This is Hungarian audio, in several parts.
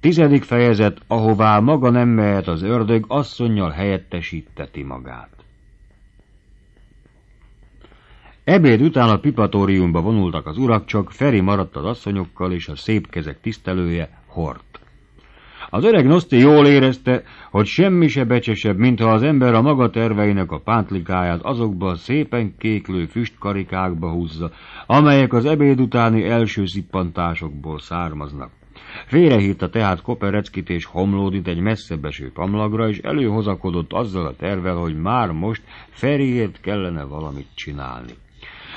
Tizedik fejezet, ahová maga nem mehet az ördög, asszonynal helyettesíteti magát. Ebéd után a pipatóriumba vonultak az urak, csak Feri maradt az asszonyokkal, és a szép kezek tisztelője hort. Az öreg Noszti jól érezte, hogy semmi se becsesebb, mintha az ember a maga terveinek a pántlikáját azokba a szépen kéklő füstkarikákba húzza, amelyek az ebéd utáni első szippantásokból származnak. Félrehívta tehát Kopereckit és Homlódit egy messzebb eső pamlagra, és előhozakodott azzal a tervel, hogy már most Feriért kellene valamit csinálni.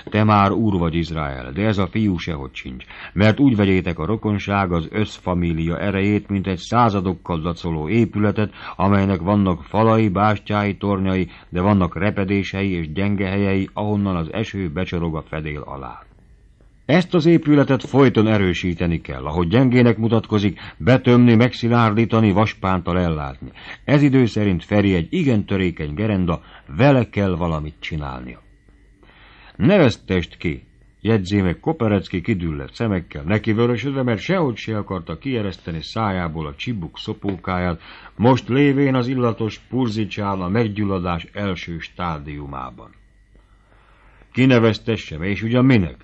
Te már úr vagy Izrael, de ez a fiú sehogy sincs, mert úgy vegyétek a rokonság az összfamília erejét, mint egy századokkal dacoló épületet, amelynek vannak falai, bástyái, tornyai, de vannak repedései és gyenge helyei, ahonnan az eső becsorog a fedél alá. Ezt az épületet folyton erősíteni kell, ahogy gyengének mutatkozik, betömni, megszilárdítani, vaspántal ellátni. Ez idő szerint Feri egy igen törékeny gerenda, vele kell valamit csinálnia. Neveztest ki, jegyzi meg Koperecki kidüllett szemekkel vörösödve, mert sehogy se akarta kiereszteni szájából a csibuk szopókáját, most lévén az illatos purzicsán a meggyulladás első stádiumában. Kineveztessem, és ugyan minek?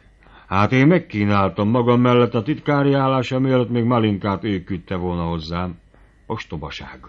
Hát én megkínáltam magam mellett a titkári állása mielőtt még Malinkát ő küldte volna hozzám. Ostobaság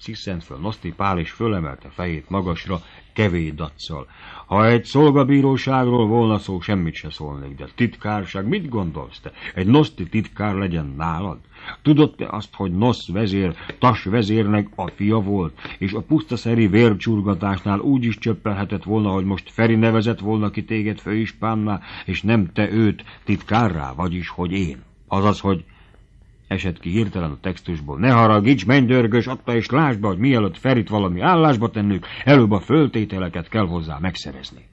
sziszent föl Noszti Pál, és fölemelte fejét magasra, kevés dacsal. Ha egy szolgabíróságról volna szó, semmit se szólnék, de titkárság, mit gondolsz te? Egy Noszti titkár legyen nálad? Tudod te azt, hogy Nosz vezér, Tas vezérnek a fia volt, és a pusztaszeri vércsurgatásnál úgy is csöppelhetett volna, hogy most Feri nevezett volna ki téged főispánnál, és nem te őt titkárrá, vagyis hogy én. Azaz, hogy esett ki hirtelen a textusból. Ne haragíts, dörgös, adta és lásd be, hogy mielőtt Ferit valami állásba tennük, előbb a föltételeket kell hozzá megszerezni.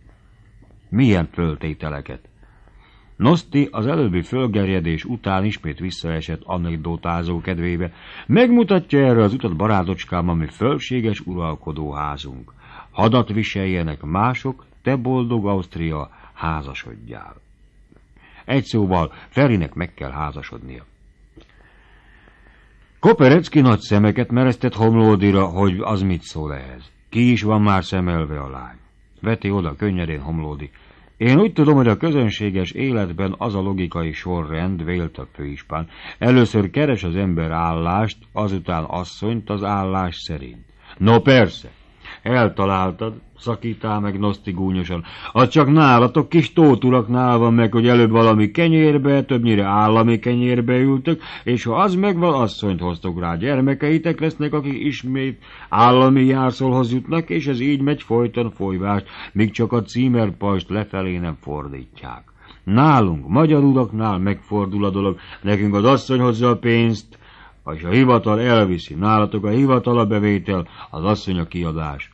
Milyen föltételeket? Noszti az előbbi fölgerjedés után ismét visszaesett anekdotázó kedvébe. Megmutatja erre az utat barátocskám, ami fölséges uralkodó házunk. Hadat viseljenek mások, te boldog Ausztria, házasodjál. Egy szóval, Ferinek meg kell házasodnia. Koperecki nagy szemeket mereztett homlódira, hogy az mit szól ehhez. Ki is van már szemelve a lány. Veti oda, könnyedén homlódi. Én úgy tudom, hogy a közönséges életben az a logikai sorrend, vélt a főispán. Először keres az ember állást, azután asszonyt az állás szerint. No persze, eltaláltad, szakítál meg Noszti gúnyosan. Az csak nálatok kis tótulaknál van meg, hogy előbb valami kenyérbe, többnyire állami kenyérbe ültök, és ha az megvan, asszonyt hoztok rá. Gyermekeitek lesznek, akik ismét állami járszolhoz jutnak, és ez így megy folyton folyvást, míg csak a címerpajst lefelé nem fordítják. Nálunk, magyar uraknál megfordul a dolog, nekünk az asszony hozza a pénzt, és a hivatal elviszi, nálatok a hivatal a bevétel, az asszony a kiadás.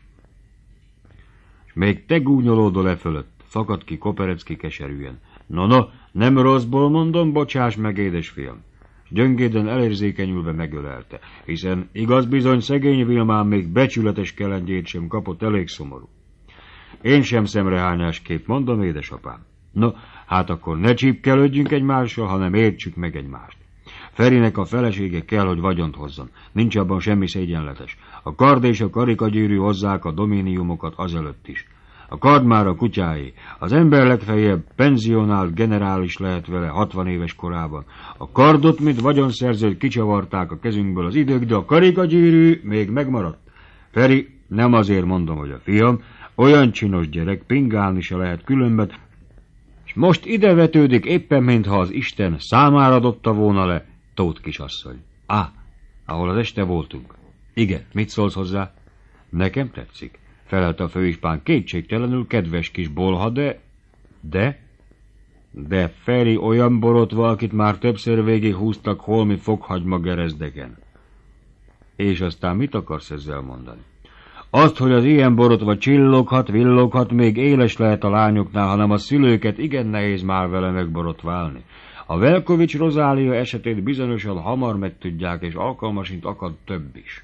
Még te gúnyolódol e fölött, szakadt ki Koperecki keserűen. No, no, nem rosszból mondom, bocsáss meg, édes fiam. Gyöngéden elérzékenyülve megölelte, hiszen igaz bizony szegény Vilmán még becsületes kelendjét sem kapott, elég szomorú. Én sem szemrehányásképp mondom, édesapám. No, hát akkor ne csípkelődjünk egymással, hanem értsük meg egymást. Ferinek a felesége kell, hogy vagyont hozzon. Nincs abban semmi szégyenletes. A kard és a karikagyűrű hozzák a dominiumokat azelőtt is. A kard már a kutyái. Az ember legfeljebb penzionált generális lehet vele 60 éves korában. A kardot, mint vagyonszerzőt kicsavarták a kezünkből az idők, de a karikagyűrű még megmaradt. Feri, nem azért mondom, hogy a fiam, olyan csinos gyerek, pingálni se lehet különbet, és most ide vetődik éppen, mintha az Isten számára adotta volna le Tóth kisasszony. Á, ahol az este voltunk. Igen, mit szólsz hozzá? Nekem tetszik felelt a főispán, kétségtelenül kedves kis bolha, de... De? De Feri olyan borotva, akit már többször végighúztak holmi fokhagyma gerezdeken. És aztán mit akarsz ezzel mondani? Azt, hogy az ilyen borotva csilloghat, villoghat, még éles lehet a lányoknál, hanem a szülőket igen nehéz már vele megborotválni. A Velkovics Rozália esetét bizonyosan hamar megtudják, és alkalmasint akad több is.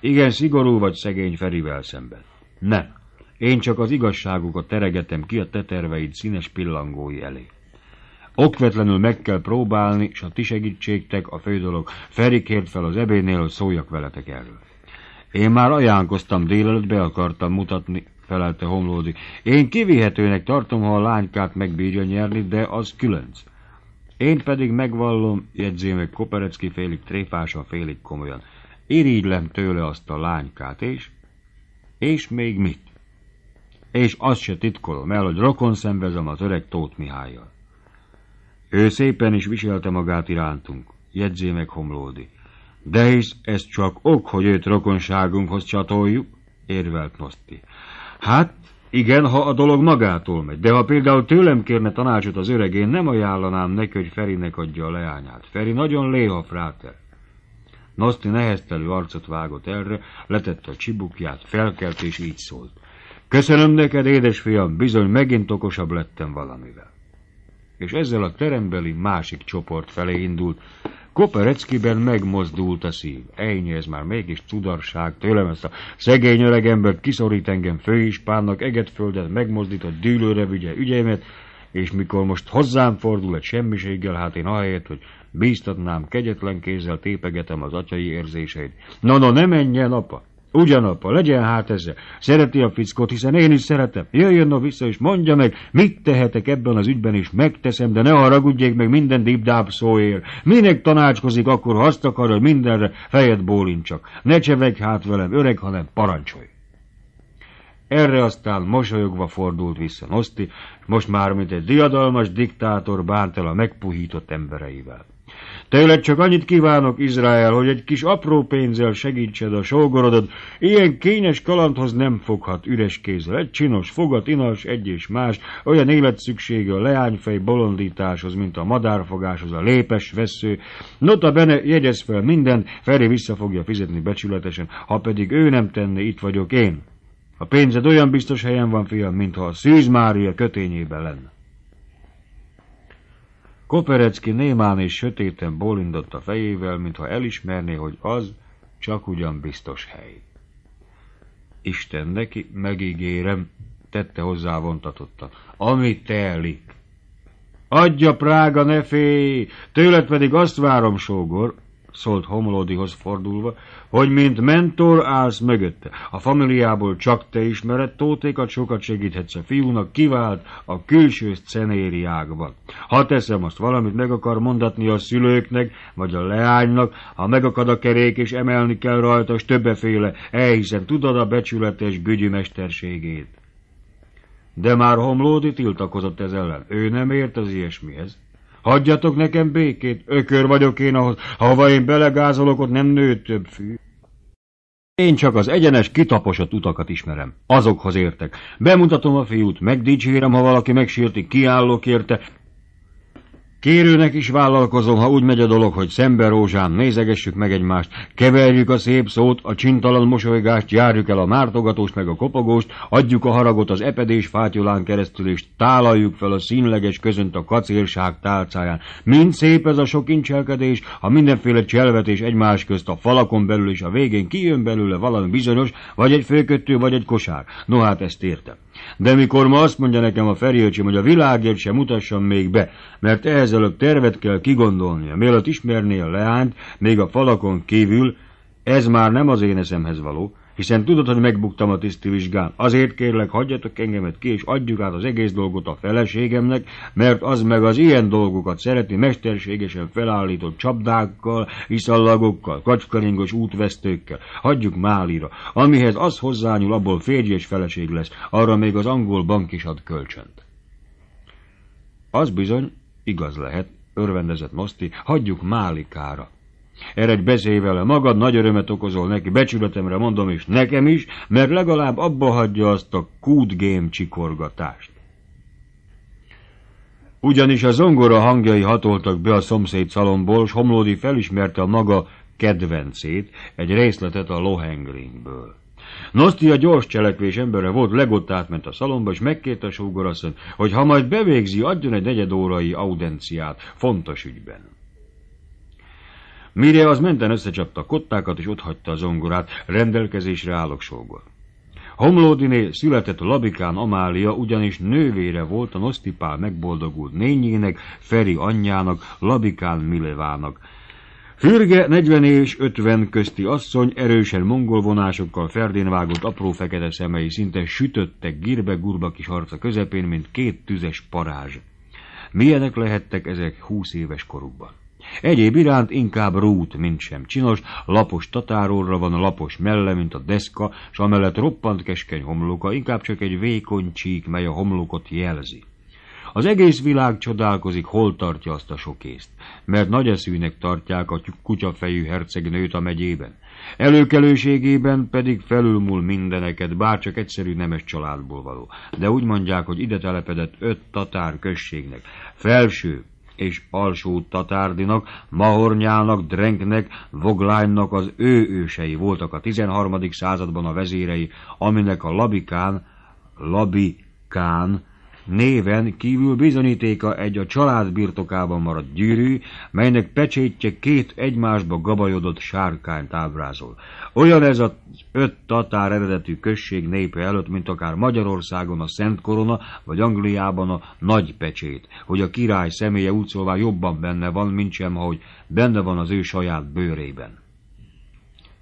Igen, szigorú vagy szegény Ferivel szemben. Nem. Én csak az igazságokat teregetem ki a teterveid színes pillangói elé. Okvetlenül meg kell próbálni, és a ti segítségtek a fő dolog. Feri kért fel az ebénél, hogy szóljak veletek erről. Én már ajánkoztam délelőtt, be akartam mutatni, felelte homlódi. Én kivihetőnek tartom, ha a lánykát megbírja nyerni, de az különc. Én pedig megvallom, jegyzi meg Koperecki félig tréfása, félig komolyan. Irigylem tőle azt a lánykát, és és még mit? És azt se titkolom el, hogy rokon szenvezem az öreg Tóth Mihályjal. Ő szépen is viselte magát irántunk, jegyzé meg Homlódi. De hisz ez csak ok, hogy őt rokonságunkhoz csatoljuk, érvelt Noszti. Hát, igen, ha a dolog magától megy, de ha például tőlem kérne tanácsot az öregén, nem ajánlanám neki, hogy Ferinek adja a leányát. Feri nagyon léha fráter. Noszti neheztelő arcot vágott erre, letette a csibukját, felkelt és így szólt. Köszönöm neked, édesfiam, bizony megint okosabb lettem valamivel. És ezzel a terembeli másik csoport felé indult. Kopereckiben megmozdult a szív. Ejnyi, ez már mégis cudarság, tőlem ezt a szegény öreg ember kiszorít engem főispánnak, egetföldet megmozdít a dűlőre vigye ügyeimet, és mikor most hozzám fordul egy semmiséggel, hát én ahelyett, hogy Bíztatnám, kegyetlen kézzel tépegetem az atyai érzéseit. Na, no, na, ne menjen, apa! Ugyanapa, legyen hát ezzel. Szereti a fickót, hiszen én is szeretem. Jöjjön no vissza, és mondja meg, mit tehetek ebben az ügyben, és megteszem, de ne haragudjék meg minden dibdáb szóért. Minek tanácskozik akkor, ha azt akar, hogy mindenre fejed bólincsak. Ne csevegj hát velem, öreg, hanem parancsolj. Erre aztán mosolyogva fordult vissza Noszti, most már, mint egy diadalmas diktátor bánt el a megpuhított embereivel. Tőled csak annyit kívánok, Izrael, hogy egy kis apró pénzzel segítsed a sógorodat. Ilyen kényes kalandhoz nem foghat üres kézzel. Egy csinos fogat, inas, egy és más. Olyan élet szüksége a leányfej bolondításhoz, mint a madárfogáshoz, a lépes vesző. Nota bene, jegyez fel minden, Feri vissza fogja fizetni becsületesen. Ha pedig ő nem tenne, itt vagyok én. A pénzed olyan biztos helyen van, fiam, mintha a Szűz Mária kötényében lenne. Koperecki némán és sötéten bólindott a fejével, mintha elismerné, hogy az csak ugyan biztos hely. Isten neki, megígérem, tette hozzá vontatottan, ami telik. Adja Prága, ne félj! Tőled pedig azt várom, sógor, szólt Homlódihoz fordulva, hogy mint mentor állsz mögötte. A familiából csak te ismered tótékat, sokat segíthetsz a fiúnak, kivált a külső szenériákban. Ha teszem azt, valamit meg akar mondatni a szülőknek, vagy a leánynak, ha megakad a kerék és emelni kell rajta, s többeféle, elhiszem, tudod a becsületes bügyi mesterségét. De már Homlódi tiltakozott ez ellen. Ő nem ért az ilyesmihez. Hagyjatok nekem békét, ökör vagyok én ahhoz, hava én belegázolok, ott nem nő több fű. Én csak az egyenes, kitaposott utakat ismerem. Azokhoz értek. Bemutatom a fiút, megdicsérem, ha valaki megsérti, kiállok érte, Kérőnek is vállalkozom, ha úgy megy a dolog, hogy szembe rózsán, nézegessük meg egymást, keverjük a szép szót, a csintalan mosolygást, járjuk el a mártogatóst meg a kopogóst, adjuk a haragot az epedés fátyolán keresztül, és tálaljuk fel a színleges közönt a kacérság tálcáján. Mind szép ez a sok incselkedés, ha mindenféle cselvetés egymás közt a falakon belül, és a végén kijön belőle valami bizonyos, vagy egy főkötő, vagy egy kosár. No hát ezt értem. De mikor ma azt mondja nekem a Feriöcsém, hogy a világért sem mutassam még be, mert ehhez előbb tervet kell kigondolnia, mielőtt ismerné a leányt, még a falakon kívül, ez már nem az én eszemhez való, hiszen tudod, hogy megbuktam a tiszti vizsgán. Azért kérlek, hagyjatok engemet ki, és adjuk át az egész dolgot a feleségemnek, mert az meg az ilyen dolgokat szereti mesterségesen felállított csapdákkal, iszallagokkal, kacskaringos útvesztőkkel. Hagyjuk Málira. Amihez az hozzányúl, abból férj és feleség lesz. Arra még az angol bank is ad kölcsönt. Az bizony igaz lehet, örvendezett Moszti, hagyjuk Málikára. Eredj beszélj vele magad, nagy örömet okozol neki, becsületemre mondom, és nekem is, mert legalább abba hagyja azt a kút game csikorgatást. Ugyanis a zongora hangjai hatoltak be a szomszéd szalomból, és Homlódi felismerte a maga kedvencét, egy részletet a Lohenglingből. Noszti a gyors cselekvés embere volt, legott átment a szalomba, és megkérte Sógorasszony, hogy ha majd bevégzi, adjon egy negyed órai audenciát fontos ügyben. Mire az menten összecsapta a kottákat, és otthagyta a zongorát, rendelkezésre állok sógor. Homlódiné született Labikán Amália, ugyanis nővére volt a Nosztipál megboldogult nényének, Feri anyjának, Labikán Milevának. Fürge 40 és 50 közti asszony erősen mongol vonásokkal ferdén vágott apró fekete szemei szinte sütöttek gírbe-gurba kis harca közepén, mint két tüzes parázs. Milyenek lehettek ezek húsz éves korukban? Egyéb iránt inkább rút, mint sem csinos, lapos tatárorra van, lapos melle, mint a deszka, és amellett roppant keskeny homloka, inkább csak egy vékony csík, mely a homlokot jelzi. Az egész világ csodálkozik, hol tartja azt a sokészt, mert nagy eszűnek tartják a kutyafejű hercegnőt a megyében. Előkelőségében pedig felülmúl mindeneket, bár csak egyszerű nemes családból való. De úgy mondják, hogy ide telepedett öt tatár községnek. Felső, és alsó tatárdinak, Mahornyának, Drenknek, Voglánynak az ő ősei voltak a 13. században a vezérei, aminek a Labikán, Labikán néven kívül bizonyítéka egy a család birtokában maradt gyűrű, melynek pecsétje két egymásba gabajodott sárkányt ábrázol. Olyan ez az öt tatár eredetű község népe előtt, mint akár Magyarországon a Szent Korona, vagy Angliában a Nagy Pecsét, hogy a király személye úgy szóval jobban benne van, mint sem, ahogy benne van az ő saját bőrében.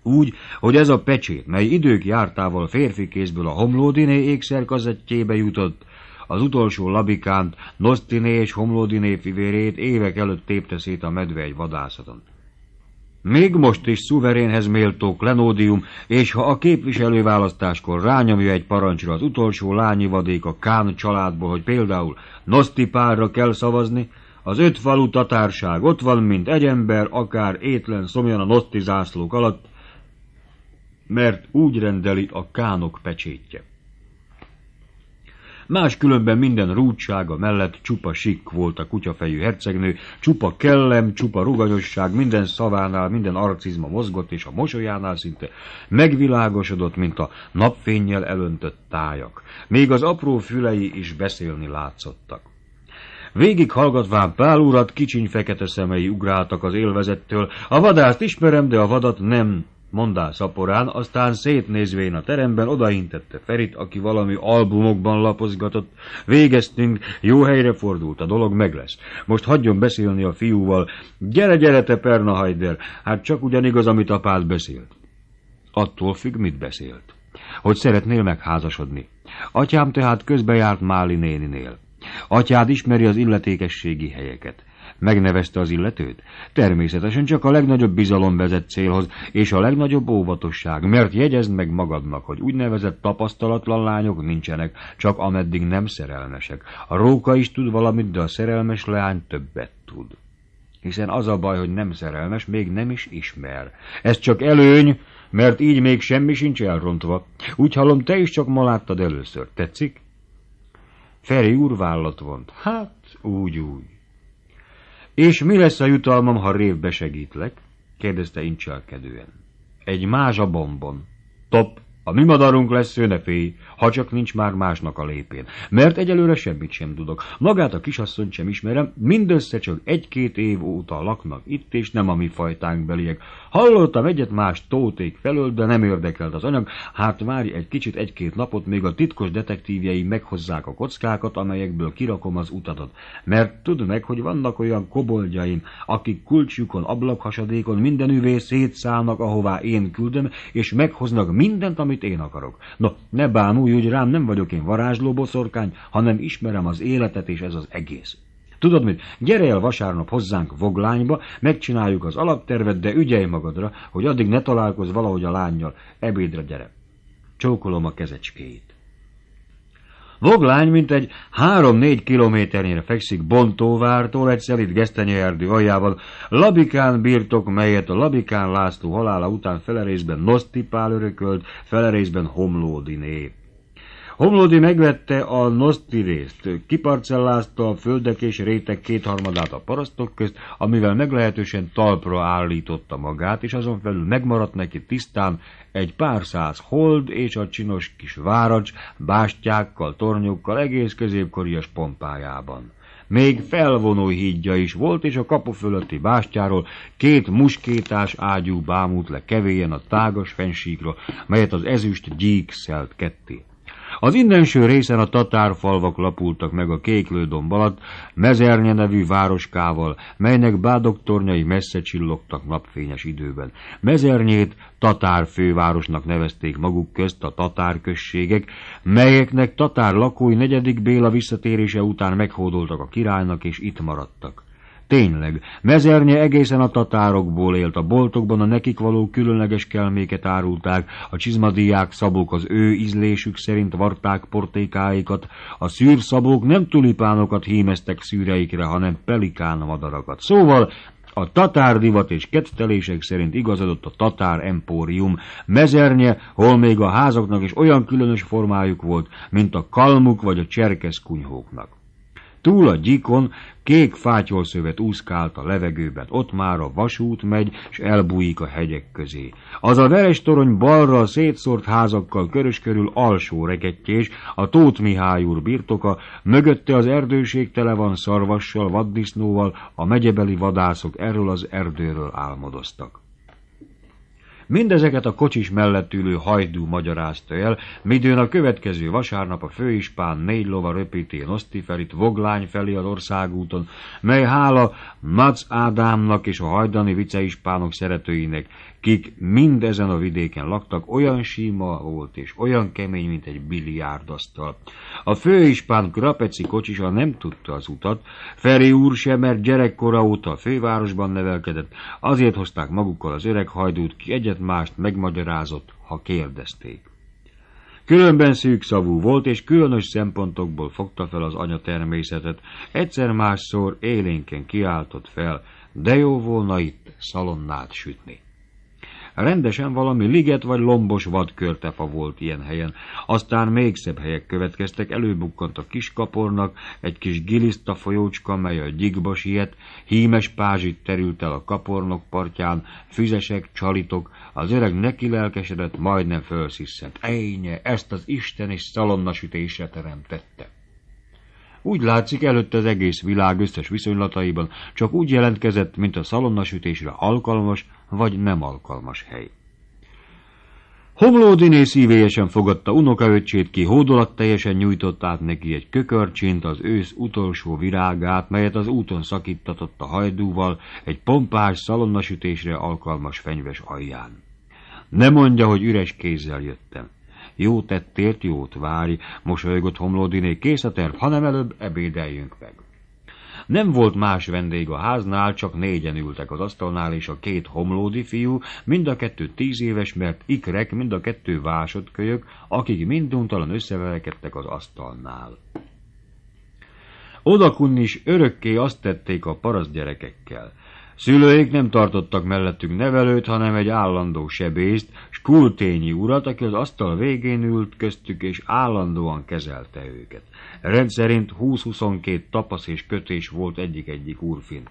Úgy, hogy ez a pecsét, mely idők jártával férfi kézből a homlódiné ékszerkazettjébe jutott, az utolsó labikánt, Nosztiné és Homlódiné fivérét évek előtt tépte szét a medve egy vadászaton. Még most is szuverénhez méltó klenódium, és ha a képviselőválasztáskor rányomja egy parancsra az utolsó lányi vadék a Kán családból, hogy például Noszti párra kell szavazni, az öt falu tatárság ott van, mint egy ember, akár étlen szomjan a Noszti zászlók alatt, mert úgy rendeli a Kánok pecsétje. Máskülönben minden rúdsága mellett csupa sik volt a kutyafejű hercegnő, csupa kellem, csupa ruganyosság, minden szavánál, minden arcizma mozgott, és a mosolyánál szinte megvilágosodott, mint a napfényjel elöntött tájak. Még az apró fülei is beszélni látszottak. Végig hallgatván Pál urat kicsiny fekete szemei ugráltak az élvezettől. A vadást ismerem, de a vadat nem mondán szaporán, aztán szétnézvén a teremben odaintette Ferit, aki valami albumokban lapozgatott. Végeztünk, jó helyre fordult, a dolog meg lesz. Most hagyjon beszélni a fiúval. Gyere, gyere te Pernahajder, hát csak ugyanigaz, amit apád beszélt. Attól függ, mit beszélt. Hogy szeretnél megházasodni. Atyám tehát közbejárt Máli néninél. Atyád ismeri az illetékességi helyeket. Megnevezte az illetőt? Természetesen csak a legnagyobb bizalom vezet célhoz, és a legnagyobb óvatosság, mert jegyezd meg magadnak, hogy úgynevezett tapasztalatlan lányok nincsenek, csak ameddig nem szerelmesek. A róka is tud valamit, de a szerelmes leány többet tud. Hiszen az a baj, hogy nem szerelmes, még nem is ismer. Ez csak előny, mert így még semmi sincs elrontva. Úgy hallom, te is csak ma láttad először. Tetszik? Feri úr vállat vont. Hát, úgy-úgy. És mi lesz a jutalmam, ha révbe segítlek? kérdezte incselkedően. Egy mázsa bombon. Top! A mi madarunk lesz ő, ne félj, ha csak nincs már másnak a lépén, mert egyelőre semmit sem tudok. Magát a kisasszonyt sem ismerem, mindössze csak egy-két év óta laknak itt, és nem a mi fajtánk beliek. Hallottam egyet más tóték felől, de nem érdekelt az anyag, hát várj egy kicsit egy-két napot, még a titkos detektívjei meghozzák a kockákat, amelyekből kirakom az utadat. Mert tudd meg, hogy vannak olyan koboldjaim, akik kulcsjukon, ablakhasadékon mindenüvé szétszállnak, ahová én küldöm, és meghoznak mindent, ami amit én akarok. No, ne bánulj, hogy rám nem vagyok én varázsló boszorkány, hanem ismerem az életet, és ez az egész. Tudod mit? Gyere el vasárnap hozzánk voglányba, megcsináljuk az alaptervet, de ügyelj magadra, hogy addig ne találkozz valahogy a lányjal. Ebédre gyere. Csókolom a kezecskéit. Voglány mint egy három-négy kilométernyire fekszik Bontóvártól egy szelít gesztenyeerdő aljában, Labikán birtok, melyet a Labikán László halála után felerészben Nosztipál örökölt, felerészben Homlódi nép. Homlodi megvette a Noszti részt, kiparcellázta a földek és rétek kétharmadát a parasztok közt, amivel meglehetősen talpra állította magát, és azon felül megmaradt neki tisztán egy pár száz hold és a csinos kis váracs, bástyákkal, tornyokkal egész középkorias pompájában. Még felvonó hídja is volt, és a kapu fölötti bástyáról két muskétás ágyú bámult le kevélyen a tágas fensíkra, melyet az ezüst gyík szelt ketté. Az innenső részen a tatárfalvak lapultak meg a kéklő domb alatt, Mezernye nevű városkával, melynek bádoktornyai messze csillogtak napfényes időben. Mezernyét tatár fővárosnak nevezték maguk közt a tatár községek, melyeknek tatár lakói negyedik Béla visszatérése után meghódoltak a királynak és itt maradtak. Tényleg, mezernye egészen a tatárokból élt, a boltokban a nekik való különleges kelméket árulták, a csizmadiák szabók az ő ízlésük szerint varták portékáikat, a szabók nem tulipánokat hímeztek szűreikre, hanem pelikán madarakat Szóval a tatár divat és kettelések szerint igazadott a tatár empórium, mezernye, hol még a házaknak is olyan különös formájuk volt, mint a kalmuk vagy a cserkeszkunyhóknak. kunyhóknak. Túl a gyikon kék fátyolszövet úszkált a levegőben, ott már a vasút megy, s elbújik a hegyek közé. Az a veres torony balra a szétszórt házakkal körös körül alsó rekettyés, a Tóth Mihály úr birtoka, mögötte az erdőség tele van szarvassal, vaddisznóval, a megyebeli vadászok erről az erdőről álmodoztak. Mindezeket a kocsis mellett ülő hajdú magyarázta el, midőn a következő vasárnap a főispán négy lova röpítén Osztiferit Voglány felé az országúton, mely hála Mac Ádámnak és a hajdani viceispánok szeretőinek kik mindezen a vidéken laktak, olyan sima volt és olyan kemény, mint egy biliárdasztal. A főispán Krapeci kocsisa nem tudta az utat, Feri úr sem, mert gyerekkora óta a fővárosban nevelkedett, azért hozták magukkal az öreg hajdút, ki egyet mást megmagyarázott, ha kérdezték. Különben szűkszavú volt, és különös szempontokból fogta fel az anya természetet. egyszer-másszor élénken kiáltott fel, de jó volna itt szalonnát sütni. Rendesen valami liget vagy lombos vadkörtefa volt ilyen helyen. Aztán még szebb helyek következtek, előbukkant a kiskapornak, egy kis giliszta folyócska, mely a gyigba siet, hímes pázsit terült el a kapornok partján, füzesek, csalitok, az öreg neki lelkesedett, majdnem felsziszett. Ejnye, ezt az Isten és sütésre teremtette. Úgy látszik, előtte az egész világ összes viszonylataiban csak úgy jelentkezett, mint a sütésre alkalmas, vagy nem alkalmas hely. Homlódiné szívélyesen fogadta unokaöccsét ki, hódolat teljesen nyújtott át neki egy kökörcsint, az ősz utolsó virágát, melyet az úton szakítatott a hajdúval egy pompás szalonnasütésre alkalmas fenyves alján. Ne mondja, hogy üres kézzel jöttem. Jó tettért, jót várj, mosolygott Homlódiné, kész a terv, hanem előbb ebédeljünk meg. Nem volt más vendég a háznál, csak négyen ültek az asztalnál, és a két homlódi fiú, mind a kettő tíz éves, mert ikrek, mind a kettő vásodkölyök, akik minduntalan összeverekedtek az asztalnál. Odakun is örökké azt tették a parasz gyerekekkel. Szülőik nem tartottak mellettük nevelőt, hanem egy állandó sebészt, skultényi urat, aki az asztal végén ült köztük, és állandóan kezelte őket. Rendszerint 20-22 tapasz és kötés volt egyik-egyik úrfin.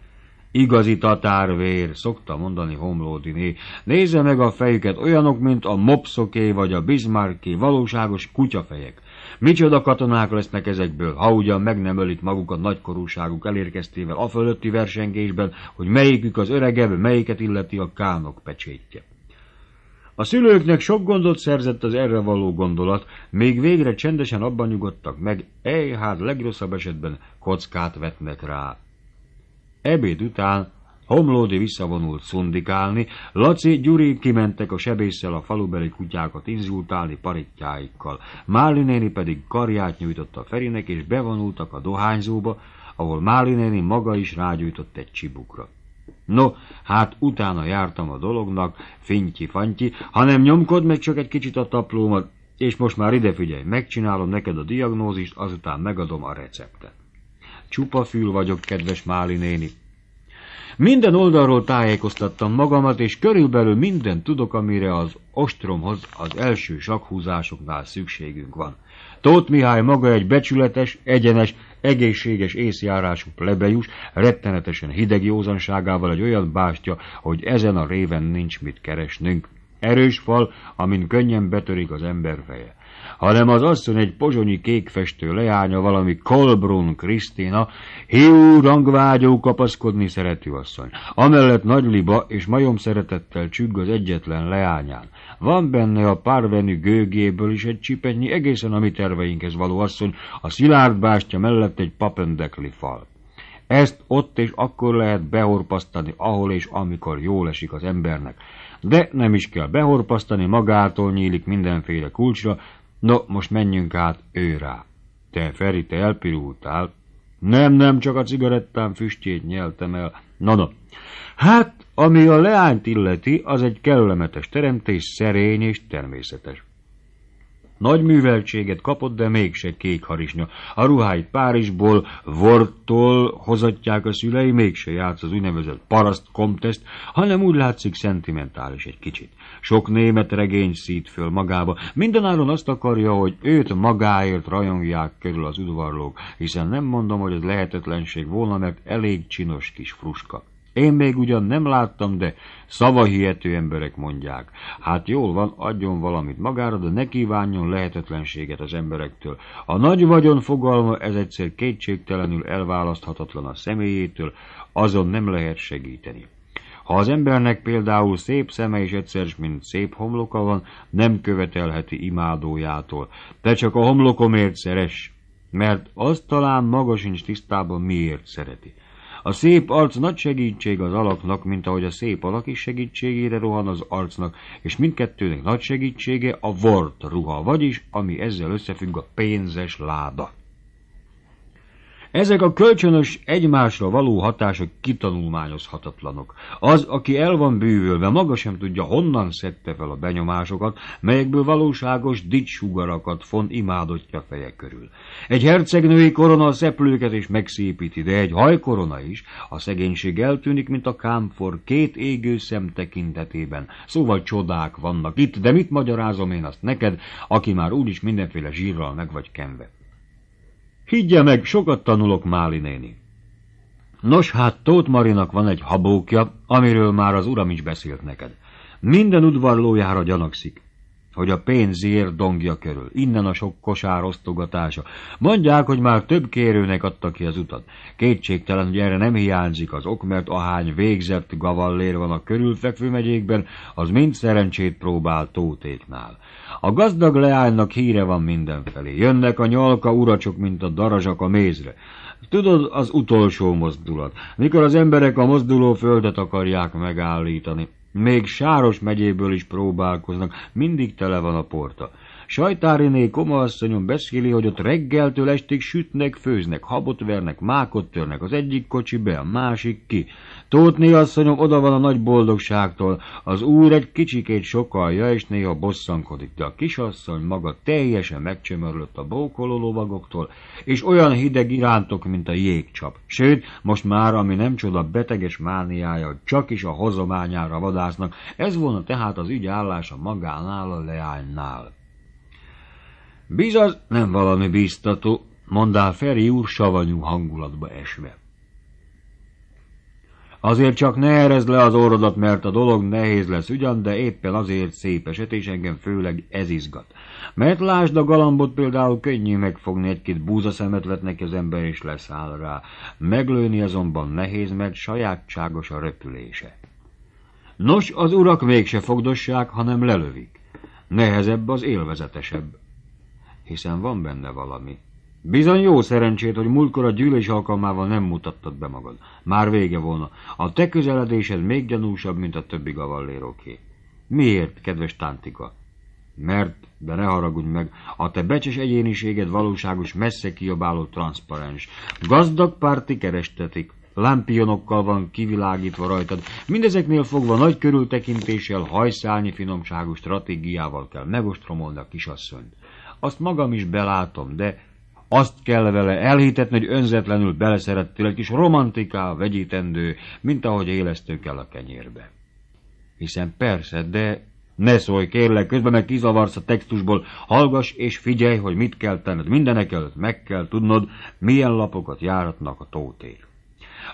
Igazi tatárvér, szokta mondani Homlódiné. Nézze meg a fejüket, olyanok, mint a mopszoké vagy a bizmárké, valóságos kutyafejek. Micsoda katonák lesznek ezekből, ha ugyan meg nem maguk magukat nagykorúságuk elérkeztével a fölötti versengésben, hogy melyikük az öregebb, melyiket illeti a kánok pecsétje. A szülőknek sok gondot szerzett az erre való gondolat, még végre csendesen abban nyugodtak meg, ej, hát legrosszabb esetben kockát vetnek rá. Ebéd után Homlódi visszavonult szundikálni, Laci, Gyuri kimentek a sebésszel a falubeli kutyákat inzultálni parittyáikkal. Máli néni pedig karját nyújtott a Ferinek, és bevonultak a dohányzóba, ahol Máli néni maga is rágyújtott egy csibukra. No, hát utána jártam a dolognak, finty fanti hanem nyomkod meg csak egy kicsit a taplómat, és most már ide figyelj, megcsinálom neked a diagnózist, azután megadom a receptet. Csupa fül vagyok, kedves Máli néni. Minden oldalról tájékoztattam magamat, és körülbelül minden tudok, amire az ostromhoz az első sakhúzásoknál szükségünk van. Tóth Mihály maga egy becsületes, egyenes, egészséges észjárású plebejus rettenetesen hideg józanságával egy olyan bástya, hogy ezen a réven nincs mit keresnünk. Erős fal, amin könnyen betörik az ember feje hanem az asszony egy pozsonyi kékfestő leánya, valami Kolbrun Krisztina, hiú rangvágyó kapaszkodni szerető asszony. Amellett nagy liba és majom szeretettel csügg az egyetlen leányán. Van benne a párvenű gőgéből is egy csipetnyi egészen a mi terveinkhez való asszony, a szilárd bástya mellett egy papendekli fal. Ezt ott és akkor lehet behorpasztani, ahol és amikor jól esik az embernek. De nem is kell behorpasztani, magától nyílik mindenféle kulcsra, No, most menjünk át őrá. Te, Feri, te elpirultál. Nem, nem, csak a cigarettám füstjét nyeltem el. Na, no, no. Hát, ami a leányt illeti, az egy kellemetes teremtés, szerény és természetes. Nagy műveltséget kapott, de mégse kék harisnya. A ruháit Párizsból, Vortól hozatják a szülei, mégse játsz az úgynevezett paraszt komteszt, hanem úgy látszik szentimentális egy kicsit. Sok német regény szít föl magába. Mindenáron azt akarja, hogy őt magáért rajongják körül az udvarlók, hiszen nem mondom, hogy ez lehetetlenség volna, mert elég csinos kis fruska. Én még ugyan nem láttam, de szavahihető emberek mondják. Hát jól van, adjon valamit magára, de ne kívánjon lehetetlenséget az emberektől. A nagy vagyon fogalma ez egyszer kétségtelenül elválaszthatatlan a személyétől, azon nem lehet segíteni. Ha az embernek például szép szeme és egyszer, mint szép homloka van, nem követelheti imádójától. Te csak a homlokomért szeres, mert az talán maga sincs tisztában miért szereti. A szép arc nagy segítség az alaknak, mint ahogy a szép alak is segítségére rohan az arcnak, és mindkettőnek nagy segítsége a vort ruha, vagyis ami ezzel összefügg a pénzes láda. Ezek a kölcsönös egymásra való hatások kitanulmányozhatatlanok. Az, aki el van bűvölve, maga sem tudja, honnan szedte fel a benyomásokat, melyekből valóságos dicsugarakat font imádottja feje körül. Egy hercegnői korona a szeplőket is megszépíti, de egy hajkorona is, a szegénység eltűnik, mint a kámfor két égő szem tekintetében. Szóval csodák vannak itt, de mit magyarázom én azt neked, aki már úgyis mindenféle zsírral meg vagy kenve. Higgye meg, sokat tanulok, Máli néni. Nos, hát Tóth Marinak van egy habókja, amiről már az uram is beszélt neked. Minden udvarlójára gyanakszik hogy a pénzért dongja körül. Innen a sok kosár osztogatása. Mondják, hogy már több kérőnek adta ki az utat. Kétségtelen, hogy erre nem hiányzik az ok, mert ahány végzett gavallér van a körülfekvő megyékben, az mind szerencsét próbál tótéknál. A gazdag leánynak híre van mindenfelé. Jönnek a nyalka uracsok, mint a darazsak a mézre. Tudod, az utolsó mozdulat, mikor az emberek a mozduló földet akarják megállítani. Még Sáros megyéből is próbálkoznak, mindig tele van a porta. Sajtáriné komaasszonyom beszéli, hogy ott reggeltől estig sütnek, főznek, habot vernek, mákot törnek, az egyik kocsi be, a másik ki. Tótné asszonyom oda van a nagy boldogságtól, az úr egy kicsikét sokalja, és néha bosszankodik, de a kisasszony maga teljesen megcsömörlött a bókoló lovagoktól, és olyan hideg irántok, mint a jégcsap. Sőt, most már, ami nem csoda beteges mániája, csak is a hozományára vadásznak, ez volna tehát az ügy állása magánál a leánynál. Bizaz nem valami bíztató, mondá Feri úr savanyú hangulatba esve. Azért csak ne erezd le az orrodat, mert a dolog nehéz lesz ugyan, de éppen azért szép eset, és engem főleg ez izgat. Mert lásd a galambot például könnyű megfogni, egy-két búzaszemet vet neki az ember, és leszáll rá. Meglőni azonban nehéz, mert sajátságos a repülése. Nos, az urak mégse fogdossák, hanem lelövik. Nehezebb az élvezetesebb, hiszen van benne valami. Bizony jó szerencsét, hogy múltkor a gyűlés alkalmával nem mutattad be magad. Már vége volna. A te közeledésed még gyanúsabb, mint a többi gavalléroké. Miért, kedves tántika? Mert, de ne haragudj meg, a te becses egyéniséged valóságos messze kiabáló transzparens. Gazdag párti kerestetik, lámpionokkal van kivilágítva rajtad, mindezeknél fogva nagy körültekintéssel, hajszálnyi finomságú stratégiával kell megostromolni a kisasszonyt. Azt magam is belátom, de azt kell vele elhitetni, hogy önzetlenül beleszerettél egy kis romantiká vegyítendő, mint ahogy élesztő kell a kenyérbe. Hiszen persze, de ne szólj, kérlek, közben meg kizavarsz a textusból, hallgass és figyelj, hogy mit kell tenned. Mindenek előtt meg kell tudnod, milyen lapokat járatnak a tótér.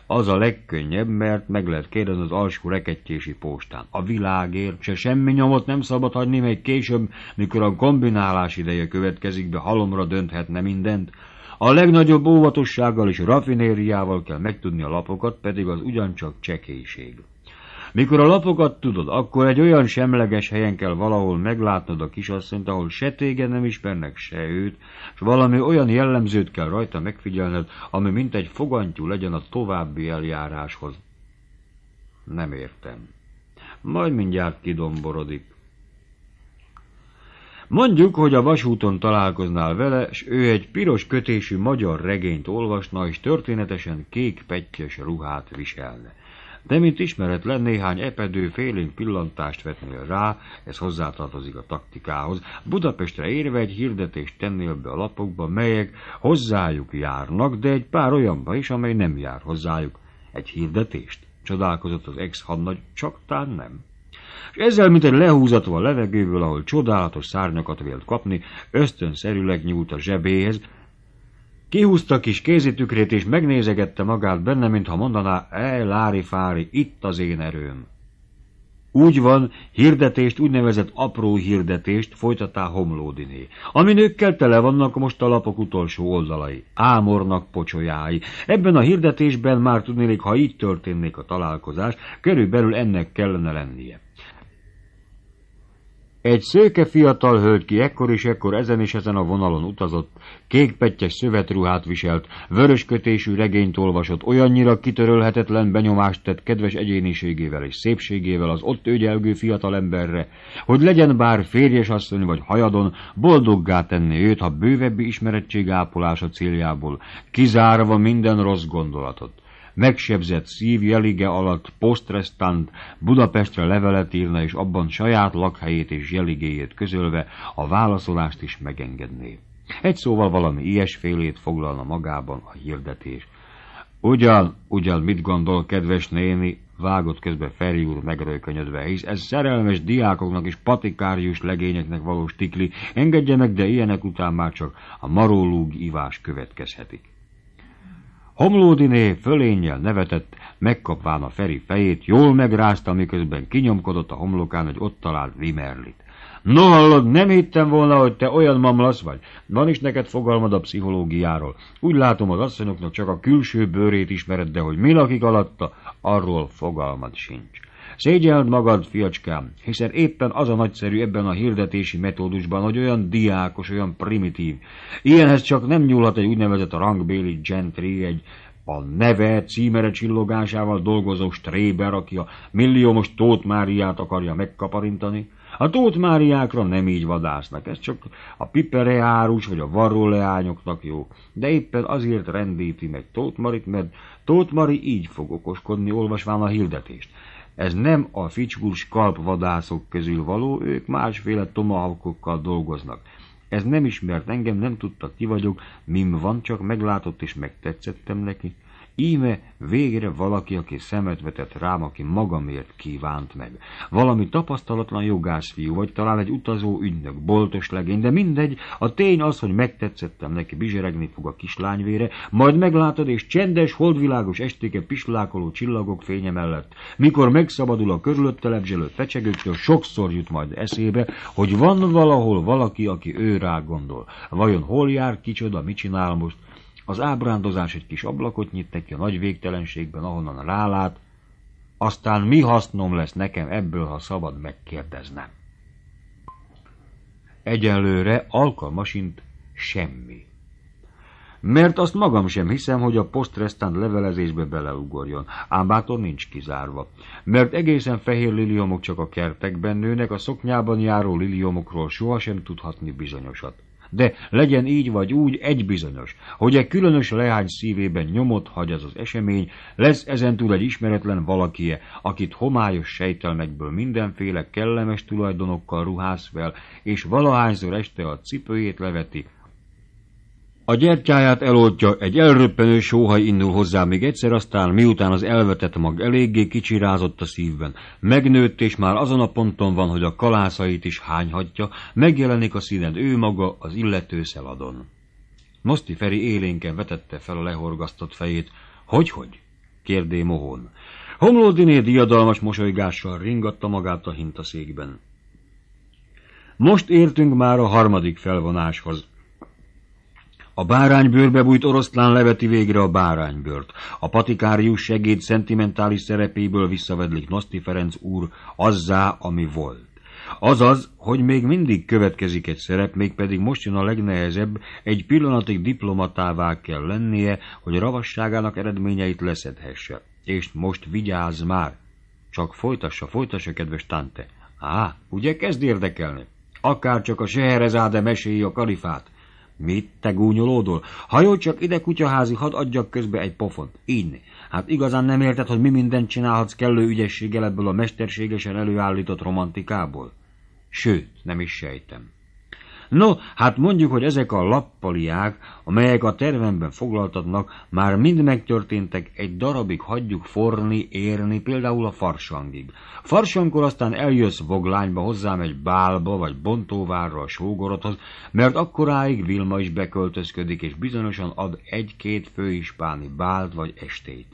Az a legkönnyebb, mert meg lehet kérdezni az alsó rekettyési postán. A világért se semmi nyomot nem szabad hagyni, még később, mikor a kombinálás ideje következik be, halomra dönthetne mindent. A legnagyobb óvatossággal és rafinériával kell megtudni a lapokat, pedig az ugyancsak csekélység. Mikor a lapokat tudod, akkor egy olyan semleges helyen kell valahol meglátnod a kisasszonyt, ahol se téged nem ismernek, se őt, és valami olyan jellemzőt kell rajta megfigyelned, ami mint egy fogantyú legyen a további eljáráshoz. Nem értem. Majd mindjárt kidomborodik. Mondjuk, hogy a vasúton találkoznál vele, s ő egy piros kötésű magyar regényt olvasna, és történetesen kék pettyes ruhát viselne de mint ismeretlen néhány epedő félénk pillantást vetnél rá, ez hozzátartozik a taktikához. Budapestre érve egy hirdetést tennél be a lapokba, melyek hozzájuk járnak, de egy pár olyanba is, amely nem jár hozzájuk. Egy hirdetést? Csodálkozott az ex-hadnagy, csak tán nem. És ezzel, mint egy lehúzatva a levegőből, ahol csodálatos szárnyakat vélt kapni, ösztönszerűleg nyúlt a zsebéhez, Kihúzta kis kézitükrét, és megnézegette magát benne, mintha mondaná, e, Lári Fári, itt az én erőm. Úgy van, hirdetést, úgynevezett apró hirdetést folytatá Homlódiné. Ami nőkkel tele vannak most a lapok utolsó oldalai, ámornak pocsolyái. Ebben a hirdetésben már tudnélik, ha így történnék a találkozás, körülbelül ennek kellene lennie. Egy szőke fiatal hölgy ki ekkor és ekkor ezen és ezen a vonalon utazott, kékpettyes szövetruhát viselt, vöröskötésű regényt olvasott, olyannyira kitörölhetetlen benyomást tett kedves egyéniségével és szépségével az ott ögyelgő fiatalemberre, hogy legyen bár asszony vagy hajadon, boldoggá tenni őt ha bővebbi ismerettség ápolása céljából, kizárva minden rossz gondolatot megsebzett szív jelige alatt posztresztant Budapestre levelet írna, és abban saját lakhelyét és jeligéjét közölve a válaszolást is megengedné. Egy szóval valami ilyesfélét foglalna magában a hirdetés. Ugyan, ugyan mit gondol, kedves néni, vágott közbe Feri úr megrőkönyödve, hisz ez szerelmes diákoknak és patikárius legényeknek valós tikli, engedjenek, de ilyenek után már csak a marólúg ivás következhetik. Homlódiné fölénnyel nevetett, megkapván a Feri fejét, jól megrázta, miközben kinyomkodott a homlokán egy ott talált vimerlit. No hallod, nem hittem volna, hogy te olyan mamlasz vagy. Van is neked fogalmad a pszichológiáról. Úgy látom, az asszonyoknak csak a külső bőrét ismered, de hogy mi lakik alatta, arról fogalmad sincs. Szégyeld magad, fiacskám, hiszen éppen az a nagyszerű ebben a hirdetési metódusban, hogy olyan diákos, olyan primitív. Ilyenhez csak nem nyúlhat egy úgynevezett rangbéli gentry, egy a neve címere csillogásával dolgozó stréber, aki a milliómos Tóth Máriát akarja megkaparintani. A Tóth Máriákra nem így vadásznak, ez csak a pipereárus vagy a varróleányoknak jó, de éppen azért rendíti meg Tóth Marit, mert Tóth Mari így fog okoskodni, olvasván a hirdetést. Ez nem a ficskus kalpvadászok közül való, ők másféle tomahawkokkal dolgoznak. Ez nem ismert engem, nem tudta ki vagyok, mim van, csak meglátott és megtetszettem neki. Íme végre valaki, aki szemet vetett rám, aki magamért kívánt meg. Valami tapasztalatlan jogászfiú, vagy talán egy utazó ügynök, boltos legény, de mindegy, a tény az, hogy megtetszettem neki, bizseregni fog a kislányvére, majd meglátod, és csendes, holdvilágos estéke pislákoló csillagok fénye mellett, mikor megszabadul a körülötte lebzselő fecsegőktől, sokszor jut majd eszébe, hogy van valahol valaki, aki ő rá gondol. Vajon hol jár, kicsoda, mit csinál most, az ábrándozás egy kis ablakot nyittek neki a nagy végtelenségben, ahonnan rálát, aztán mi hasznom lesz nekem ebből, ha szabad megkérdeznem? Egyelőre alkalmasint semmi. Mert azt magam sem hiszem, hogy a posztresztán levelezésbe beleugorjon, ám bátor nincs kizárva. Mert egészen fehér liliomok csak a kertekben nőnek, a szoknyában járó liliomokról sohasem tudhatni bizonyosat. De legyen így vagy úgy, egy bizonyos, hogy egy különös leány szívében nyomot hagy az az esemény, lesz ezentúl egy ismeretlen valakie, akit homályos sejtelmekből mindenféle kellemes tulajdonokkal ruház fel, és valahányszor este a cipőjét leveti, a gyertyáját eloltja, egy elröppenő sóhaj indul hozzá még egyszer, aztán miután az elvetett mag eléggé kicsirázott a szívben, megnőtt és már azon a ponton van, hogy a kalászait is hányhatja, megjelenik a színed ő maga az illető szeladon. Moszti Feri élénken vetette fel a lehorgasztott fejét. hogy -hogy? kérdé mohon. Homlódiné diadalmas mosolygással ringatta magát a hintaszékben. Most értünk már a harmadik felvonáshoz. A báránybőrbe bújt oroszlán leveti végre a báránybőrt. A patikárius segéd szentimentális szerepéből visszavedlik Noszti Ferenc úr azzá, ami volt. Azaz, hogy még mindig következik egy szerep, mégpedig most jön a legnehezebb, egy pillanatig diplomatává kell lennie, hogy ravasságának eredményeit leszedhesse. És most vigyázz már! Csak folytassa, folytassa, kedves tante! Á, ugye kezd érdekelni? Akár csak a Seherezáde meséi a kalifát. Mit te gúnyolódol? jó, csak ide, kutyaházi, hadd adjak közbe egy pofont. Inni. Hát igazán nem érted, hogy mi mindent csinálhatsz kellő ügyességgel ebből a mesterségesen előállított romantikából? Sőt, nem is sejtem. No, hát mondjuk, hogy ezek a lappaliák, amelyek a tervemben foglaltatnak, már mind megtörténtek, egy darabig hagyjuk forni, érni, például a farsangig. Farsankor aztán eljössz voglányba hozzám egy bálba, vagy bontóvárra a sógorodhoz, mert akkoráig Vilma is beköltözködik, és bizonyosan ad egy-két főispáni bált vagy estét.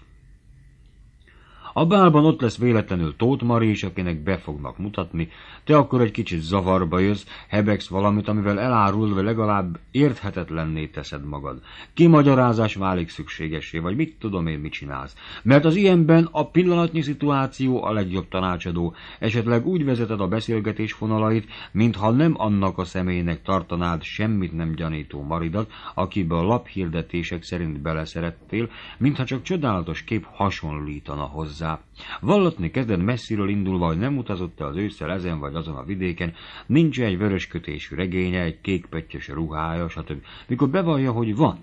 A bálban ott lesz véletlenül Tóth Mari is, akinek be fognak mutatni. Te akkor egy kicsit zavarba jössz, hebegsz valamit, amivel elárulva legalább érthetetlenné teszed magad. Kimagyarázás válik szükségesé, vagy mit tudom én, mit csinálsz. Mert az ilyenben a pillanatnyi szituáció a legjobb tanácsadó. Esetleg úgy vezeted a beszélgetés fonalait, mintha nem annak a személynek tartanád semmit nem gyanító maridat, akibe a laphirdetések szerint beleszerettél, mintha csak csodálatos kép hasonlítana hozzá hozzá. Vallatni kezdett messziről indulva, hogy nem utazott -e az ősszel ezen vagy azon a vidéken, nincs egy vörös kötésű regénye, egy kék kékpettyes ruhája, stb. Mikor bevallja, hogy van,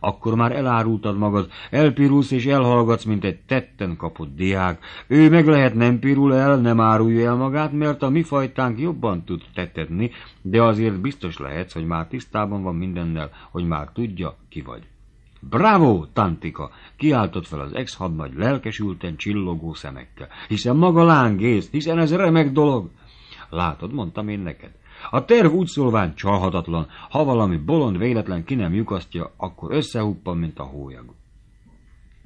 akkor már elárultad magad, elpirulsz és elhallgatsz, mint egy tetten kapott diák. Ő meg lehet nem pirul el, nem árulja el magát, mert a mi fajtánk jobban tud tettetni, de azért biztos lehetsz, hogy már tisztában van mindennel, hogy már tudja, ki vagy. Bravo, Tantika! Kiáltott fel az ex-hadnagy lelkesülten csillogó szemekkel. Hiszen maga lángész, hiszen ez remek dolog. Látod, mondtam én neked. A terv úgy szólván csalhatatlan, ha valami bolond véletlen ki nem lyukasztja, akkor összehuppan, mint a hólyag.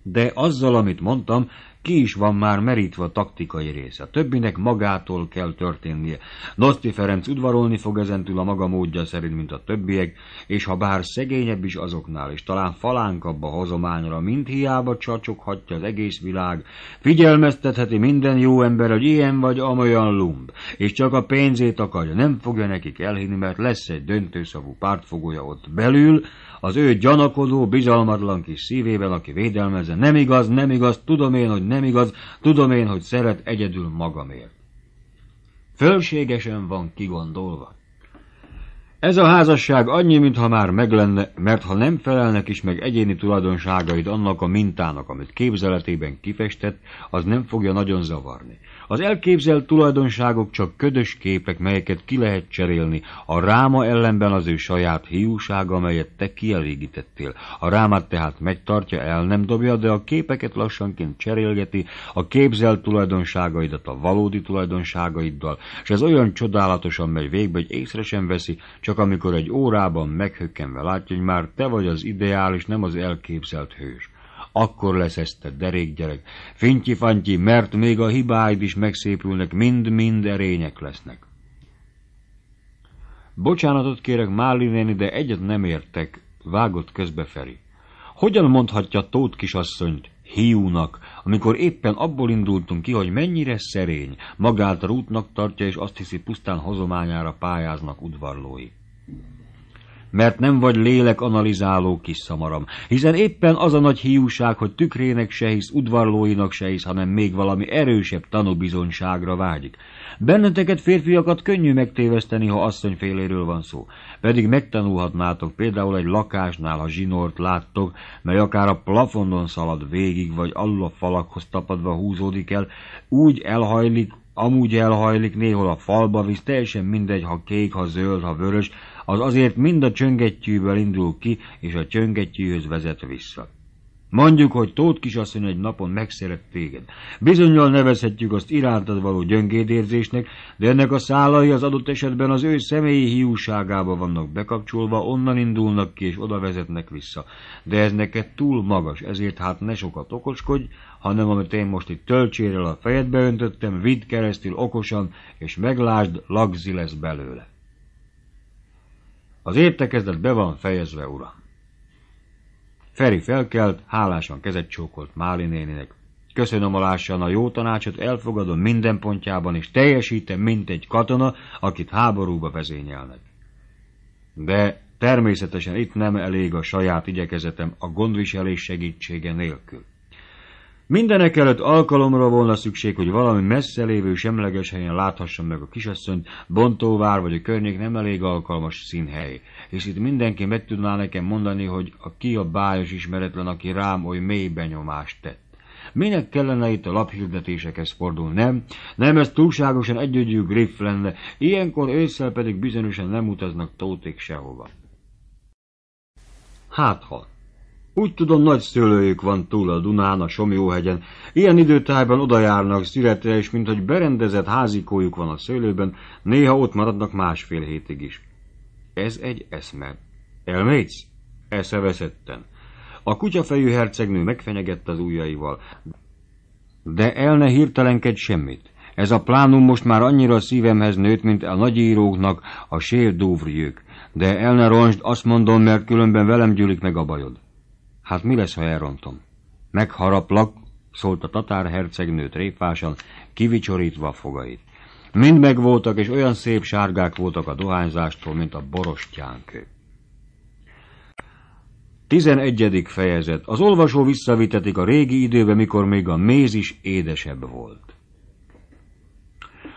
De azzal, amit mondtam, ki is van már merítve a taktikai része. A többinek magától kell történnie. Noszti Ferenc udvarolni fog ezentül a maga módja szerint, mint a többiek, és ha bár szegényebb is azoknál, és talán falánkabb a hozományra, mint hiába csacsoghatja az egész világ, figyelmeztetheti minden jó ember, hogy ilyen vagy amolyan lumb, és csak a pénzét akarja, nem fogja nekik elhinni, mert lesz egy döntőszavú pártfogója ott belül, az ő gyanakodó, bizalmatlan kis szívével, aki védelmezze. Nem igaz, nem igaz, tudom én, hogy nem igaz, tudom én, hogy szeret egyedül magamért. Fölségesen van kigondolva. Ez a házasság annyi, mintha már meglenne, mert ha nem felelnek is meg egyéni tulajdonságaid annak a mintának, amit képzeletében kifestett, az nem fogja nagyon zavarni. Az elképzelt tulajdonságok csak ködös képek, melyeket ki lehet cserélni. A ráma ellenben az ő saját hiúsága, amelyet te kielégítettél. A rámát tehát megtartja, el nem dobja, de a képeket lassanként cserélgeti, a képzelt tulajdonságaidat a valódi tulajdonságaiddal, és ez olyan csodálatosan megy végbe, hogy észre sem veszi, csak amikor egy órában meghökkenve látja, hogy már te vagy az ideális, nem az elképzelt hős akkor lesz ezt derék derékgyerek. Fintyi-fantyi, mert még a hibáid is megszépülnek, mind-mind erények lesznek. Bocsánatot kérek Máli néni, de egyet nem értek, vágott közbe Feri. Hogyan mondhatja Tóth kisasszonyt hiúnak, amikor éppen abból indultunk ki, hogy mennyire szerény, magát rútnak tartja, és azt hiszi pusztán hozományára pályáznak udvarlói mert nem vagy lélek analizáló kis szamaram, hiszen éppen az a nagy hiúság, hogy tükrének se hisz, udvarlóinak se hisz, hanem még valami erősebb tanúbizonyságra vágyik. Benneteket férfiakat könnyű megtéveszteni, ha asszonyféléről van szó, pedig megtanulhatnátok például egy lakásnál, ha zsinort láttok, mely akár a plafonon szalad végig, vagy alul a falakhoz tapadva húzódik el, úgy elhajlik, amúgy elhajlik, néhol a falba visz, teljesen mindegy, ha kék, ha zöld, ha vörös, az azért mind a csöngettyűből indul ki, és a csöngettyűhöz vezet vissza. Mondjuk, hogy Tóth kisasszony egy napon megszeret téged. Bizonyal nevezhetjük azt irántad való gyöngédérzésnek, de ennek a szálai az adott esetben az ő személyi hiúságába vannak bekapcsolva, onnan indulnak ki és oda vezetnek vissza. De ez neked túl magas, ezért hát ne sokat okoskodj, hanem amit én most itt töltsérrel a fejedbe öntöttem, vidd keresztül okosan, és meglásd, lagzi lesz belőle. Az értekezlet be van fejezve, uram. Feri felkelt, hálásan kezet csókolt Máli néninek. Köszönöm alássan a jó tanácsot, elfogadom minden pontjában, és teljesítem, mint egy katona, akit háborúba vezényelnek. De természetesen itt nem elég a saját igyekezetem a gondviselés segítsége nélkül. Mindenek előtt alkalomra volna szükség, hogy valami messze lévő semleges helyen láthassam meg a kisasszonyt, Bontóvár vagy a környék nem elég alkalmas színhely. És itt mindenki meg tudná nekem mondani, hogy a ki a bájos ismeretlen, aki rám oly mély benyomást tett. Minek kellene itt a laphirdetésekhez fordul, nem? Nem, ez túlságosan együgyű griff lenne, ilyenkor ősszel pedig bizonyosan nem utaznak tóték sehova. Hát halt. Úgy tudom, nagy szőlőjük van túl a Dunán, a Somjóhegyen. Ilyen időtájban oda járnak születre, és mint hogy berendezett házikójuk van a szőlőben, néha ott maradnak másfél hétig is. Ez egy eszme. Elmégysz? Eszeveszetten. A kutyafejű hercegnő megfenyegette az ujjaival. De el ne hirtelenkedj semmit. Ez a plánum most már annyira a szívemhez nőtt, mint a nagyíróknak a sérdúvrjük. De el ne ronsd, azt mondom, mert különben velem gyűlik meg a bajod. Hát mi lesz, ha elrontom? Megharaplak, szólt a tatár hercegnő tréfásan, kivicsorítva a fogait. Mind megvoltak, és olyan szép sárgák voltak a dohányzástól, mint a borostyánkő. 11. fejezet. Az olvasó visszavitetik a régi időbe, mikor még a méz is édesebb volt.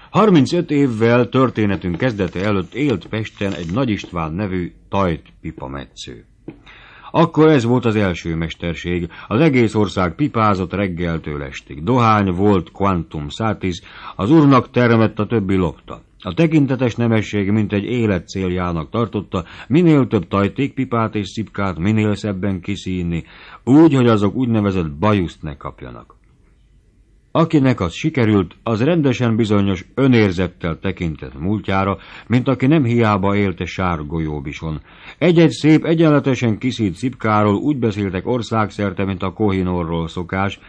35 évvel történetünk kezdete előtt élt Pesten egy Nagy István nevű tajt pipametsző. Akkor ez volt az első mesterség. Az egész ország pipázott reggeltől estig. Dohány volt quantum satis, az urnak termett a többi lopta. A tekintetes nemesség mint egy élet céljának tartotta, minél több tajtékpipát és szipkát minél szebben kiszínni, úgy, hogy azok úgynevezett bajuszt ne kapjanak. Akinek az sikerült, az rendesen bizonyos önérzettel tekintett múltjára, mint aki nem hiába élte sárgolyóbison. Egy-egy szép, egyenletesen kiszít szipkáról úgy beszéltek országszerte, mint a Kohinorról szokás,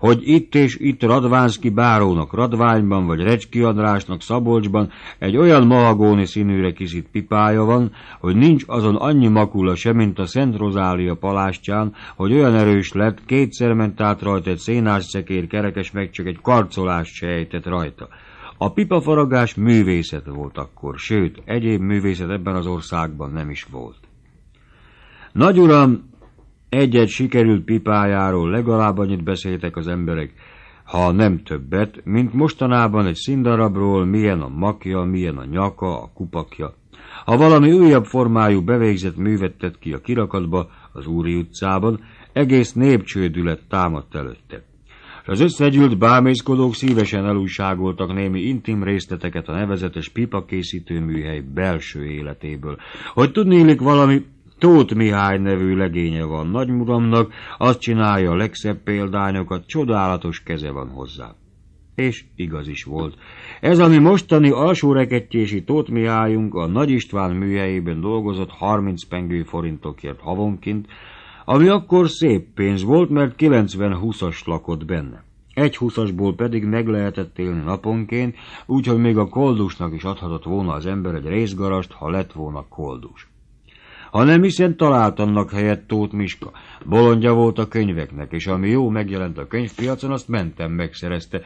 hogy itt és itt Radvánszki bárónak Radványban, vagy Recski Andrásnak Szabolcsban egy olyan mahagóni színűre kiszít pipája van, hogy nincs azon annyi makula sem, mint a Szent Rozália palástján, hogy olyan erős lett, kétszer ment át rajta egy szénás szekér kerekes, meg csak egy karcolást sejtett rajta. A pipafaragás művészet volt akkor, sőt, egyéb művészet ebben az országban nem is volt. Nagy uram, Egyet sikerült pipájáról legalább annyit beszéltek az emberek, ha nem többet, mint mostanában egy színdarabról, milyen a makja, milyen a nyaka, a kupakja. Ha valami újabb formájú bevégzett művet tett ki a kirakatba, az Úri utcában, egész népcsődület támadt előtte. S az összegyűlt bámészkodók szívesen elújságoltak némi intim részleteket a nevezetes pipakészítőműhely műhely belső életéből. Hogy tudnélik valami Tóth Mihály nevű legénye van nagymuramnak, azt csinálja a legszebb példányokat, csodálatos keze van hozzá. És igaz is volt. Ez a mi mostani alsórekettjési Tóth Mihályunk a Nagy István műhelyében dolgozott 30 pengő forintokért havonként, ami akkor szép pénz volt, mert 90-20-as lakott benne. Egy húszasból pedig meg lehetett élni naponként, úgyhogy még a koldusnak is adhatott volna az ember egy részgarast, ha lett volna koldus. Ha nem hiszen talált annak helyett Tóth Miska. Bolondja volt a könyveknek, és ami jó megjelent a könyvpiacon, azt mentem megszerezte.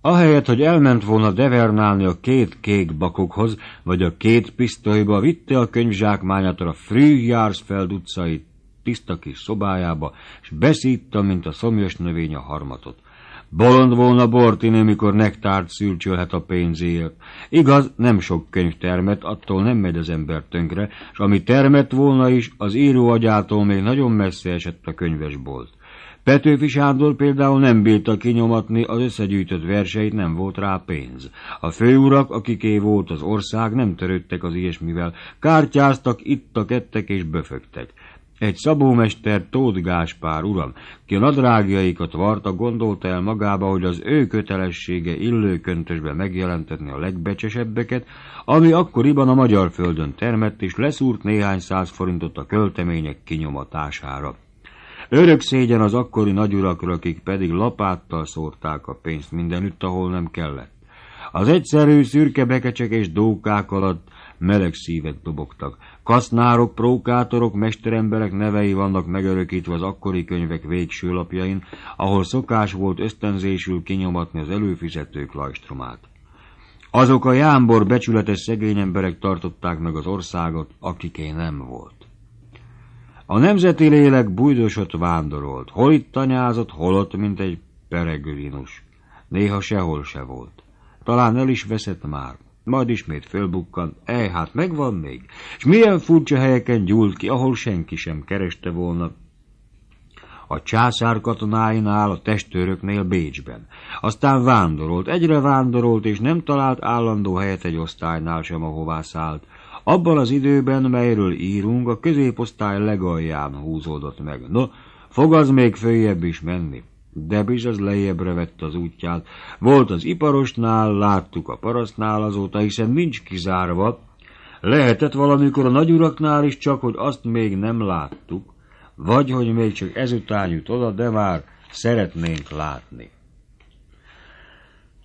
Ahelyett, hogy elment volna devernálni a két kék bakokhoz, vagy a két pisztolyba, vitte a könyvzsákmányát a Frühjársfeld utcai tiszta kis szobájába, és beszítta, mint a szomjas növény a harmatot. Bolond volna Bortinő, mikor nektárt szülcsölhet a pénzéért. Igaz, nem sok könyv termet, attól nem megy az ember tönkre, és ami termet volna is, az író agyától még nagyon messze esett a könyvesbolt. Petőfi Sándor például nem bírta kinyomatni az összegyűjtött verseit, nem volt rá pénz. A főurak, akiké volt az ország, nem törődtek az ilyesmivel, kártyáztak, ittak, ettek és böfögtek. Egy szabómester Tóth Gáspár uram, ki a nadrágjaikat varta, gondolta el magába, hogy az ő kötelessége illőköntösbe megjelentetni a legbecsesebbeket, ami akkoriban a magyar földön termett, és leszúrt néhány száz forintot a költemények kinyomatására. Örök szégyen az akkori nagyurakra, akik pedig lapáttal szórták a pénzt mindenütt, ahol nem kellett. Az egyszerű szürke bekecsek és dókák alatt meleg szívet dobogtak. Kasznárok, prókátorok, mesteremberek nevei vannak megörökítve az akkori könyvek végső lapjain, ahol szokás volt ösztönzésül kinyomatni az előfizetők lajstromát. Azok a jámbor becsületes szegény emberek tartották meg az országot, akiké nem volt. A nemzeti lélek bújdosott vándorolt, hol itt tanyázott, hol ott, mint egy peregrinus. Néha sehol se volt. Talán el is veszett már. Majd ismét fölbukkant, ej, hát megvan még, és milyen furcsa helyeken gyúlt ki, ahol senki sem kereste volna. A császár katonáinál, a testőröknél Bécsben. Aztán vándorolt, egyre vándorolt, és nem talált állandó helyet egy osztálynál sem, ahová szállt. Abban az időben, melyről írunk, a középosztály legalján húzódott meg. No, fog az még följebb is menni de bizony lejjebbre vett az útját. Volt az iparosnál, láttuk a parasztnál azóta, hiszen nincs kizárva. Lehetett valamikor a nagyuraknál is, csak hogy azt még nem láttuk, vagy hogy még csak ezután jut oda, de már szeretnénk látni.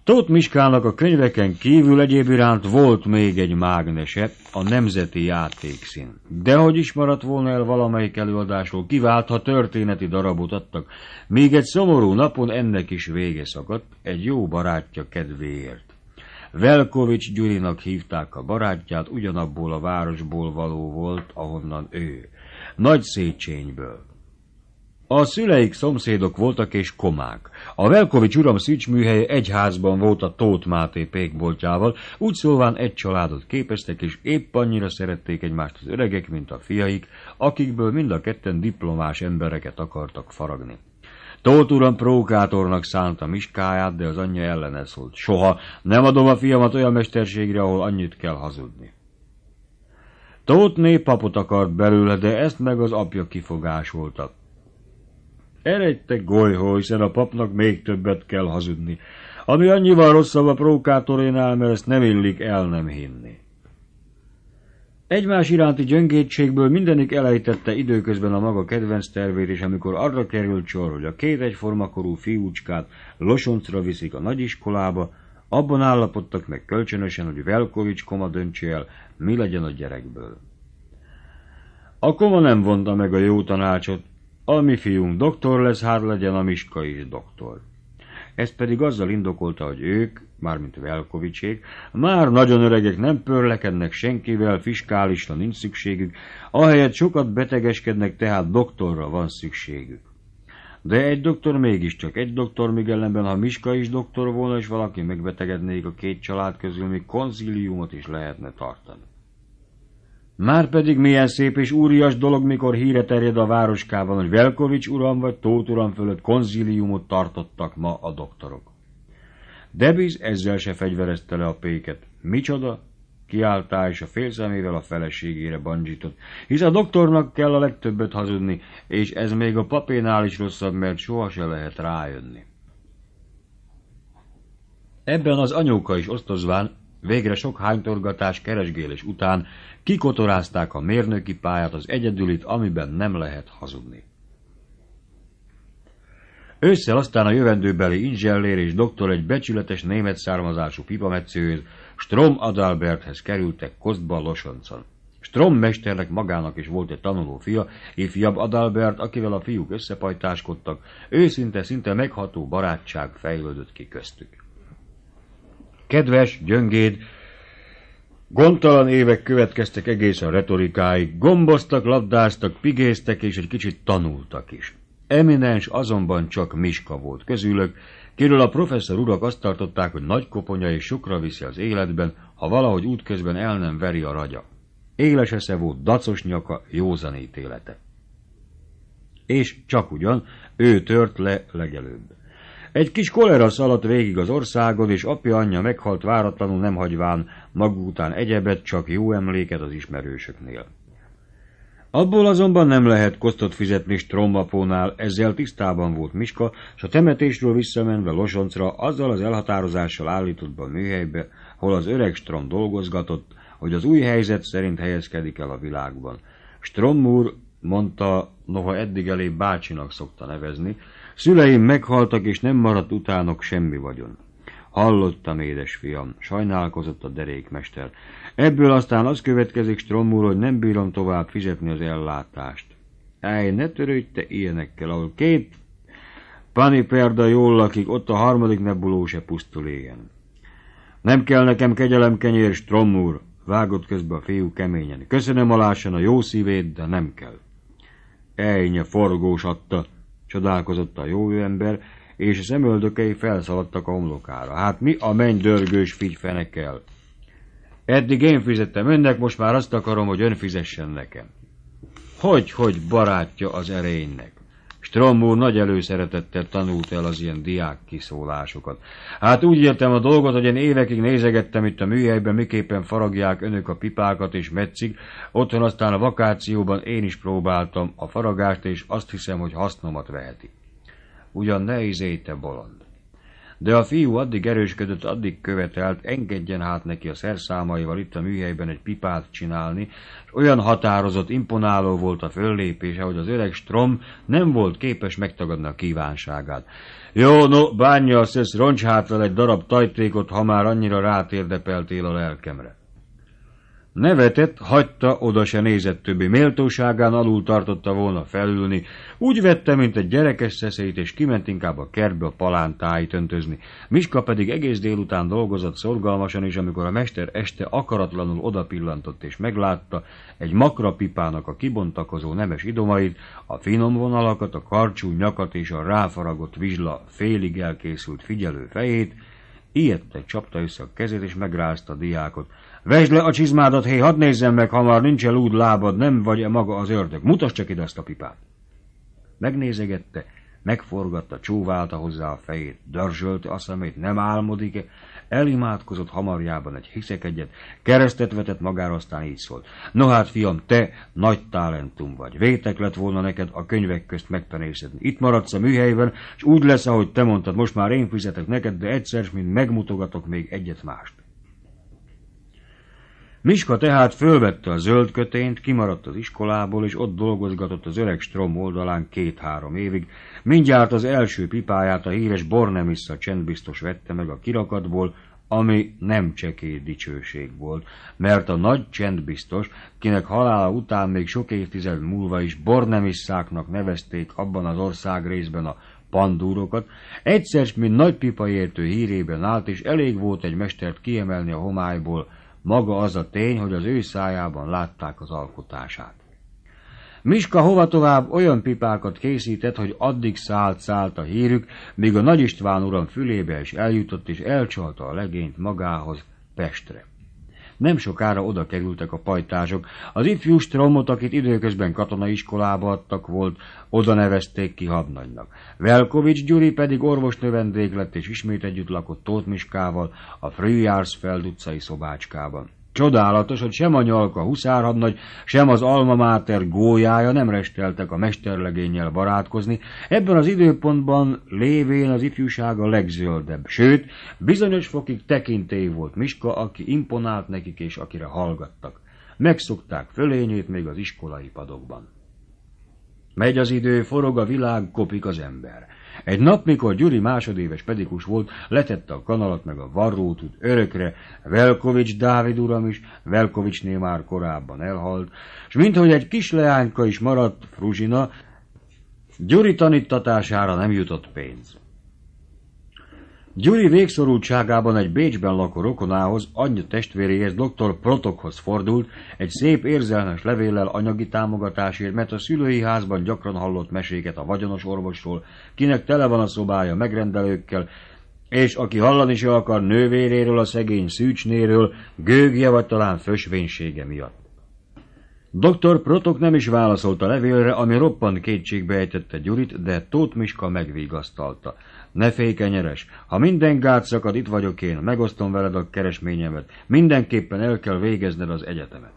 Tóth Miskának a könyveken kívül egyéb iránt volt még egy mágnese, a Nemzeti Játékszín. De hogy is maradt volna el valamelyik előadásról, kivált, ha történeti darabot adtak. Még egy szomorú napon ennek is vége szakadt, egy jó barátja kedvéért. Velkovics Gyurinak hívták a barátját, ugyanabból a városból való volt, ahonnan ő. Nagy Széchenyből. A szüleik szomszédok voltak és komák. A Velkovics uram szűcsműhelye egy házban volt a Tóth Máté pékboltjával, úgy szóván egy családot képeztek, és épp annyira szerették egymást az öregek, mint a fiaik, akikből mind a ketten diplomás embereket akartak faragni. Tóth uram prókátornak szánta miskáját, de az anyja ellene szólt. Soha nem adom a fiamat olyan mesterségre, ahol annyit kell hazudni. Tóth papot akart belőle, de ezt meg az apja kifogásoltak. Eredte golyhó, hiszen a papnak még többet kell hazudni, ami annyival rosszabb a prókátorénál, mert ezt nem illik el nem hinni. Egymás iránti gyöngétségből mindenik elejtette időközben a maga kedvenc tervét, és amikor arra került sor, hogy a két egyformakorú fiúcskát losoncra viszik a nagyiskolába, abban állapodtak meg kölcsönösen, hogy Velkovics koma döntse el, mi legyen a gyerekből. A koma nem vonta meg a jó tanácsot, a mi fiunk doktor lesz, hát legyen a Miska is doktor. Ezt pedig azzal indokolta, hogy ők, mármint Velkovicsék, már nagyon öregek nem pörlekednek senkivel, fiskálisra nincs szükségük, ahelyett sokat betegeskednek, tehát doktorra van szükségük. De egy doktor mégiscsak, egy doktor, míg ellenben, ha Miska is doktor volna, és valaki megbetegednék a két család közül, még konziliumot is lehetne tartani. Márpedig milyen szép és úrias dolog, mikor híre terjed a városkában, hogy Velkovics uram vagy Tóth uram fölött konziliumot tartottak ma a doktorok. Debiz ezzel se fegyverezte le a péket. Micsoda? Kiáltá és a félszemével a feleségére bandzsított. Hisz a doktornak kell a legtöbbet hazudni, és ez még a papénál is rosszabb, mert soha se lehet rájönni. Ebben az anyóka is osztozván, végre sok hánytorgatás, keresgélés után Kikotorázták a mérnöki pályát, az egyedülit, amiben nem lehet hazudni. Ősszel aztán a jövendőbeli Ingellér és doktor egy becsületes német származású pipametszőjét, Strom Adalberthez kerültek kosztba Losoncon. Strom mesternek magának is volt egy tanuló fia, ifjabb Adalbert, akivel a fiúk összepajtáskodtak, őszinte, szinte megható barátság fejlődött ki köztük. Kedves, gyöngéd, Gondtalan évek következtek egész a retorikáig, gomboztak, labdáztak, pigéztek és egy kicsit tanultak is. Eminens azonban csak Miska volt közülök, kiről a professzor urak azt tartották, hogy nagy koponya és sokra viszi az életben, ha valahogy útközben el nem veri a ragya. Éles esze volt dacos nyaka, józan ítélete. És csak ugyan ő tört le legelőbb. Egy kis kolera szaladt végig az országon, és apja-anyja meghalt váratlanul nem hagyván maguk után egyebet, csak jó emléket az ismerősöknél. Abból azonban nem lehet kosztot fizetni Strombapónál, ezzel tisztában volt Miska, s a temetésről visszamenve Losoncra azzal az elhatározással állított be a műhelybe, hol az öreg Strom dolgozgatott, hogy az új helyzet szerint helyezkedik el a világban. Strom úr, mondta, noha eddig elé bácsinak szokta nevezni, Szüleim meghaltak, és nem maradt utánok semmi vagyon. Hallottam, fiam, sajnálkozott a derékmester. Ebből aztán az következik, Stromul, hogy nem bírom tovább fizetni az ellátást. Ej, ne törődj te ilyenekkel, ahol két paniperda jól lakik, ott a harmadik nebuló se pusztul égen. Nem kell nekem kegyelem kenyér, Stromul, vágott közbe a fiú keményen. Köszönöm alásan a jó szívét, de nem kell. Ejnye forgós adta, csodálkozott a ember, és a szemöldökei felszaladtak a homlokára. Hát mi a menny dörgős figyfenekkel? Eddig én fizettem önnek, most már azt akarom, hogy ön fizessen nekem. Hogy, hogy barátja az erénynek? Strombó nagy előszeretettel tanult el az ilyen diák kiszólásokat. Hát úgy értem a dolgot, hogy én évekig nézegettem itt a műhelyben, miképpen faragják önök a pipákat és meccig, otthon aztán a vakációban én is próbáltam a faragást, és azt hiszem, hogy hasznomat veheti. Ugyan ne izéte bolond. De a fiú addig erősködött, addig követelt, engedjen hát neki a szerszámaival itt a műhelyben egy pipát csinálni, és olyan határozott, imponáló volt a föllépése, hogy az öreg Strom nem volt képes megtagadni a kívánságát. Jó, no, bánja a szesz, roncs hátra egy darab tajtékot, ha már annyira rátérdepeltél a lelkemre. Nevetett, hagyta, oda se nézett többi méltóságán alul tartotta volna felülni. Úgy vette, mint egy gyerekes szeszélyt, és kiment inkább a kertbe a palántáit öntözni. Miska pedig egész délután dolgozott szorgalmasan, és amikor a mester este akaratlanul odapillantott és meglátta egy makrapipának a kibontakozó nemes idomait, a finom vonalakat, a karcsú nyakat és a ráfaragott vizsla félig elkészült figyelő fejét, ilyette csapta össze a kezét és megrázta a diákot. Vesd le a csizmádat, hé, hadd nézzem meg, ha már nincs elúd lábad, nem vagy -e maga az ördög. Mutasd csak ide azt a pipát. Megnézegette, megforgatta, csóválta hozzá a fejét, dörzsölte a szemét, nem álmodik -e? elimádkozott hamarjában egy hiszek egyet, keresztet vetett magára, aztán így szólt. No hát, fiam, te nagy talentum vagy. Vétek lett volna neked a könyvek közt megpenészedni. Itt maradsz a műhelyben, és úgy lesz, ahogy te mondtad, most már én fizetek neked, de egyszer, mint megmutogatok még egyet mást. Miska tehát fölvette a zöld kötényt, kimaradt az iskolából, és ott dolgozgatott az öreg strom oldalán két-három évig. Mindjárt az első pipáját a híres Bornemissa csendbiztos vette meg a kirakatból, ami nem csekély dicsőség volt, mert a nagy csendbiztos, kinek halála után még sok évtized múlva is bornemisszáknak nevezték abban az ország részben a pandúrokat, egyszer, mint nagy pipaértő hírében állt, és elég volt egy mestert kiemelni a homályból, maga az a tény, hogy az ő szájában látták az alkotását. Miska hova tovább olyan pipákat készített, hogy addig szállt-szállt a hírük, míg a Nagy István uram fülébe is eljutott és elcsalta a legényt magához Pestre. Nem sokára oda kerültek a pajtások. Az ifjú Stromot, akit időközben katonai iskolába adtak volt, oda nevezték ki hadnagynak. Velkovics Gyuri pedig orvos növendék lett és ismét együtt lakott Tóth Miskával, a Frühjársfeld utcai szobácskában. Csodálatos, hogy sem a nyalka huszárhadnagy, sem az alma máter gólyája nem resteltek a mesterlegénnyel barátkozni, ebben az időpontban lévén az ifjúság a legzöldebb, sőt, bizonyos fokig tekintély volt Miska, aki imponált nekik és akire hallgattak. Megszokták fölényét még az iskolai padokban. Megy az idő, forog a világ, kopik az ember. Egy nap, mikor Gyuri másodéves pedikus volt, letette a kanalat meg a varrótút örökre, Velkovics Dávid uram is, Velkovicsné már korábban elhalt, és minthogy egy kis leányka is maradt, Fruzsina, Gyuri tanítatására nem jutott pénz. Gyuri végszorultságában egy Bécsben lakó rokonához, anyja testvéréhez, dr. Protokhoz fordult egy szép érzelmes levéllel anyagi támogatásért, mert a szülői házban gyakran hallott meséket a vagyonos orvosról, kinek tele van a szobája megrendelőkkel, és aki hallani se akar nővéréről, a szegény szűcsnéről, gőgje vagy talán fösvénysége miatt. Dr. Protok nem is válaszolt a levélre, ami roppant kétségbe ejtette Gyurit, de Tóth Miska megvigasztalta. Ne félj, kenyeres! Ha minden gát szakad, itt vagyok én, megosztom veled a keresményemet. Mindenképpen el kell végezned az egyetemet.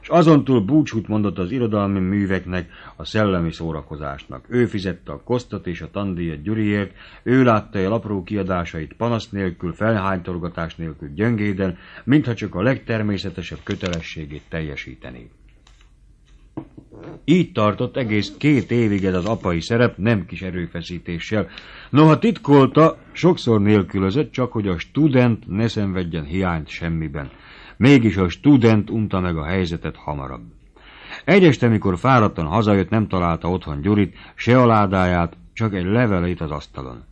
És azon túl búcsút mondott az irodalmi műveknek, a szellemi szórakozásnak. Ő fizette a kosztat és a tandíjat Gyuriért, ő látta el apró kiadásait panasz nélkül, felhánytorgatás nélkül gyöngéden, mintha csak a legtermészetesebb kötelességét teljesítené. Így tartott egész két évig ez az apai szerep nem kis erőfeszítéssel. Noha titkolta, sokszor nélkülözött, csak hogy a student ne szenvedjen hiányt semmiben. Mégis a student unta meg a helyzetet hamarabb. Egy este, mikor fáradtan hazajött, nem találta otthon Gyurit, se a ládáját, csak egy levelét az asztalon.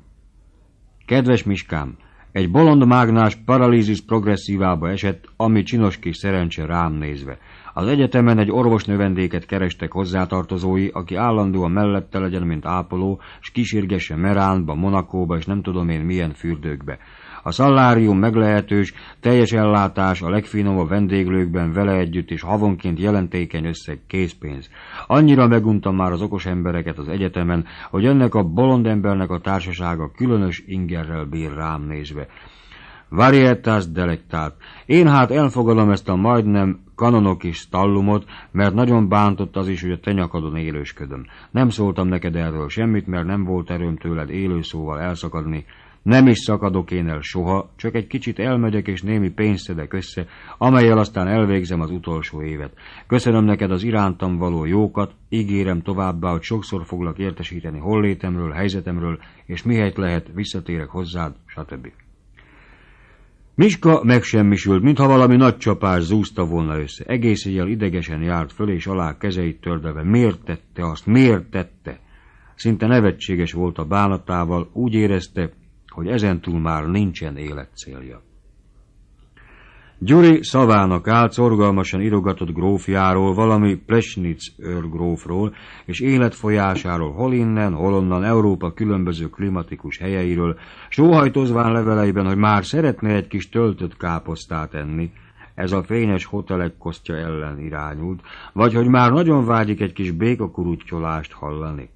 Kedves Miskám, egy bolond mágnás paralízis progresszívába esett, ami csinos kis szerencse rám nézve – az egyetemen egy növendéket kerestek hozzátartozói, aki állandóan mellette legyen, mint ápoló, és kísérgesse Meránba, Monakóba, és nem tudom én milyen fürdőkbe. A szallárium meglehetős, teljes ellátás a legfinomabb vendéglőkben vele együtt, és havonként jelentékeny összeg készpénz. Annyira meguntam már az okos embereket az egyetemen, hogy ennek a bolond embernek a társasága különös ingerrel bír rám nézve. Varietas delektát. Én hát elfogadom ezt a majdnem kanonok és stallumot, mert nagyon bántott az is, hogy a te nyakadon élősködöm. Nem szóltam neked erről semmit, mert nem volt erőm tőled élő szóval elszakadni. Nem is szakadok én el soha, csak egy kicsit elmegyek és némi pénzt szedek össze, amelyel aztán elvégzem az utolsó évet. Köszönöm neked az irántam való jókat, ígérem továbbá, hogy sokszor foglak értesíteni hollétemről, helyzetemről, és mihelyt lehet, visszatérek hozzád, stb. Miska megsemmisült, mintha valami nagy csapás zúzta volna össze. Egész egyel idegesen járt föl és alá kezeit tördeve Miért tette azt? Miért tette? Szinte nevetséges volt a bánatával, úgy érezte, hogy ezentúl már nincsen életcélja. Gyuri szavának állt szorgalmasan irogatott grófjáról, valami Plesnitz őrgrófról, és életfolyásáról hol innen, hol onnan Európa különböző klimatikus helyeiről, sóhajtozván leveleiben, hogy már szeretne egy kis töltött káposztát enni, ez a fényes hotelek kosztja ellen irányult, vagy hogy már nagyon vágyik egy kis békakurutyolást hallani.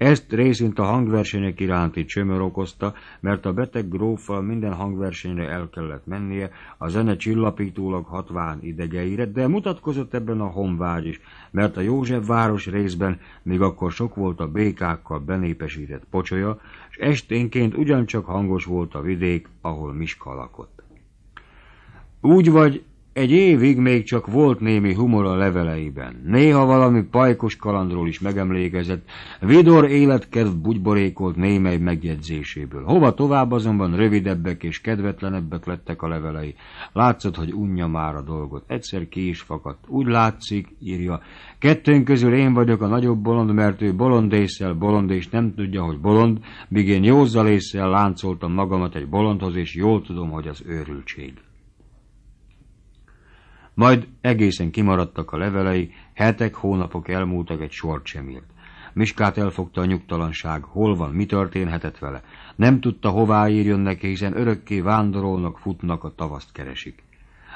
Ezt részint a hangversenyek iránti csömör okozta, mert a beteg gróffal minden hangversenyre el kellett mennie, a zene csillapítólag hatván idegeire, de mutatkozott ebben a honvágy is, mert a József város részben még akkor sok volt a békákkal benépesített pocsolya, és esténként ugyancsak hangos volt a vidék, ahol Miska lakott. Úgy vagy, egy évig még csak volt némi humor a leveleiben. Néha valami pajkos kalandról is megemlékezett, Vidor életkedv bugyborékolt némely megjegyzéséből. Hova tovább azonban rövidebbek és kedvetlenebbek lettek a levelei. Látszott, hogy unja már a dolgot. Egyszer ki is fakadt. Úgy látszik, írja, kettőnk közül én vagyok a nagyobb bolond, mert ő észel, bolond, és nem tudja, hogy bolond, míg én észel láncoltam magamat egy bolondhoz, és jól tudom, hogy az őrültség. Majd egészen kimaradtak a levelei, hetek, hónapok elmúltak, egy sort sem írt. Miskát elfogta a nyugtalanság, hol van, mi történhetett vele. Nem tudta, hová írjon neki, hiszen örökké vándorolnak, futnak, a tavaszt keresik.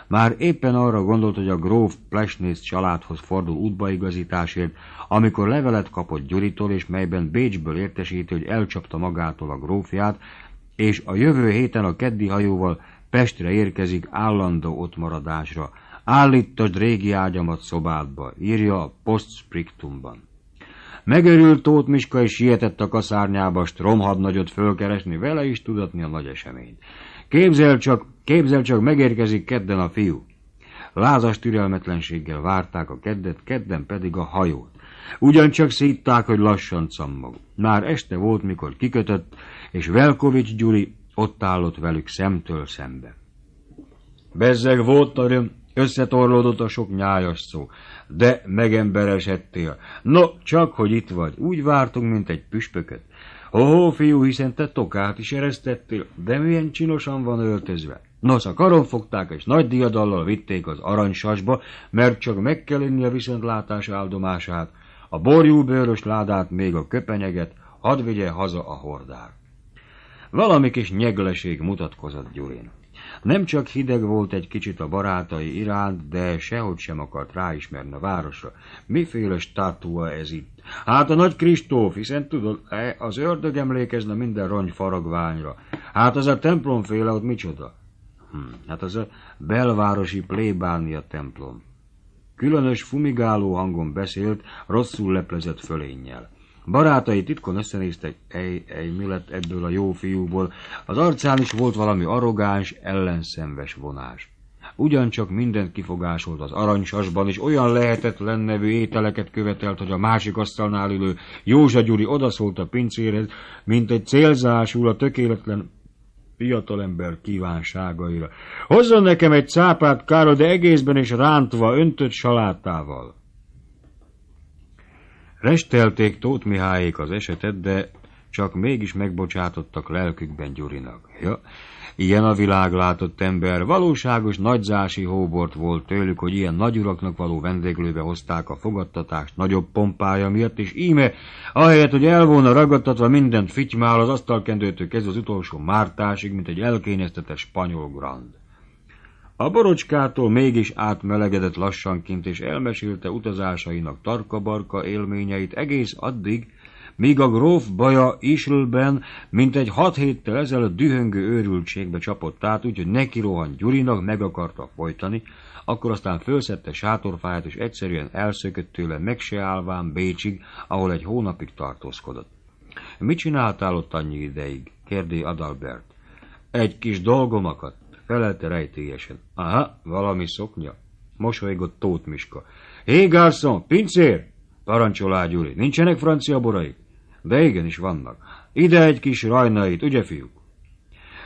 Már éppen arra gondolt, hogy a gróf Plesnész családhoz fordul útbaigazításért, amikor levelet kapott Gyuritól, és melyben Bécsből értesíti, hogy elcsapta magától a grófját, és a jövő héten a keddi hajóval Pestre érkezik állandó ottmaradásra, állítasd régi ágyamat szobádba, írja a postscriptumban. Megerült Tóth Miska és sietett a kaszárnyába, stromhadnagyot fölkeresni, vele is tudatni a nagy eseményt. Képzel csak, képzel csak, megérkezik kedden a fiú. Lázas türelmetlenséggel várták a keddet, kedden pedig a hajót. Ugyancsak szítták, hogy lassan cammog. Már este volt, mikor kikötött, és Velkovics Gyuri ott állott velük szemtől szembe. Bezzeg volt öröm, Összetorlódott a sok nyájas szó, de megemberesedtél. No, csak hogy itt vagy, úgy vártunk, mint egy püspököt. Ó, fiú, hiszen te tokát is eresztettél, de milyen csinosan van öltözve. Nos, a karon fogták, és nagy diadallal vitték az aranysasba, mert csak meg kell inni a viszontlátás áldomását. A borjúbőrös ládát, még a köpenyeget, hadd vigye haza a hordár. Valami kis nyegleség mutatkozott Gyurin. Nem csak hideg volt egy kicsit a barátai iránt, de sehogy sem akart ráismerni a városra. Miféle statua ez itt? Hát a nagy Kristóf, hiszen tudod, e, az ördög emlékezne minden rony faragványra. Hát az a templomféle ott micsoda? Hm, hát az a belvárosi plébánia templom. Különös fumigáló hangon beszélt, rosszul leplezett fölénnyel. Barátai titkon összenéztek egy, egy lett ebből a jó fiúból. Az arcán is volt valami arrogáns, ellenszenves vonás. Ugyancsak mindent kifogásolt az aranysasban, és olyan lehetetlen nevű ételeket követelt, hogy a másik asztalnál ülő Józsa Gyuri odaszólt a pincérhez, mint egy célzásul a tökéletlen fiatalember kívánságaira. Hozzon nekem egy cápát, Károly, de egészben és rántva, öntött salátával. Restelték Tóth Mihályék az esetet, de csak mégis megbocsátottak lelkükben Gyurinak. Ja, ilyen a világ látott ember, valóságos nagyzási hóbort volt tőlük, hogy ilyen nagyuraknak való vendéglőbe hozták a fogadtatást nagyobb pompája miatt, és íme, ahelyett, hogy el volna ragadtatva mindent fitymál az asztalkendőtől kezdve az utolsó mártásig, mint egy elkényeztetett spanyol grand. A borocskától mégis átmelegedett lassanként, és elmesélte utazásainak tarkabarka élményeit egész addig, míg a gróf baja Islben, mint egy hat héttel ezelőtt dühöngő őrültségbe csapott át, úgyhogy neki rohan Gyurinak, meg akarta folytani, akkor aztán fölszette sátorfáját, és egyszerűen elszökött tőle, meg se állván Bécsig, ahol egy hónapig tartózkodott. Mit csináltál ott annyi ideig? kérdé Adalbert. Egy kis dolgom akadt felelte rejtélyesen. Aha, valami szoknya. Mosolygott Tóth Miska. Hé, garçon, pincér! Parancsolá, Gyuri, nincsenek francia boraik? De igenis vannak. Ide egy kis rajnait, ugye fiúk?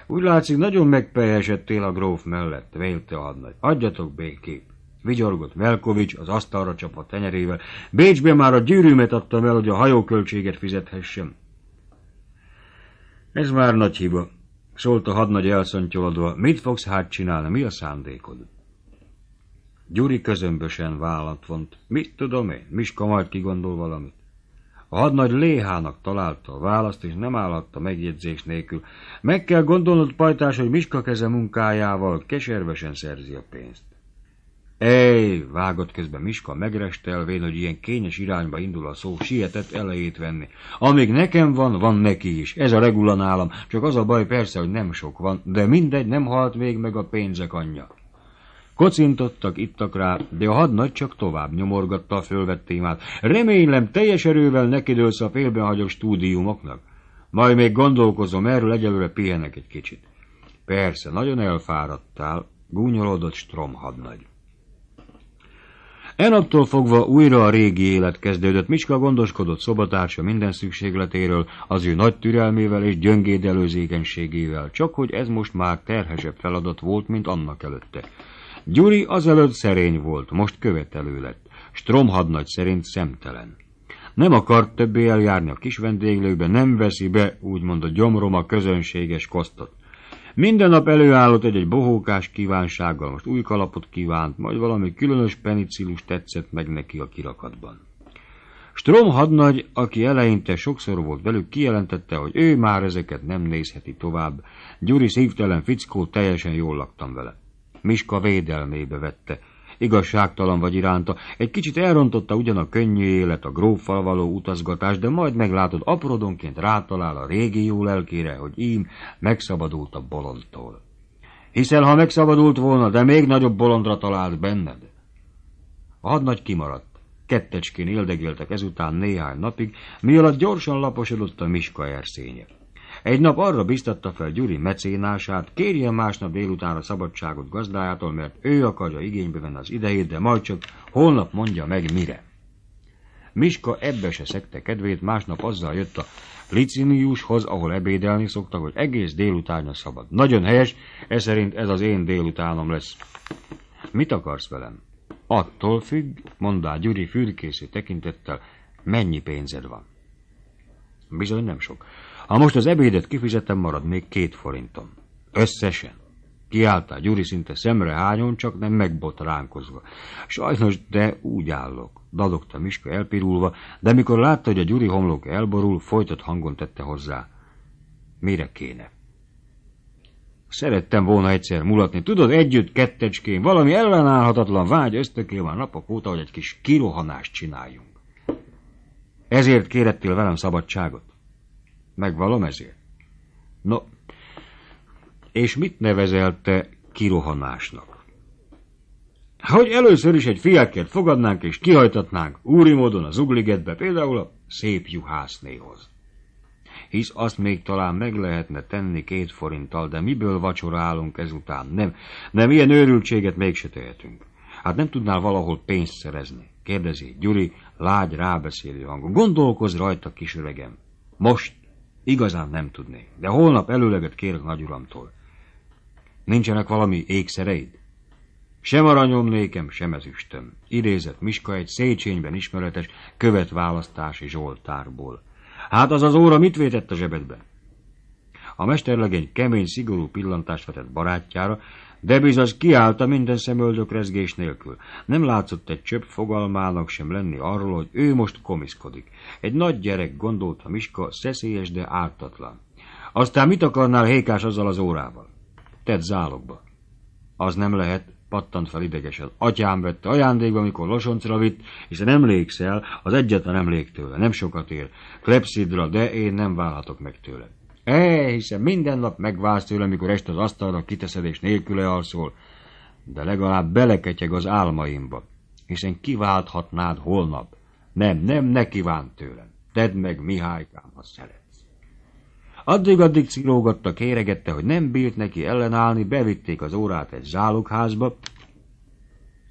Úgy látszik, nagyon megpejesedtél a gróf mellett, vélte a hadnagy. Adjatok békét! Vigyorgott Velkovics az asztalra csapva tenyerével. Bécsbe már a gyűrűmet adtam el, hogy a hajóköltséget fizethessem. Ez már nagy hiba, Szólt a hadnagy elszontyolodva, mit fogsz hát csinálni, mi a szándékod? Gyuri közömbösen vállat vont. Mit tudom én, Miska majd kigondol valamit. A hadnagy léhának találta a választ, és nem állhatta megjegyzés nélkül. Meg kell gondolnod, pajtás, hogy Miska keze munkájával keservesen szerzi a pénzt. Ej, vágott közben Miska megrestelvén, hogy ilyen kényes irányba indul a szó, sietett elejét venni. Amíg nekem van, van neki is. Ez a regula nálam. Csak az a baj persze, hogy nem sok van, de mindegy, nem halt még meg a pénzek anyja. Kocintottak, ittak rá, de a hadnagy csak tovább nyomorgatta a fölvett témát. Remélem, teljes erővel nekidőlsz a félbehagyott stúdiumoknak. Majd még gondolkozom, erről egyelőre pihenek egy kicsit. Persze, nagyon elfáradtál, gúnyolódott Strom hadnagy. Enattól fogva újra a régi élet kezdődött. Micska gondoskodott szobatársa minden szükségletéről, az ő nagy türelmével és gyöngéd előzékenységével, csak hogy ez most már terhesebb feladat volt, mint annak előtte. Gyuri azelőtt szerény volt, most követelő lett. Strom hadnagy szerint szemtelen. Nem akart többé eljárni a kis vendéglőbe, nem veszi be, úgymond a gyomrom a közönséges kosztot. Minden nap előállott egy-egy bohókás kívánsággal, most új kalapot kívánt, majd valami különös penicillus tetszett meg neki a kirakatban. Strom hadnagy, aki eleinte sokszor volt velük, kijelentette, hogy ő már ezeket nem nézheti tovább. Gyuri szívtelen fickó, teljesen jól laktam vele. Miska védelmébe vette, igazságtalan vagy iránta. Egy kicsit elrontotta ugyan a könnyű élet, a gróffal való utazgatás, de majd meglátod, aprodonként rátalál a régi jó lelkére, hogy ím, megszabadult a bolondtól. Hiszen ha megszabadult volna, de még nagyobb bolondra talált benned. A hadnagy kimaradt. Kettecskén éldegéltek ezután néhány napig, mi alatt gyorsan laposodott a Miska erszénye. Egy nap arra biztatta fel Gyuri mecénását, kérje másnap délutánra szabadságot gazdájától, mert ő akarja igénybe venni az idejét, de majd csak holnap mondja meg mire. Miska ebbe se szekte kedvét, másnap azzal jött a liciniushoz, ahol ebédelni szoktak, hogy egész délutánra szabad. Nagyon helyes, ez szerint ez az én délutánom lesz. Mit akarsz velem? Attól függ, mondá Gyuri fűrkészi tekintettel, mennyi pénzed van. Bizony nem sok. Ha most az ebédet kifizetem, marad még két forintom. Összesen. a Gyuri szinte szemre hányon, csak nem ránkozva. Sajnos, de úgy állok. Dadogta Miska elpirulva, de mikor látta, hogy a Gyuri homlok elborul, folytott hangon tette hozzá. Mire kéne? Szerettem volna egyszer mulatni. Tudod, együtt, kettecském, valami ellenállhatatlan vágy ösztökél már napok óta, hogy egy kis kirohanást csináljunk. Ezért kérettél velem szabadságot? Megvalom ezért. No, és mit nevezel te kirohanásnak? Hogy először is egy fiákért fogadnánk és kihajtatnánk úri módon az ugligetbe, például a szép juhásznéhoz. Hisz azt még talán meg lehetne tenni két forinttal, de miből vacsorálunk ezután? Nem, nem ilyen őrültséget mégse tehetünk. Hát nem tudnál valahol pénzt szerezni? Kérdezi Gyuri lágy rábeszélő hangon. Gondolkoz rajta, kis öregem. Most Igazán nem tudnék, de holnap előleget kérek nagyuramtól. Nincsenek valami ékszereid? Sem aranyom nékem, sem ezüstöm. Idézett Miska egy szécsényben ismeretes követválasztási zsoltárból. Hát az az óra mit vétett a zsebedbe? A mesterlegény kemény, szigorú pillantást vetett barátjára, de bizony kiállta minden szemöldök rezgés nélkül. Nem látszott egy csöpp fogalmának sem lenni arról, hogy ő most komiszkodik. Egy nagy gyerek, gondolta Miska, szeszélyes, de ártatlan. Aztán mit akarnál hékás azzal az órával? Tedd zálogba. Az nem lehet, pattant fel idegesen. Atyám vette ajándékba, amikor losoncra vitt, és nem emlékszel, az egyetlen emlék tőle, nem sokat ér. Klepszidra, de én nem válhatok meg tőle. Ej, hiszen minden nap megválsz tőle, mikor este az asztalra kiteszedés nélküle alszol, de legalább beleketyeg az álmaimba, hiszen kiválthatnád holnap. Nem, nem, ne kívánt tőlem. Tedd meg, Mihálykám, ha szeretsz. Addig-addig cirógatta, kéregette, hogy nem bírt neki ellenállni, bevitték az órát egy zálogházba,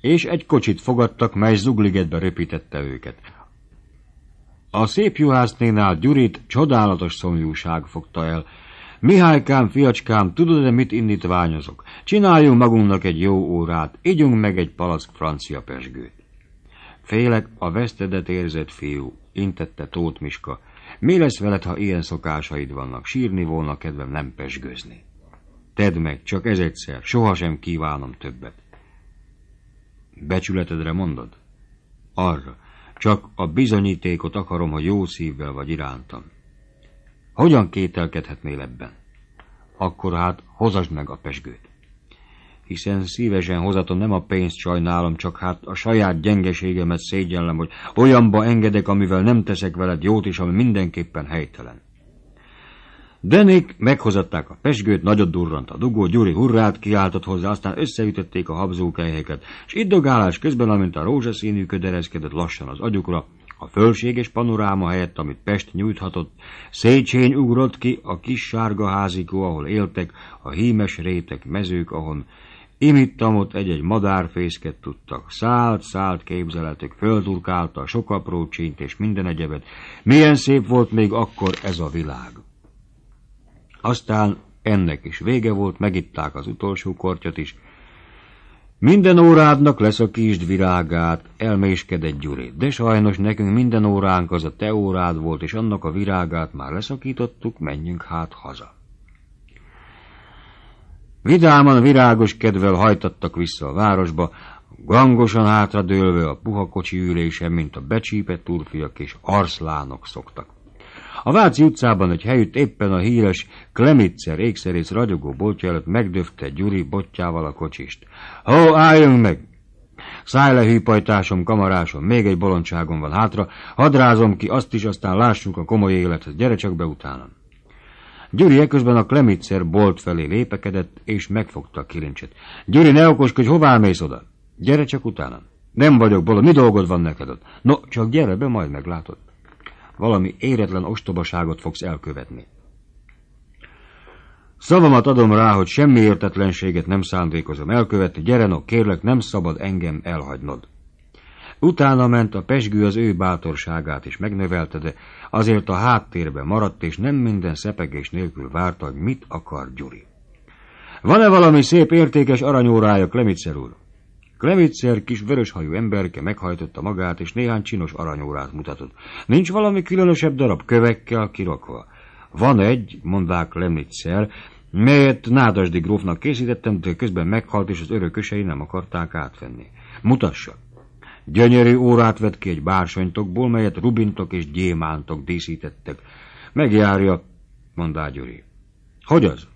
és egy kocsit fogadtak, mely zugligetbe röpítette őket. A szép juhásznénál Gyurit csodálatos szomjúság fogta el. Mihálykám, fiacskám, tudod-e, mit indítványozok? Csináljunk magunknak egy jó órát, ígyunk meg egy palack francia pesgőt. Félek, a vesztedet érzett fiú, intette Tóth Miska. Mi lesz veled, ha ilyen szokásaid vannak? Sírni volna kedvem nem pesgőzni. Tedd meg, csak ez egyszer, sohasem kívánom többet. Becsületedre mondod? Arra, csak a bizonyítékot akarom, ha jó szívvel vagy irántam. Hogyan kételkedhetnél ebben? Akkor hát hozasd meg a pesgőt. Hiszen szívesen hozatom nem a pénzt sajnálom, csak hát a saját gyengeségemet szégyellem, hogy olyanba engedek, amivel nem teszek veled jót, és ami mindenképpen helytelen. Denék meghozatták a pesgőt, nagyot durrant a dugó, Gyuri hurrát kiáltott hozzá, aztán összeütötték a habzókelyheket, és iddogálás közben, amint a rózsaszínű ködereszkedett lassan az agyukra, a fölséges panoráma helyett, amit Pest nyújthatott, Széchenyi ugrott ki a kis sárga házikó, ahol éltek, a hímes rétek mezők, ahon imittamot egy-egy madárfészket tudtak. Szállt-szállt képzeletek, földurkálta sok apró csínt és minden egyebet. Milyen szép volt még akkor ez a világ! Aztán ennek is vége volt, megitták az utolsó kortyot is. Minden órádnak lesz a kisd virágát, elméskedett Gyuri, de sajnos nekünk minden óránk az a te órád volt, és annak a virágát már leszakítottuk, menjünk hát haza. Vidáman virágos kedvel hajtattak vissza a városba, gangosan hátradőlve a puha kocsi ülésen, mint a becsípett turfiak és arszlánok szoktak. A Váci utcában egy helyütt éppen a híres Klemitzer ékszerész ragyogó boltja előtt megdöfte Gyuri botjával a kocsist. Hó, álljunk meg! Szállj le, hűpajtásom, kamarásom, még egy bolondságom van hátra, hadrázom ki azt is, aztán lássunk a komoly életet, gyere csak be utánam. Gyuri eközben a Klemitzer bolt felé lépekedett, és megfogta a kilincset. Gyuri, ne okoskodj, hová mész oda? Gyere csak utánam. Nem vagyok bolond, mi dolgod van neked ott? No, csak gyere be, majd meglátod valami éretlen ostobaságot fogsz elkövetni. Szavamat adom rá, hogy semmi értetlenséget nem szándékozom elkövetni, gyere no, kérlek, nem szabad engem elhagynod. Utána ment a pesgő az ő bátorságát is megnövelte, de azért a háttérbe maradt, és nem minden szepegés nélkül várta, hogy mit akar Gyuri. Van-e valami szép értékes aranyórája, Klemicer úr? Klemitzer kis vöröshajú emberke meghajtotta magát, és néhány csinos aranyórát mutatott. Nincs valami különösebb darab kövekkel kirakva. Van egy, mondták Klemitzer, melyet Nádasdi grófnak készítettem, de közben meghalt, és az örökösei nem akarták átvenni. Mutassa! Gyönyörű órát vett ki egy bársonytokból, melyet rubintok és gyémántok díszítettek. Megjárja, mondá Gyuri. Hogy az?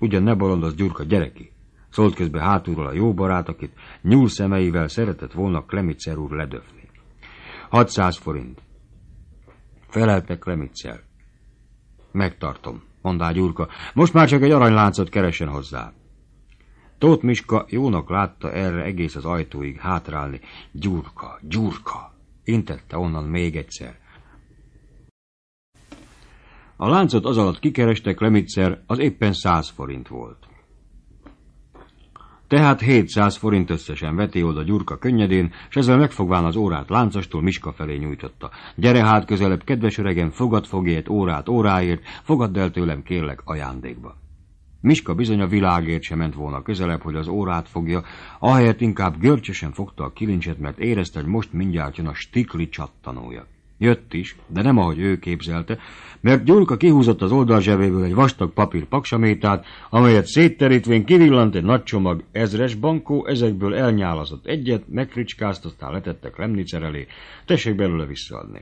Ugyan ne az Gyurka, gyereki. Szólt közbe hátulról a jó barát, akit nyúl szemeivel szeretett volna Klemicer úr ledöfni. 600 forint. Felelte Klemicer. Megtartom, mondá Gyurka. Most már csak egy aranyláncot keresen hozzá. Tóth Miska jónak látta erre egész az ajtóig hátrálni. Gyurka, Gyurka! Intette onnan még egyszer. A láncot az alatt kikerestek, Klemicer, az éppen száz forint volt. Tehát 700 forint összesen veti oda Gyurka könnyedén, és ezzel megfogván az órát láncastól Miska felé nyújtotta. Gyere hát közelebb, kedves öregem, fogad fogért órát óráért, fogadd el tőlem kérlek ajándékba. Miska bizony a világért sem ment volna közelebb, hogy az órát fogja, ahelyett inkább görcsösen fogta a kilincset, mert érezte, hogy most mindjárt jön a stikli csattanója. Jött is, de nem ahogy ő képzelte, mert Gyurka kihúzott az zsebéből egy vastag papír paksamétát, amelyet szétterítvén kivillant egy nagy csomag ezres bankó, ezekből elnyálazott egyet, megfricskázt, aztán letette Kremnicer elé. Tessék belőle visszaadni.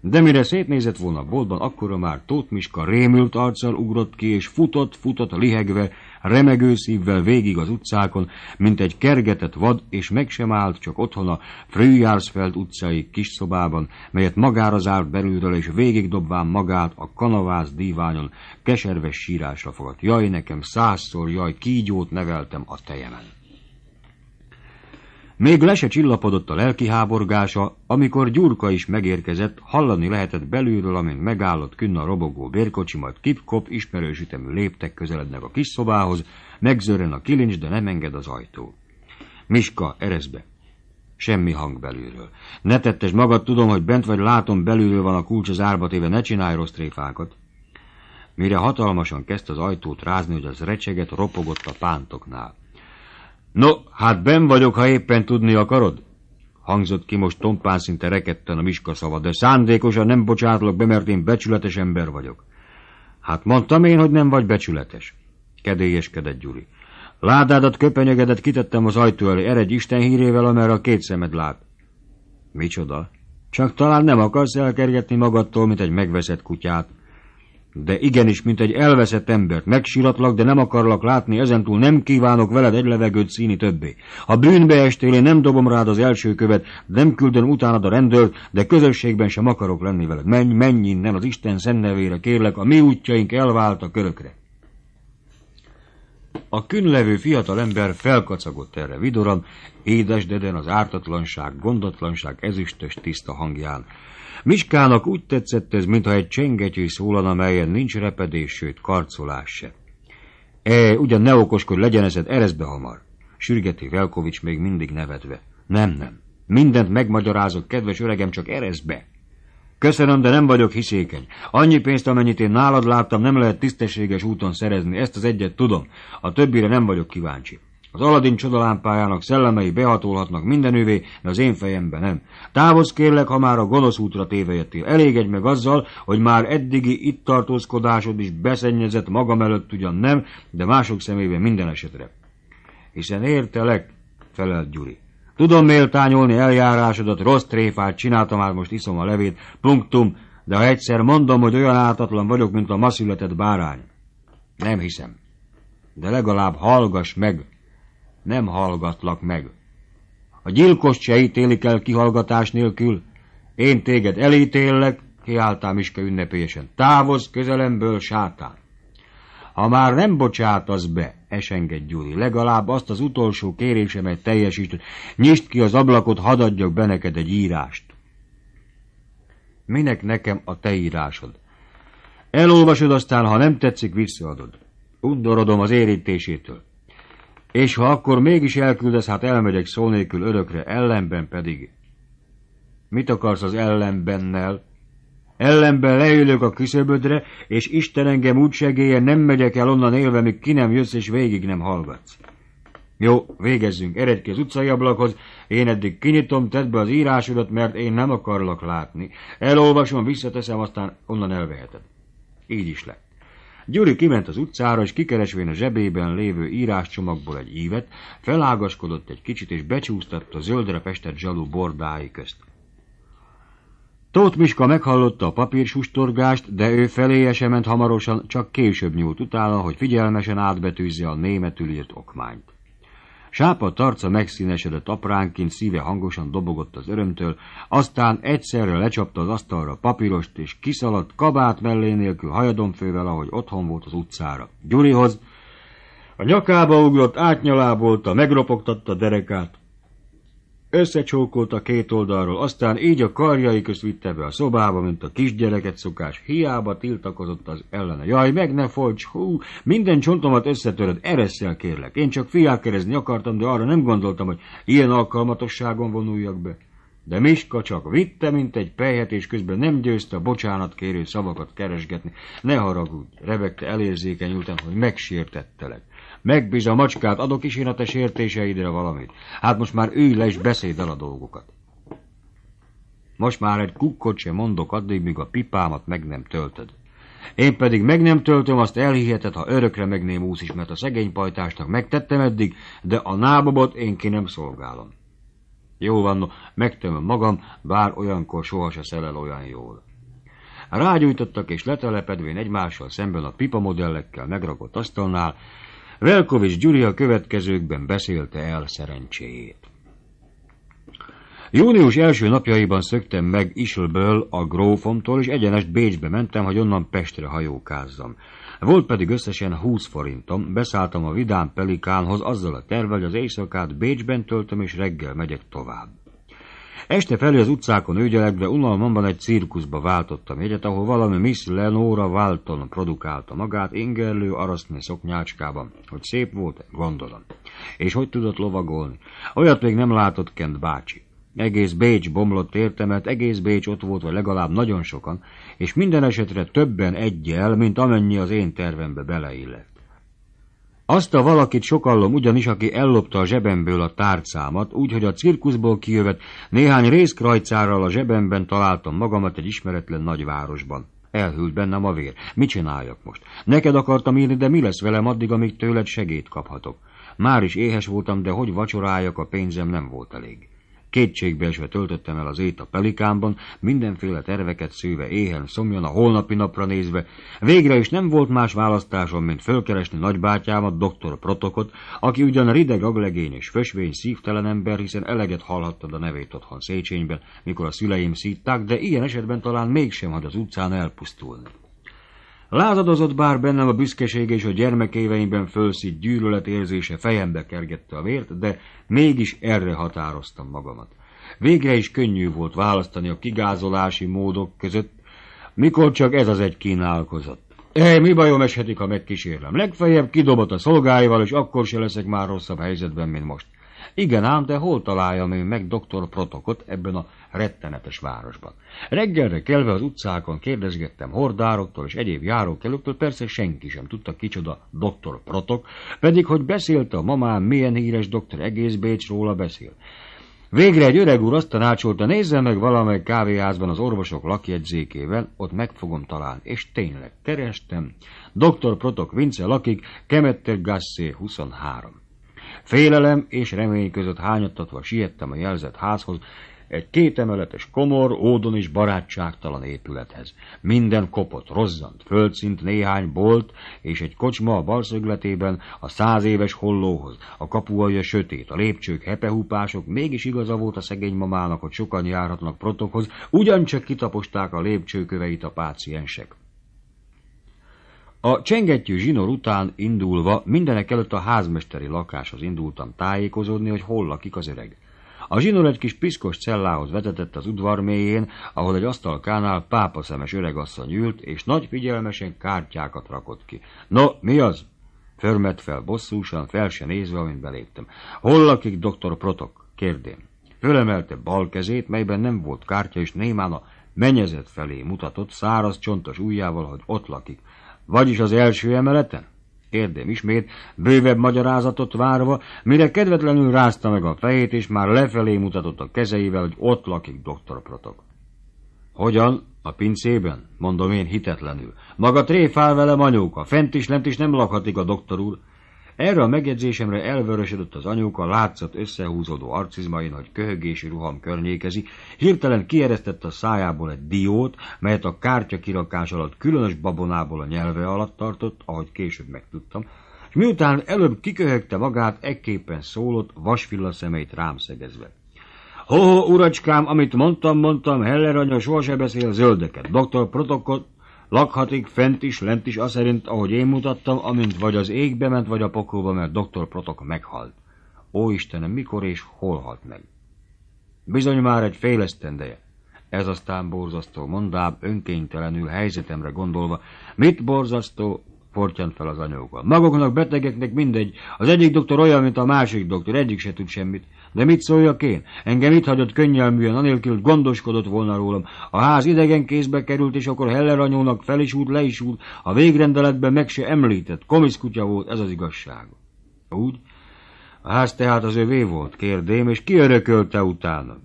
De mire szétnézett volna a boltban, akkora már Tóth Miska rémült arccal ugrott ki, és futott, futott a lihegve, remegő szívvel végig az utcákon, mint egy kergetett vad, és meg sem állt csak otthona, Frühjársfeld utcai kis szobában, melyet magára zárt belülről, és végigdobván magát a kanavász díványon, keserves sírásra fogadt. Jaj, nekem százszor, jaj, kígyót neveltem a tejemen. Még le se csillapodott a lelki háborgása, amikor Gyurka is megérkezett, hallani lehetett belülről, amint megállott künn a robogó bérkocsi, majd kip-kop ismerősütemű léptek közelednek a kis szobához, megzörren a kilincs, de nem enged az ajtó. Miska, ereszbe! Semmi hang belülről. Ne tettes magad, tudom, hogy bent vagy, látom, belülről van a kulcs az árba téve, ne csinálj rossz tréfákat. Mire hatalmasan kezdte az ajtót rázni, hogy az recseget ropogott a pántoknál. No, hát ben vagyok, ha éppen tudni akarod. Hangzott ki most tompán szinte rekedten a Miska szava, de szándékosan nem bocsátlak be, mert én becsületes ember vagyok. Hát mondtam én, hogy nem vagy becsületes. Kedélyeskedett Gyuri. Ládádat, köpenyegedet kitettem az ajtó elé, eredj Isten hírével, amerre a két szemed lát. Micsoda? Csak talán nem akarsz elkergetni magadtól, mint egy megveszett kutyát. De igenis, mint egy elveszett embert, megsiratlak, de nem akarlak látni, ezentúl nem kívánok veled egy levegőt színi többé. Ha bűnbe estél, én nem dobom rád az első követ, nem küldöm utánad a rendőrt, de közösségben sem akarok lenni veled. Menj, menj innen az Isten szennevére, kérlek, a mi útjaink elváltak körökre. A künlevő fiatalember felkacagott erre vidoran, édesdeden az ártatlanság, gondatlanság ezüstös tiszta hangján. Miskának úgy tetszett ez, mintha egy csengetyű szólan, amelyen nincs repedés, sőt karcolás se. E, ugyan ne okoskodj, legyen ezed, be hamar. Sürgeti Velkovics még mindig nevetve. Nem, nem. Mindent megmagyarázok, kedves öregem, csak be. Köszönöm, de nem vagyok hiszékeny. Annyi pénzt, amennyit én nálad láttam, nem lehet tisztességes úton szerezni, ezt az egyet tudom. A többire nem vagyok kíváncsi. Az Aladin csodalámpájának szellemei behatolhatnak mindenővé, de az én fejemben nem. Távozz kérlek, ha már a gonosz útra tévejettél. Elégedj meg azzal, hogy már eddigi itt tartózkodásod is beszennyezett magam előtt ugyan nem, de mások szemében minden esetre. Hiszen értelek, felelt Gyuri. Tudom méltányolni eljárásodat, rossz tréfát csináltam, már most iszom a levét, punktum, de ha egyszer mondom, hogy olyan ártatlan vagyok, mint a ma született bárány. Nem hiszem. De legalább hallgass meg, nem hallgatlak meg. A gyilkos se ítélik el kihallgatás nélkül, én téged elítéllek, kiáltám Miska ünnepélyesen, távozz közelemből, sátán. Ha már nem bocsátasz be, esenged Gyuri, legalább azt az utolsó kérésemet teljesítő. nyisd ki az ablakot, hadd adjak be neked egy írást. Minek nekem a te írásod? Elolvasod, aztán, ha nem tetszik, visszaadod. Undorodom az érintésétől. És ha akkor mégis elküldesz, hát elmegyek szó nélkül örökre, ellenben pedig. Mit akarsz az ellenbennel? Ellenben leülök a küszöbödre, és Isten engem úgy segélye, nem megyek el onnan élve, míg ki nem jössz, és végig nem hallgatsz. Jó, végezzünk, eredj ki az utcai ablakhoz, én eddig kinyitom, tedd be az írásodat, mert én nem akarlak látni. Elolvasom, visszateszem, aztán onnan elveheted. Így is lett. Gyuri kiment az utcára, és kikeresvén a zsebében lévő íráscsomagból egy ívet, felágaskodott egy kicsit, és becsúsztatta zöldre festett zsalú bordái közt. Tóth Miska meghallotta a papírsustorgást, de ő feléje sem ment hamarosan, csak később nyúlt utána, hogy figyelmesen átbetűzze a németül írt okmányt. Sápa tarca megszínesedett apránként, szíve hangosan dobogott az örömtől, aztán egyszerre lecsapta az asztalra papírost, és kiszaladt kabát mellé nélkül hajadonfővel, ahogy otthon volt az utcára. Gyurihoz a nyakába ugrott, átnyalábolta, megropogtatta derekát. Összecsókolta két oldalról, aztán így a karjai közt vitte be a szobába, mint a kisgyereket szokás. Hiába tiltakozott az ellene. Jaj, meg ne folyts, hú, minden csontomat összetöröd, ereszel kérlek. Én csak fiákerezni akartam, de arra nem gondoltam, hogy ilyen alkalmatosságon vonuljak be. De Miska csak vitte, mint egy pehet, és közben nem győzte a bocsánat kérő szavakat keresgetni. Ne haragudj, Rebekte elérzékenyültem, hogy megsértettelek. Megbíz a macskát, adok is én a te sértéseidre valamit. Hát most már ő le és beszéd el a dolgokat. Most már egy kukkot sem mondok addig, míg a pipámat meg nem töltöd. Én pedig meg nem töltöm, azt elhiheted, ha örökre megném úsz is, mert a szegény pajtásnak megtettem eddig, de a nábobot én ki nem szolgálom. Jó van, no, megtömöm magam, bár olyankor sohasem szelel olyan jól. Rágyújtottak és letelepedvén egymással szemben a pipa modellekkel megragott asztalnál, Velkovics Gyuri a következőkben beszélte el szerencséjét. Június első napjaiban szöktem meg Islből a grófomtól, és egyenest Bécsbe mentem, hogy onnan Pestre hajókázzam. Volt pedig összesen 20 forintom, beszálltam a Vidám Pelikánhoz azzal a tervel, hogy az éjszakát Bécsben töltöm, és reggel megyek tovább. Este felé az utcákon ügyelegve unalmamban egy cirkuszba váltottam egyet ahol valami Miss Lenora Walton produkálta magát ingerlő arasznő szoknyácskában. Hogy szép volt, gondolom. És hogy tudott lovagolni? Olyat még nem látott Kent bácsi. Egész Bécs bomlott érte, mert egész Bécs ott volt, vagy legalább nagyon sokan, és minden esetre többen egyel, mint amennyi az én tervembe beleillett. Azt a valakit sokallom ugyanis, aki ellopta a zsebemből a tárcámat, úgyhogy a cirkuszból kijövet néhány részkrajcárral a zsebemben találtam magamat egy ismeretlen nagyvárosban. Elhűlt bennem a vér. Mit csináljak most? Neked akartam írni, de mi lesz velem addig, amíg tőled segét kaphatok? Már is éhes voltam, de hogy vacsoráljak, a pénzem nem volt elég. Kétségbeesve töltöttem el az ét a pelikánban, mindenféle terveket szőve éhen, szomjon a holnapi napra nézve. Végre is nem volt más választásom, mint fölkeresni nagybátyámat, doktor Protokot, aki ugyan rideg aglegény és fösvény szívtelen ember, hiszen eleget hallhattad a nevét otthon Széchenyben, mikor a szüleim szítták, de ilyen esetben talán mégsem hagy az utcán elpusztulni. Lázadozott bár bennem a büszkeség és a gyermekéveimben fölszít gyűlölet érzése fejembe kergette a vért, de mégis erre határoztam magamat. Végre is könnyű volt választani a kigázolási módok között, mikor csak ez az egy kínálkozott. Ej, mi bajom eshetik, ha megkísérlem? Legfeljebb kidobott a szolgáival, és akkor se leszek már rosszabb helyzetben, mint most. Igen ám, de hol találjam én meg doktor Protokot ebben a rettenetes városban. Reggelre kelve az utcákon kérdezgettem hordároktól és egyéb járókelőktől, persze senki sem tudta kicsoda doktor Protok, pedig hogy beszélte a mamám, milyen híres doktor egész Bécs róla beszél. Végre egy öreg úr azt tanácsolta, nézze meg valamely kávéházban az orvosok lakjegyzékével, ott meg fogom találni. És tényleg kerestem. Dr. Protok Vince lakik, Kemetter Gassé 23. Félelem és remény között hányattatva siettem a jelzett házhoz, egy kétemeletes komor, ódon és barátságtalan épülethez. Minden kopott, rozzant, földszint, néhány bolt, és egy kocsma a balszögletében a száz éves hollóhoz, a alja sötét, a lépcsők hepehúpások, mégis igaza volt a szegény mamának, hogy sokan járhatnak protokhoz, ugyancsak kitaposták a lépcsőköveit a páciensek. A csengettyű zsinor után indulva mindenek előtt a házmesteri lakáshoz indultam tájékozódni, hogy hol lakik az öreg. A zsinór egy kis piszkos cellához vetetett az udvar mélyén, ahol egy asztalkánál szemes öregasszony ült, és nagy figyelmesen kártyákat rakott ki. No, mi az? Förmet fel bosszúsan, fel se nézve, amint beléptem. Hol lakik doktor Protok? kérdém. Fölemelte bal kezét, melyben nem volt kártya, és némán a menyezet felé mutatott száraz csontos ujjával, hogy ott lakik. Vagyis az első emeleten? Érdem ismét, bővebb magyarázatot várva, mire kedvetlenül rázta meg a fejét, és már lefelé mutatott a kezeivel, hogy ott lakik doktor Protok. Hogyan? A pincében? Mondom én hitetlenül. Maga tréfál velem anyóka, fent is, lent is nem lakhatik a doktor úr. Erre a megjegyzésemre elvörösödött az anyóka, látszott összehúzódó arcizmain, hogy köhögési ruham környékezi, hirtelen kieresztett a szájából egy diót, melyet a kártya kirakás alatt különös babonából a nyelve alatt tartott, ahogy később megtudtam, és miután előbb kiköhögte magát, ekképpen szólott, vasfilla szemeit rám szegezve. Ho, ho, uracskám, amit mondtam, mondtam, Heller anya sohasem beszél zöldeket. Doktor protokoll... Lakhatik fent is, lent is, aszerint, ahogy én mutattam, amint vagy az égbe ment, vagy a pokolba, mert doktor Protok meghalt. Ó Istenem, mikor és hol halt meg? Bizony már egy félesztendeje. Ez aztán borzasztó, mondáb önkénytelenül helyzetemre gondolva. Mit borzasztó? Fortyant fel az anyóka. Magoknak, betegeknek mindegy. Az egyik doktor olyan, mint a másik doktor, egyik se tud semmit. De mit szóljak én? Engem itt hagyott könnyelműen, anélkül gondoskodott volna rólam. A ház idegen kézbe került, és akkor Heller anyónak fel is út, le is út, a végrendeletben meg se említett. Komisz kutya volt, ez az igazság. Úgy? A ház tehát az övé volt, kérdém, és ki örökölte utána?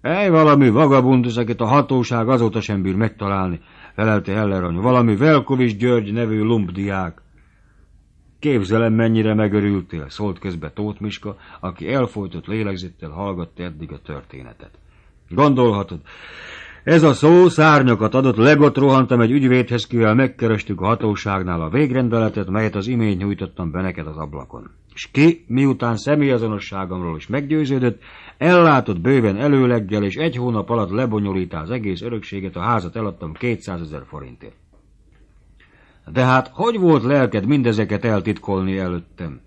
Ej, valami vagabund, ezeket a hatóság azóta sem bír megtalálni, felelte Heller anyu. Valami Velkovics György nevű lumpdiák. Képzelem, mennyire megörültél, szólt közbe Tóth Miska, aki elfolytott lélegzettel hallgatta eddig a történetet. Gondolhatod, ez a szó szárnyakat adott, legott rohantam egy ügyvédhez, kivel megkerestük a hatóságnál a végrendeletet, melyet az imény nyújtottam be neked az ablakon. És ki, miután személyazonosságomról is meggyőződött, ellátott bőven előleggel, és egy hónap alatt lebonyolítá az egész örökséget, a házat eladtam 200 ezer forintért. De hát hogy volt lelked mindezeket eltitkolni előttem?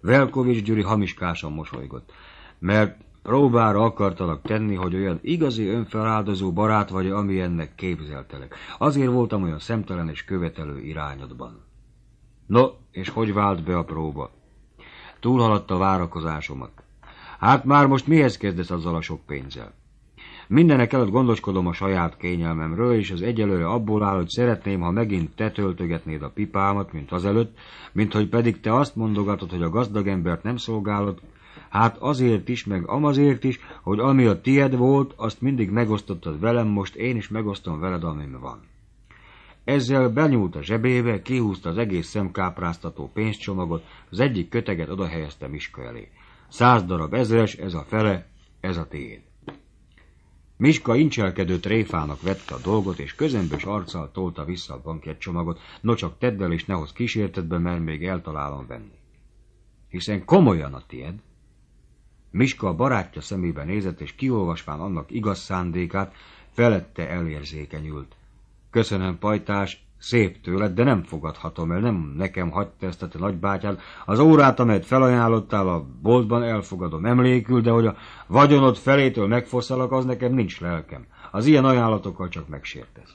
Velkovics Gyuri hamiskásan mosolygott, mert próbára akartalak tenni, hogy olyan igazi önfeláldozó barát vagy, amilyennek képzeltelek. Azért voltam olyan szemtelen és követelő irányodban. No, és hogy vált be a próba? Túlhaladta a várakozásomat. Hát már most mihez kezdesz azzal a sok pénzzel? Mindenek előtt gondoskodom a saját kényelmemről, és az egyelőre abból áll, hogy szeretném, ha megint te töltögetnéd a pipámat, mint azelőtt, mint hogy pedig te azt mondogatod, hogy a gazdag embert nem szolgálod, Hát azért is, meg amazért is, hogy ami a tied volt, azt mindig megosztottad velem, most én is megosztom veled, amim van. Ezzel benyúlt a zsebébe, kihúzta az egész szemkápráztató pénzcsomagot, az egyik köteget odahelyezte Miska elé. Száz darab ezres, ez a fele, ez a tiéd. Miska incselkedő tréfának vette a dolgot, és közömbös arccal tolta vissza a csomagot. No csak tedd el, és ne hozz kísértetbe, mert még eltalálom venni. Hiszen komolyan a tied. Miska a barátja szemébe nézett, és kiolvasván annak igaz szándékát, felette elérzékenyült. Köszönöm, pajtás, Szép tőled, de nem fogadhatom el, nem nekem hagyta ezt a te nagybátyád. Az órát, amelyet felajánlottál a boltban, elfogadom emlékül, de hogy a vagyonod felétől megfosszalak, az nekem nincs lelkem. Az ilyen ajánlatokkal csak megsértesz.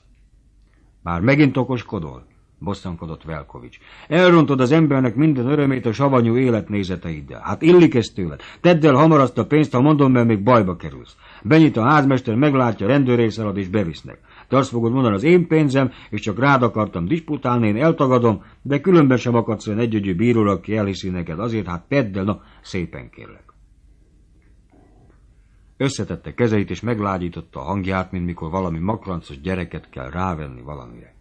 Már megint okoskodol, bosszankodott Velkovics. Elrontod az embernek minden örömét a savanyú életnézeteiddel. Hát illik ez tőled. Tedd el hamar azt a pénzt, ha mondom, mert még bajba kerülsz. Benyit a házmester, meglátja, rendőrészel ad és bevisznek. Te azt fogod mondani az én pénzem, és csak rád akartam disputálni, én eltagadom, de különben sem akadsz olyan egyögyű bíról, aki elhiszi neked azért, hát tedd el, na, szépen kérlek. Összetette kezeit, és meglágyította a hangját, mint mikor valami makrancos gyereket kell rávenni valamire.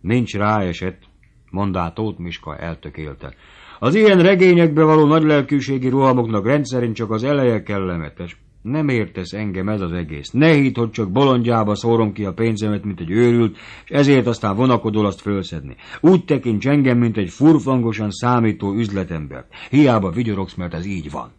Nincs ráesett, mondá Tóth Miska eltökélte. Az ilyen regényekbe való nagylelkűségi rohamoknak rendszerint csak az eleje kellemetes. Nem értesz engem ez az egész. Ne hidd, hogy csak bolondjába szórom ki a pénzemet, mint egy őrült, és ezért aztán vonakodol azt fölszedni. Úgy tekints engem, mint egy furfangosan számító üzletembert. Hiába vigyorogsz, mert ez így van.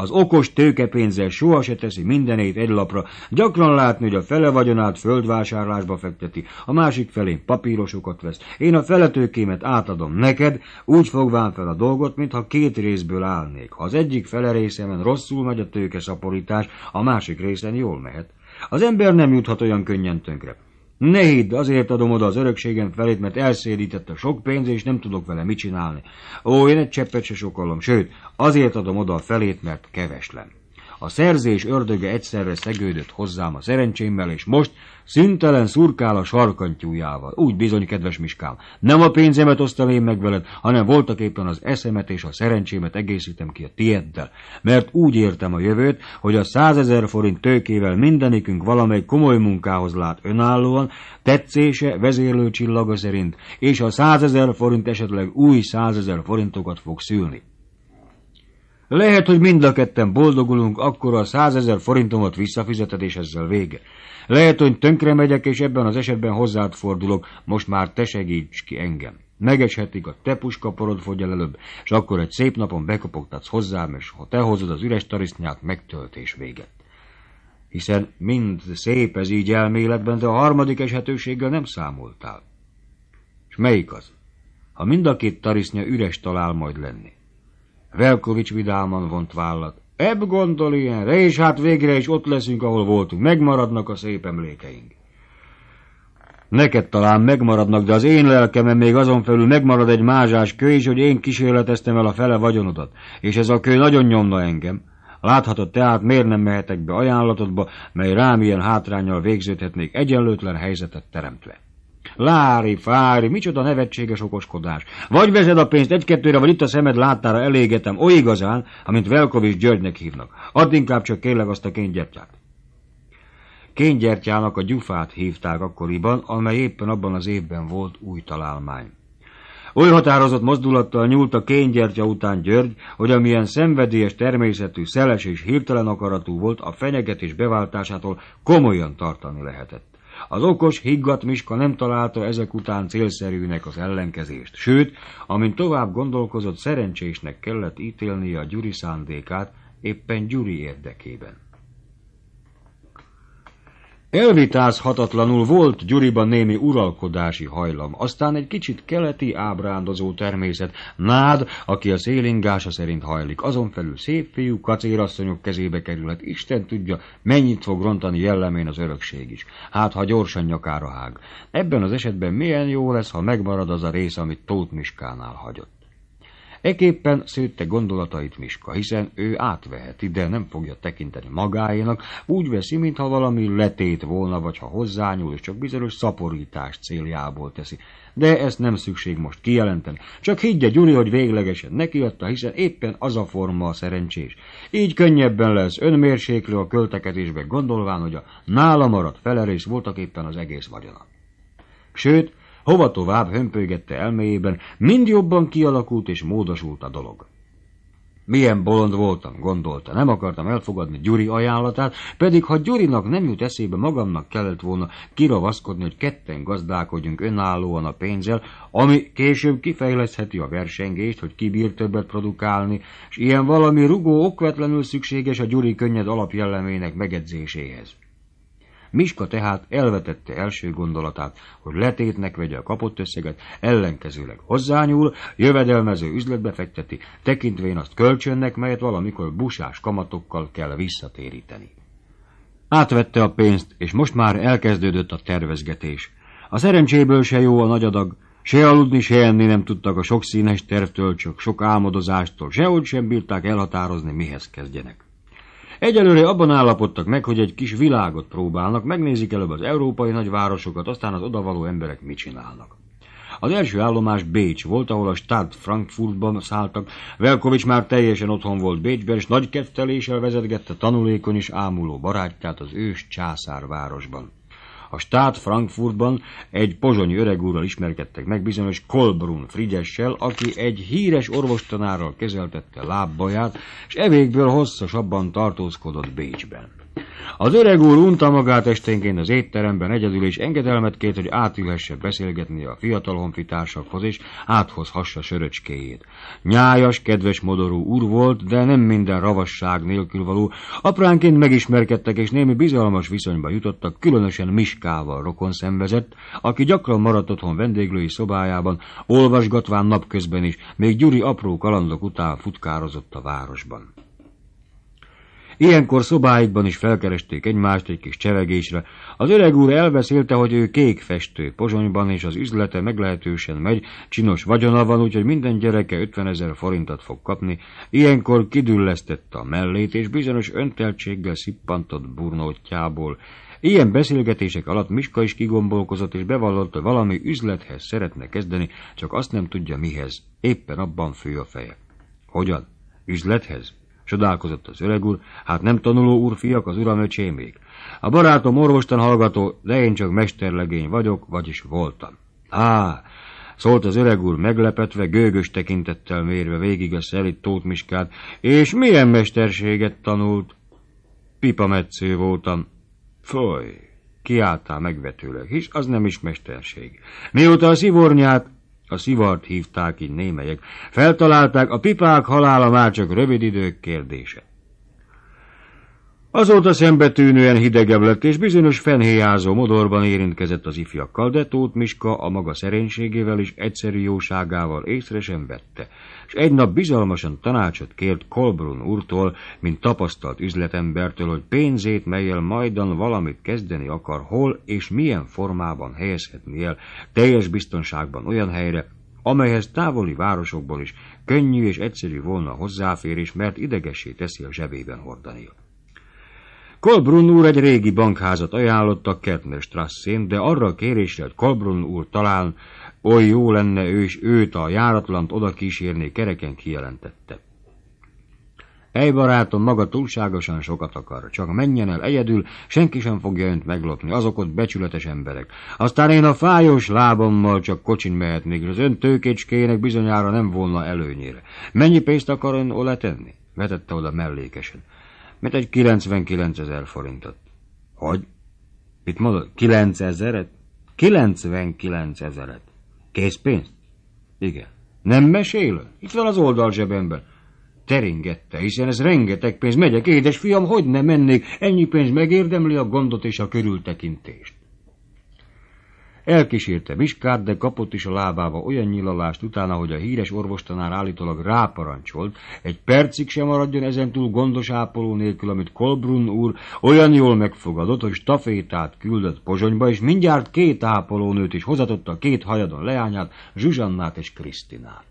Az okos tőkepénzzel soha se teszi mindenét egy lapra. Gyakran látni, hogy a fele vagyonát földvásárlásba fekteti, a másik felén papírosokat vesz. Én a feletőkémet átadom neked, úgy fogván fel a dolgot, mintha két részből állnék. Ha az egyik fele részemen rosszul megy a tőkeszaporítás, a másik részen jól mehet. Az ember nem juthat olyan könnyen tönkre. Ne hidd, azért adom oda az örökségem felét, mert elszédített a sok pénz, és nem tudok vele mit csinálni. Ó, én egy cseppet se sokallom, sőt, azért adom oda a felét, mert keveslem. A szerzés ördöge egyszerre szegődött hozzám a szerencsémmel, és most szüntelen szurkál a sarkantyújával. Úgy bizony, kedves Miskám, nem a pénzemet osztam én meg veled, hanem voltak éppen az eszemet és a szerencsémet egészítem ki a tieddel, mert úgy értem a jövőt, hogy a százezer forint tőkével mindenikünk valamely komoly munkához lát önállóan, tetszése, vezérlő csillaga szerint, és a százezer forint esetleg új százezer forintokat fog szülni. Lehet, hogy mind a ketten boldogulunk, akkor a százezer forintomat visszafizeted, és ezzel vége. Lehet, hogy tönkre megyek, és ebben az esetben hozzád fordulok, most már te segíts ki engem. Megeshetik a te puskaporod fogy el előbb, és akkor egy szép napon bekopogtatsz hozzám, és ha te hozod az üres tarisznyát, megtöltés véget. Hiszen mind szép ez így elméletben, de a harmadik eshetőséggel nem számoltál. És melyik az? Ha mind a két tarisznya üres talál majd lenni. Velkovics vidáman vont vállat. Ebb gondol ilyenre, és hát végre is ott leszünk, ahol voltunk. Megmaradnak a szép emlékeink. Neked talán megmaradnak, de az én lelkemen még azon felül megmarad egy mázsás kő is, hogy én kísérleteztem el a fele vagyonodat, és ez a kő nagyon nyomna engem. Láthatod tehát, miért nem mehetek be ajánlatodba, mely rám ilyen hátrányjal végződhetnék egyenlőtlen helyzetet teremtve. Lári, fári, micsoda nevetséges okoskodás. Vagy vezed a pénzt egy-kettőre, vagy itt a szemed láttára elégetem, oly igazán, amint Velkovics Györgynek hívnak. Add inkább csak kérlek azt a kénygyertyát. Kénygyertyának a gyufát hívták akkoriban, amely éppen abban az évben volt új találmány. Oly határozott mozdulattal nyúlt a kénygyertya után György, hogy amilyen szenvedélyes természetű, szeles és hirtelen akaratú volt, a fenyegetés beváltásától komolyan tartani lehetett. Az okos, higgadt Miska nem találta ezek után célszerűnek az ellenkezést. Sőt, amint tovább gondolkozott, szerencsésnek kellett ítélnie a Gyuri szándékát éppen Gyuri érdekében. Elvitázhatatlanul volt Gyuriban némi uralkodási hajlam, aztán egy kicsit keleti ábrándozó természet, nád, aki a szélingása szerint hajlik, azon felül szép fiú, kacérasszonyok kezébe kerülhet, Isten tudja, mennyit fog rontani jellemén az örökség is. Hát, ha gyorsan nyakára hág. Ebben az esetben milyen jó lesz, ha megmarad az a rész, amit Tóth Miskánál hagyott. Eképpen szőtte gondolatait Miska, hiszen ő átveheti, de nem fogja tekinteni magáénak, úgy veszi, mintha valami letét volna, vagy ha hozzányúl, és csak bizonyos szaporítás céljából teszi. De ezt nem szükség most kijelenteni. Csak higgye, Gyuri, hogy véglegesen nekiadta, hiszen éppen az a forma a szerencsés. Így könnyebben lesz önmérséklő a költekezésbe gondolván, hogy a nála maradt felerész voltak éppen az egész vagyona. Sőt, hova tovább hömpölygette elméjében, mind jobban kialakult és módosult a dolog. Milyen bolond voltam, gondolta, nem akartam elfogadni Gyuri ajánlatát, pedig ha Gyurinak nem jut eszébe, magamnak kellett volna kiravaszkodni, hogy ketten gazdálkodjunk önállóan a pénzzel, ami később kifejlesztheti a versengést, hogy ki bír többet produkálni, és ilyen valami rugó okvetlenül szükséges a Gyuri könnyed alapjellemének megedzéséhez. Miska tehát elvetette első gondolatát, hogy letétnek vegye a kapott összeget, ellenkezőleg hozzányúl, jövedelmező üzletbe fekteti, tekintvén azt kölcsönnek, melyet valamikor busás kamatokkal kell visszatéríteni. Átvette a pénzt, és most már elkezdődött a tervezgetés. A szerencséből se jó a nagy adag, se aludni, se enni nem tudtak a sokszínes tervtől, csak sok álmodozástól, sehogy sem bírták elhatározni, mihez kezdjenek. Egyelőre abban állapodtak meg, hogy egy kis világot próbálnak, megnézik előbb az európai nagyvárosokat, aztán az odavaló emberek mit csinálnak. Az első állomás Bécs volt, ahol a Stad Frankfurtban szálltak. Velkovics már teljesen otthon volt Bécsben, és nagy ketteléssel vezetgette tanulékony és ámuló barátját az ős császárvárosban. A stát Frankfurtban egy pozsonyi öregúrral ismerkedtek meg bizonyos Kolbrun Frigyessel, aki egy híres orvostanárral kezeltette lábbaját, és evékből hosszasabban tartózkodott Bécsben. Az öreg úr unta magát esténként az étteremben egyedül, és engedelmet kért, hogy átülhesse beszélgetni a fiatal honfitársakhoz, és áthozhassa söröcskéjét. Nyájas, kedves modorú úr volt, de nem minden ravasság nélkül való. Apránként megismerkedtek, és némi bizalmas viszonyba jutottak, különösen Miskával rokon szenvezett, aki gyakran maradt otthon vendéglői szobájában, olvasgatván napközben is, még Gyuri apró kalandok után futkározott a városban. Ilyenkor szobáikban is felkeresték egymást egy kis csevegésre. Az öreg úr elbeszélte, hogy ő kék festő Pozsonyban, és az üzlete meglehetősen megy, csinos vagyona van, úgyhogy minden gyereke 50 ezer forintot fog kapni. Ilyenkor kidüllesztette a mellét, és bizonyos önteltséggel szippantott burnótjából. Ilyen beszélgetések alatt Miska is kigombolkozott, és bevallotta, hogy valami üzlethez szeretne kezdeni, csak azt nem tudja mihez. Éppen abban fő a feje. Hogyan? Üzlethez? Csodálkozott az öreg úr, hát nem tanuló úr fiak az uram még. A barátom orvostan hallgató, de én csak mesterlegény vagyok, vagyis voltam. Á, szólt az öreg úr meglepetve, gőgös tekintettel mérve végig a szelit tótmiskát, és milyen mesterséget tanult? Pipametsző voltam. Foly, kiálltál megvetőleg, hisz az nem is mesterség. Mióta a szivornyát a szivart hívták így némelyek. Feltalálták, a pipák halála már csak rövid idők kérdése. Azóta szembetűnően hidegebb lett, és bizonyos fenhéjázó modorban érintkezett az ifjakkal, de Tóth Miska a maga szerénységével és egyszerű jóságával észre sem vette, és egy nap bizalmasan tanácsot kért Kolbrun úrtól, mint tapasztalt üzletembertől, hogy pénzét, melyel majdan valamit kezdeni akar, hol és milyen formában helyezhetni el, teljes biztonságban olyan helyre, amelyhez távoli városokból is könnyű és egyszerű volna hozzáférés, mert idegessé teszi a zsebében hordania. Kolbrun úr egy régi bankházat ajánlott a Kertner Strasszén, de arra a kérésre, hogy Kolbrun úr talán oly jó lenne ő is őt a járatlant oda kísérni kereken kijelentette. Ej barátom, maga túlságosan sokat akar, csak menjen el egyedül, senki sem fogja önt meglopni, azok ott becsületes emberek. Aztán én a fájós lábammal csak kocsin mehetnék, az ön tőkécskének bizonyára nem volna előnyére. Mennyi pénzt akar ön oletenni? vetette oda mellékesen mint egy 99 ezer forintot. Hogy? Mit mondod? 9 ezeret? 99 ezeret. Készpénzt? Igen. Nem mesélő? Itt van az oldal zsebemben. Teringette, hiszen ez rengeteg pénz. Megyek, édes fiam, hogy ne mennék? Ennyi pénz megérdemli a gondot és a körültekintést. Elkísérte Miskát, de kapott is a lábába olyan nyilalást utána, hogy a híres orvostanár állítólag ráparancsolt, egy percig sem maradjon ezentúl gondos ápoló nélkül, amit Kolbrun úr olyan jól megfogadott, hogy stafétát küldött Pozsonyba, és mindjárt két ápolónőt is hozatott a két hajadon leányát, Zsuzsannát és Krisztinát.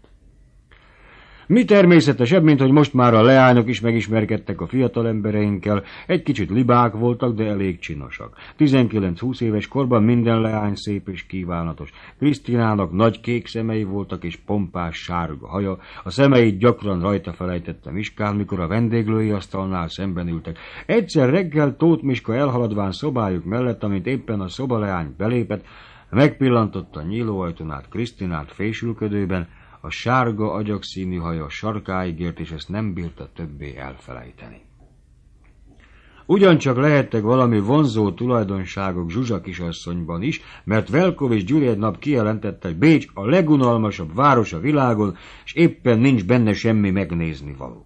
Mi természetesebb, mint hogy most már a leányok is megismerkedtek a fiatal embereinkkel, egy kicsit libák voltak, de elég csinosak. 19-20 éves korban minden leány szép és kívánatos. Krisztinának nagy kék szemei voltak és pompás sárga haja, a szemeit gyakran rajta felejtettem iskán, mikor a vendéglői asztalnál szemben ültek. Egyszer reggel Tóth Miska elhaladván szobájuk mellett, amint éppen a szobaleány belépett, megpillantotta nyílóajtón át Krisztinát fésülködőben, a sárga agyakszínű haja sarkáig ért, és ezt nem bírta többé elfelejteni. Ugyancsak lehettek valami vonzó tulajdonságok Zsuzsa kisasszonyban is, mert Velkovics Gyuri egy nap kijelentette, hogy Bécs a legunalmasabb város a világon, és éppen nincs benne semmi megnézni való.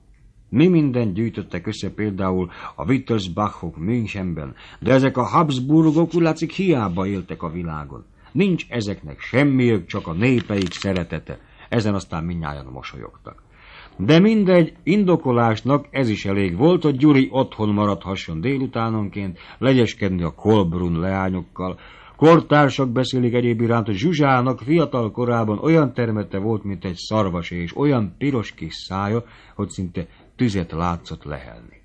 Mi minden gyűjtöttek össze például a Wittelsbachok Münchenben, de ezek a Habsburgok úgy látszik hiába éltek a világon. Nincs ezeknek semmiük, csak a népeik szeretete. Ezen aztán minnyáján mosolyogtak. De mindegy, indokolásnak ez is elég volt, hogy Gyuri otthon maradhasson délutánonként, legyeskedni a Kolbrun leányokkal. Kortársak beszélik egyéb iránt, hogy Zsuzsának fiatal korában olyan termete volt, mint egy szarvas és olyan piros kis szája, hogy szinte tüzet látszott lehelni.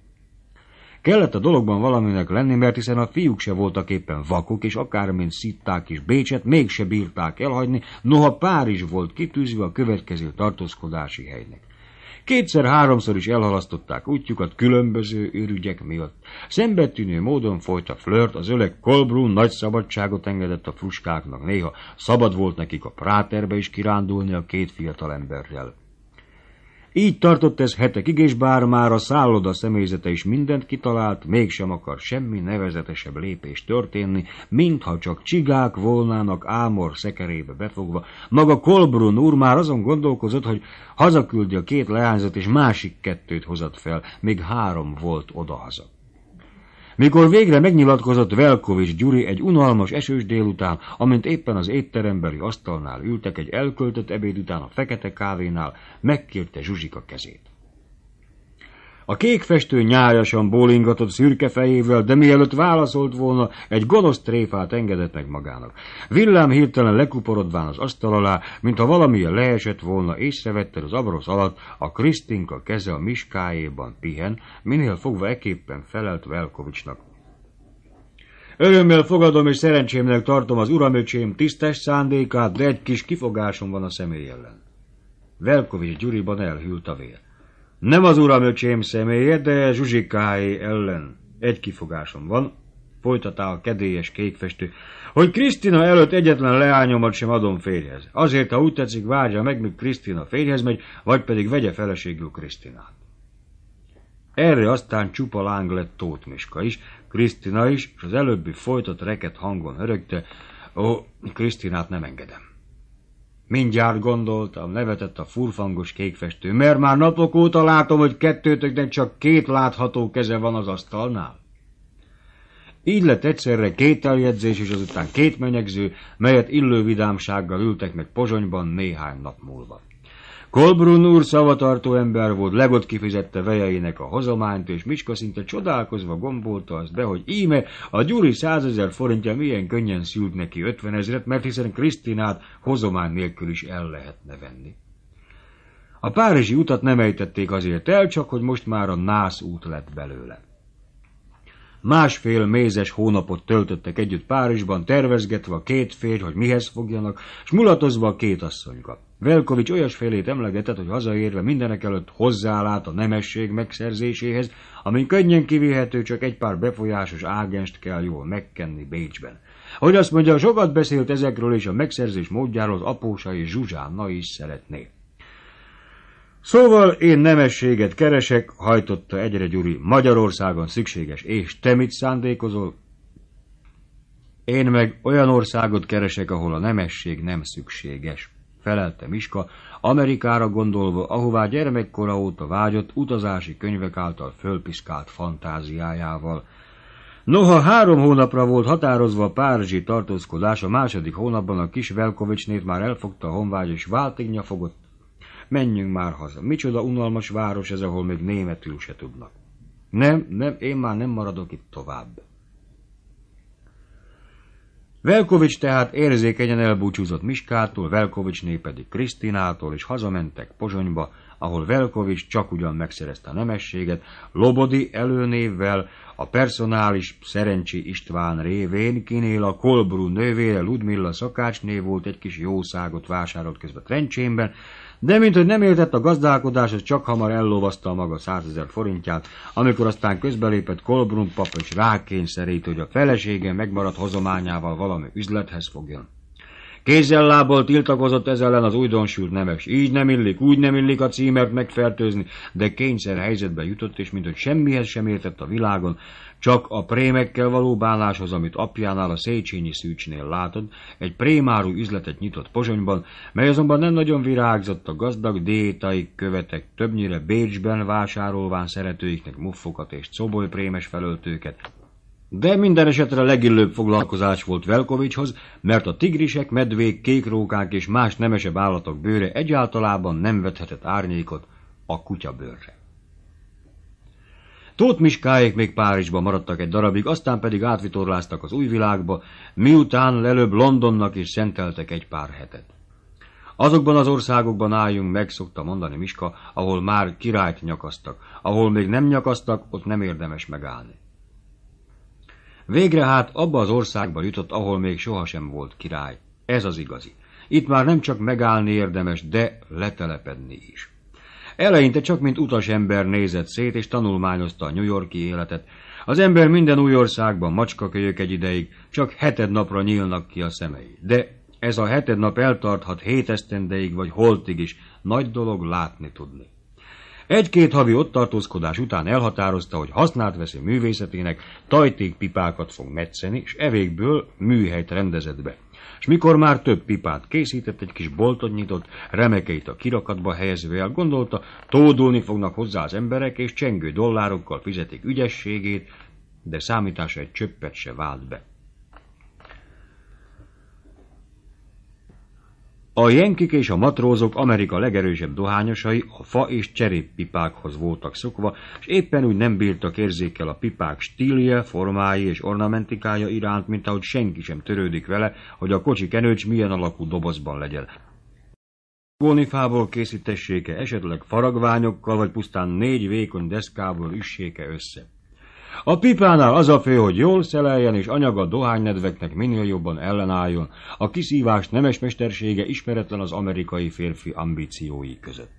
Kellett a dologban valaminek lenni, mert hiszen a fiúk se voltak éppen vakok, és akármint szitták is Bécset, mégse bírták elhagyni, noha Párizs volt kitűzve a következő tartózkodási helynek. Kétszer-háromszor is elhalasztották útjukat különböző ürügyek miatt. Szembetűnő módon folyt a flört, az öleg Kolbrun nagy szabadságot engedett a fruskáknak néha, szabad volt nekik a práterbe is kirándulni a két fiatalemberrel. Így tartott ez hetekig, és bár már a szálloda személyzete is mindent kitalált, mégsem akar semmi nevezetesebb lépés történni, mintha csak csigák volnának ámor szekerébe befogva. Maga Kolbrun úr már azon gondolkozott, hogy hazaküldi a két leányzat, és másik kettőt hozat fel, még három volt odahaza. Mikor végre megnyilatkozott Velkovics Gyuri egy unalmas esős délután, amint éppen az étterembeli asztalnál ültek egy elköltött ebéd után a fekete kávénál, megkérte Zsuzsika kezét. A kék festő nyájasan bólingatott szürke fejével, de mielőtt válaszolt volna, egy gonosz tréfát engedett meg magának. Villám hirtelen lekuporodván az asztal alá, mintha valamilyen leesett volna, észrevette az abrosz alatt, a Krisztinka keze a miskájéban pihen, minél fogva eképpen felelt Velkovicsnak. Örömmel fogadom és szerencsémnek tartom az uramöcsém tisztes szándékát, de egy kis kifogásom van a személy ellen. Velkovics Gyuriban elhűlt a vér. Nem az uram öcsém személye, de Zsuzsikáé ellen. Egy kifogásom van, folytatá a kedélyes kékfestő, hogy Krisztina előtt egyetlen leányomat sem adom férjhez. Azért, ha úgy tetszik, várja meg, míg Krisztina férjhez megy, vagy pedig vegye feleségül Krisztinát. Erre aztán csupa láng lett Tóth Miska is, Krisztina is, és az előbbi folytat reket hangon örökte, ó, Krisztinát nem engedem. Mindjárt gondoltam, nevetett a furfangos kékfestő, mert már napok óta látom, hogy kettőtöknek csak két látható keze van az asztalnál. Így lett egyszerre két eljegyzés és azután két menyegző, melyet illő vidámsággal ültek meg Pozsonyban néhány nap múlva. Kolbrun úr szavatartó ember volt, legott kifizette vejeinek a hozományt, és Micska szinte csodálkozva gombolta azt be, hogy íme a Gyuri százezer forintja milyen könnyen szült neki ötvenezret, mert hiszen Krisztinát hozomány nélkül is el lehetne venni. A párizsi utat nem ejtették azért el, csak hogy most már a Nász út lett belőle. Másfél mézes hónapot töltöttek együtt Párizsban, tervezgetve a két férj, hogy mihez fogjanak, és mulatozva a két asszonyka. Velkovics olyasfélét emlegetett, hogy hazaérve mindenek előtt hozzáállát a nemesség megszerzéséhez, ami könnyen kivihető, csak egy pár befolyásos ágenst kell jól megkenni Bécsben. Hogy azt mondja, sokat beszélt ezekről és a megszerzés módjáról az apósai Zsuzsánna is szeretné. Szóval én nemességet keresek, hajtotta egyre Gyuri, Magyarországon szükséges, és te mit szándékozol? Én meg olyan országot keresek, ahol a nemesség nem szükséges felelte Miska, Amerikára gondolva, ahová gyermekkora óta vágyott utazási könyvek által fölpiszkált fantáziájával. Noha három hónapra volt határozva a párizsi tartózkodás, a második hónapban a kis Velkovicsnét már elfogta a honvágy és váltignya fogott. Menjünk már haza, micsoda unalmas város ez, ahol még németül se tudnak. Nem, nem, én már nem maradok itt tovább. Velkovics tehát érzékenyen elbúcsúzott Miskától, Velkovics pedig Krisztinától, és hazamentek Pozsonyba, ahol Velkovics csak ugyan megszerezte a nemességet, Lobodi előnévvel, a personális Szerencsi István révén, kinél a Kolbrú nővére Ludmilla szakácsné volt, egy kis jószágot vásárolt közben Trencsénben, de mint hogy nem éltett a gazdálkodás, gazdálkodáshoz, csak hamar ellovaszta a maga százezer forintját, amikor aztán közbelépett Kolbrun pap és rákényszerít, hogy a felesége megmaradt hozományával valami üzlethez fogjon. Kézzel-lábbal tiltakozott ez ellen az újdonsült nemes. Így nem illik, úgy nem illik a címert megfertőzni, de kényszer helyzetbe jutott, és mint hogy semmihez sem értett a világon, csak a prémekkel való bánáshoz, amit apjánál a Széchenyi szűcsnél látod, egy prémárú üzletet nyitott Pozsonyban, mely azonban nem nagyon virágzott a gazdag détaik követek, többnyire Bécsben vásárolván szeretőiknek muffokat és prémes felöltőket, de minden esetre legillőbb foglalkozás volt Velkovicshoz, mert a tigrisek, medvék, kékrókák és más nemesebb állatok bőre egyáltalában nem vethetett árnyékot a kutyabőrre. Tóth Miskáék még Párizsban maradtak egy darabig, aztán pedig átvitorláztak az új világba, miután lelőbb Londonnak is szenteltek egy pár hetet. Azokban az országokban álljunk meg, szokta mondani Miska, ahol már királyt nyakasztak. Ahol még nem nyakasztak, ott nem érdemes megállni. Végre hát abba az országba jutott, ahol még sohasem volt király. Ez az igazi. Itt már nem csak megállni érdemes, de letelepedni is. Eleinte csak mint utas ember nézett szét, és tanulmányozta a New Yorki életet. Az ember minden új országban macskakölyök egy ideig, csak heted napra nyílnak ki a szemei. De ez a heted nap eltarthat hét esztendeig vagy holtig is, nagy dolog látni tudni. Egy-két havi ott tartózkodás után elhatározta, hogy hasznát veszi művészetének, tajték pipákat fog metszeni, és evékből műhelyt rendezett be és mikor már több pipát készített, egy kis boltot nyitott, remekeit a kirakatba helyezve el, gondolta, tódulni fognak hozzá az emberek, és csengő dollárokkal fizetik ügyességét, de számítása egy csöppet se vált be. A jenkik és a matrózok Amerika legerősebb dohányosai a fa és pipákhoz voltak szokva, és éppen úgy nem bírtak érzékkel a pipák stílje, formái és ornamentikája iránt, mint ahogy senki sem törődik vele, hogy a kocsi kenőcs milyen alakú dobozban legyen. Gónifából -e esetleg faragványokkal, vagy pusztán négy vékony deszkából üsséke össze. A pipánál az a fő, hogy jól szeleljen, és anyaga a dohánynedveknek minél jobban ellenálljon. A kiszívás nemes mestersége ismeretlen az amerikai férfi ambíciói között.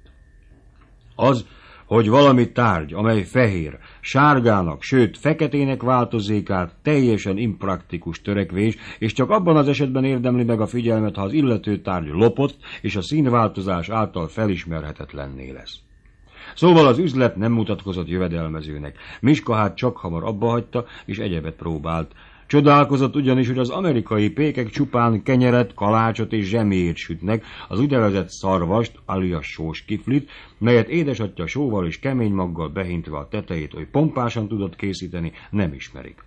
Az, hogy valami tárgy, amely fehér, sárgának, sőt feketének változik át, teljesen impraktikus törekvés, és csak abban az esetben érdemli meg a figyelmet, ha az illető tárgy lopott, és a színváltozás által felismerhetetlenné lesz. Szóval az üzlet nem mutatkozott jövedelmezőnek. Miska hát csak hamar abba hagyta, és egyebet próbált. Csodálkozott ugyanis, hogy az amerikai pékek csupán kenyeret, kalácsot és zsemjét sütnek, az úgynevezett szarvast, alias sós kiflit, melyet édesatja sóval és kemény maggal behintve a tetejét, hogy pompásan tudott készíteni, nem ismerik.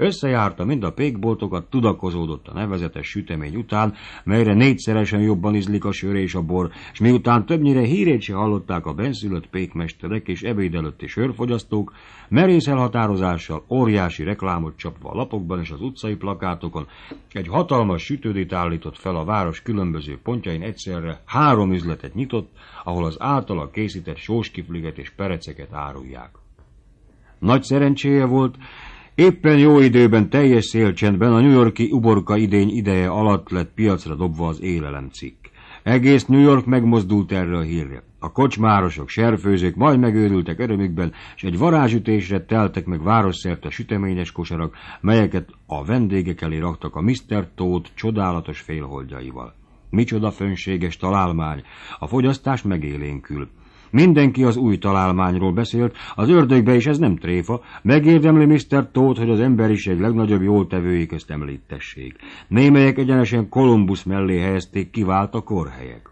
Összejárta mind a pékboltokat, tudakozódott a nevezetes sütemény után, melyre négyszeresen jobban izlik a sör és a bor, és miután többnyire hírét se hallották a benszülött pékmesterek és ebéd előtti sörfogyasztók, merész elhatározással óriási reklámot csapva a lapokban és az utcai plakátokon, egy hatalmas sütődét állított fel a város különböző pontjain egyszerre, három üzletet nyitott, ahol az általa készített sóskifliget és pereceket árulják. Nagy szerencséje volt, Éppen jó időben teljes szélcsendben a New Yorki uborka idény ideje alatt lett piacra dobva az élelemcikk. Egész New York megmozdult erre a hírre. A kocsmárosok, serfőzők majd megőrültek örömükben, és egy varázsütésre teltek meg városszerte süteményes kosarak, melyeket a vendégek elé raktak a Mr. Tóth csodálatos félholdjaival. Micsoda fönséges találmány! A fogyasztás megélénkül. Mindenki az új találmányról beszélt, az ördögbe is ez nem tréfa, megérdemli Mr. Tót, hogy az emberiség legnagyobb jótevői közt említessék. Némelyek egyenesen Kolumbusz mellé helyezték kivált a korhelyek.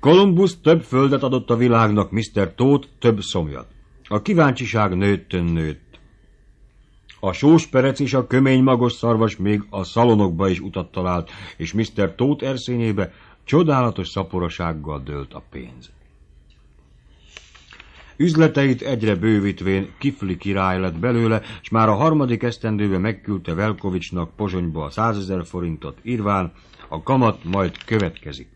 Kolumbusz több földet adott a világnak, Mr. Tót több szomjat. A kíváncsiság nőtt nőtt. A sósperec és a kömény magos szarvas még a szalonokba is utat talált, és Mr. Tóth erszényébe csodálatos szaporosággal dőlt a pénz. Üzleteit egyre bővítvén Kifli király lett belőle, és már a harmadik esztendőben megküldte Velkovicsnak Pozsonyba a 100 forintot írván, a kamat majd következik.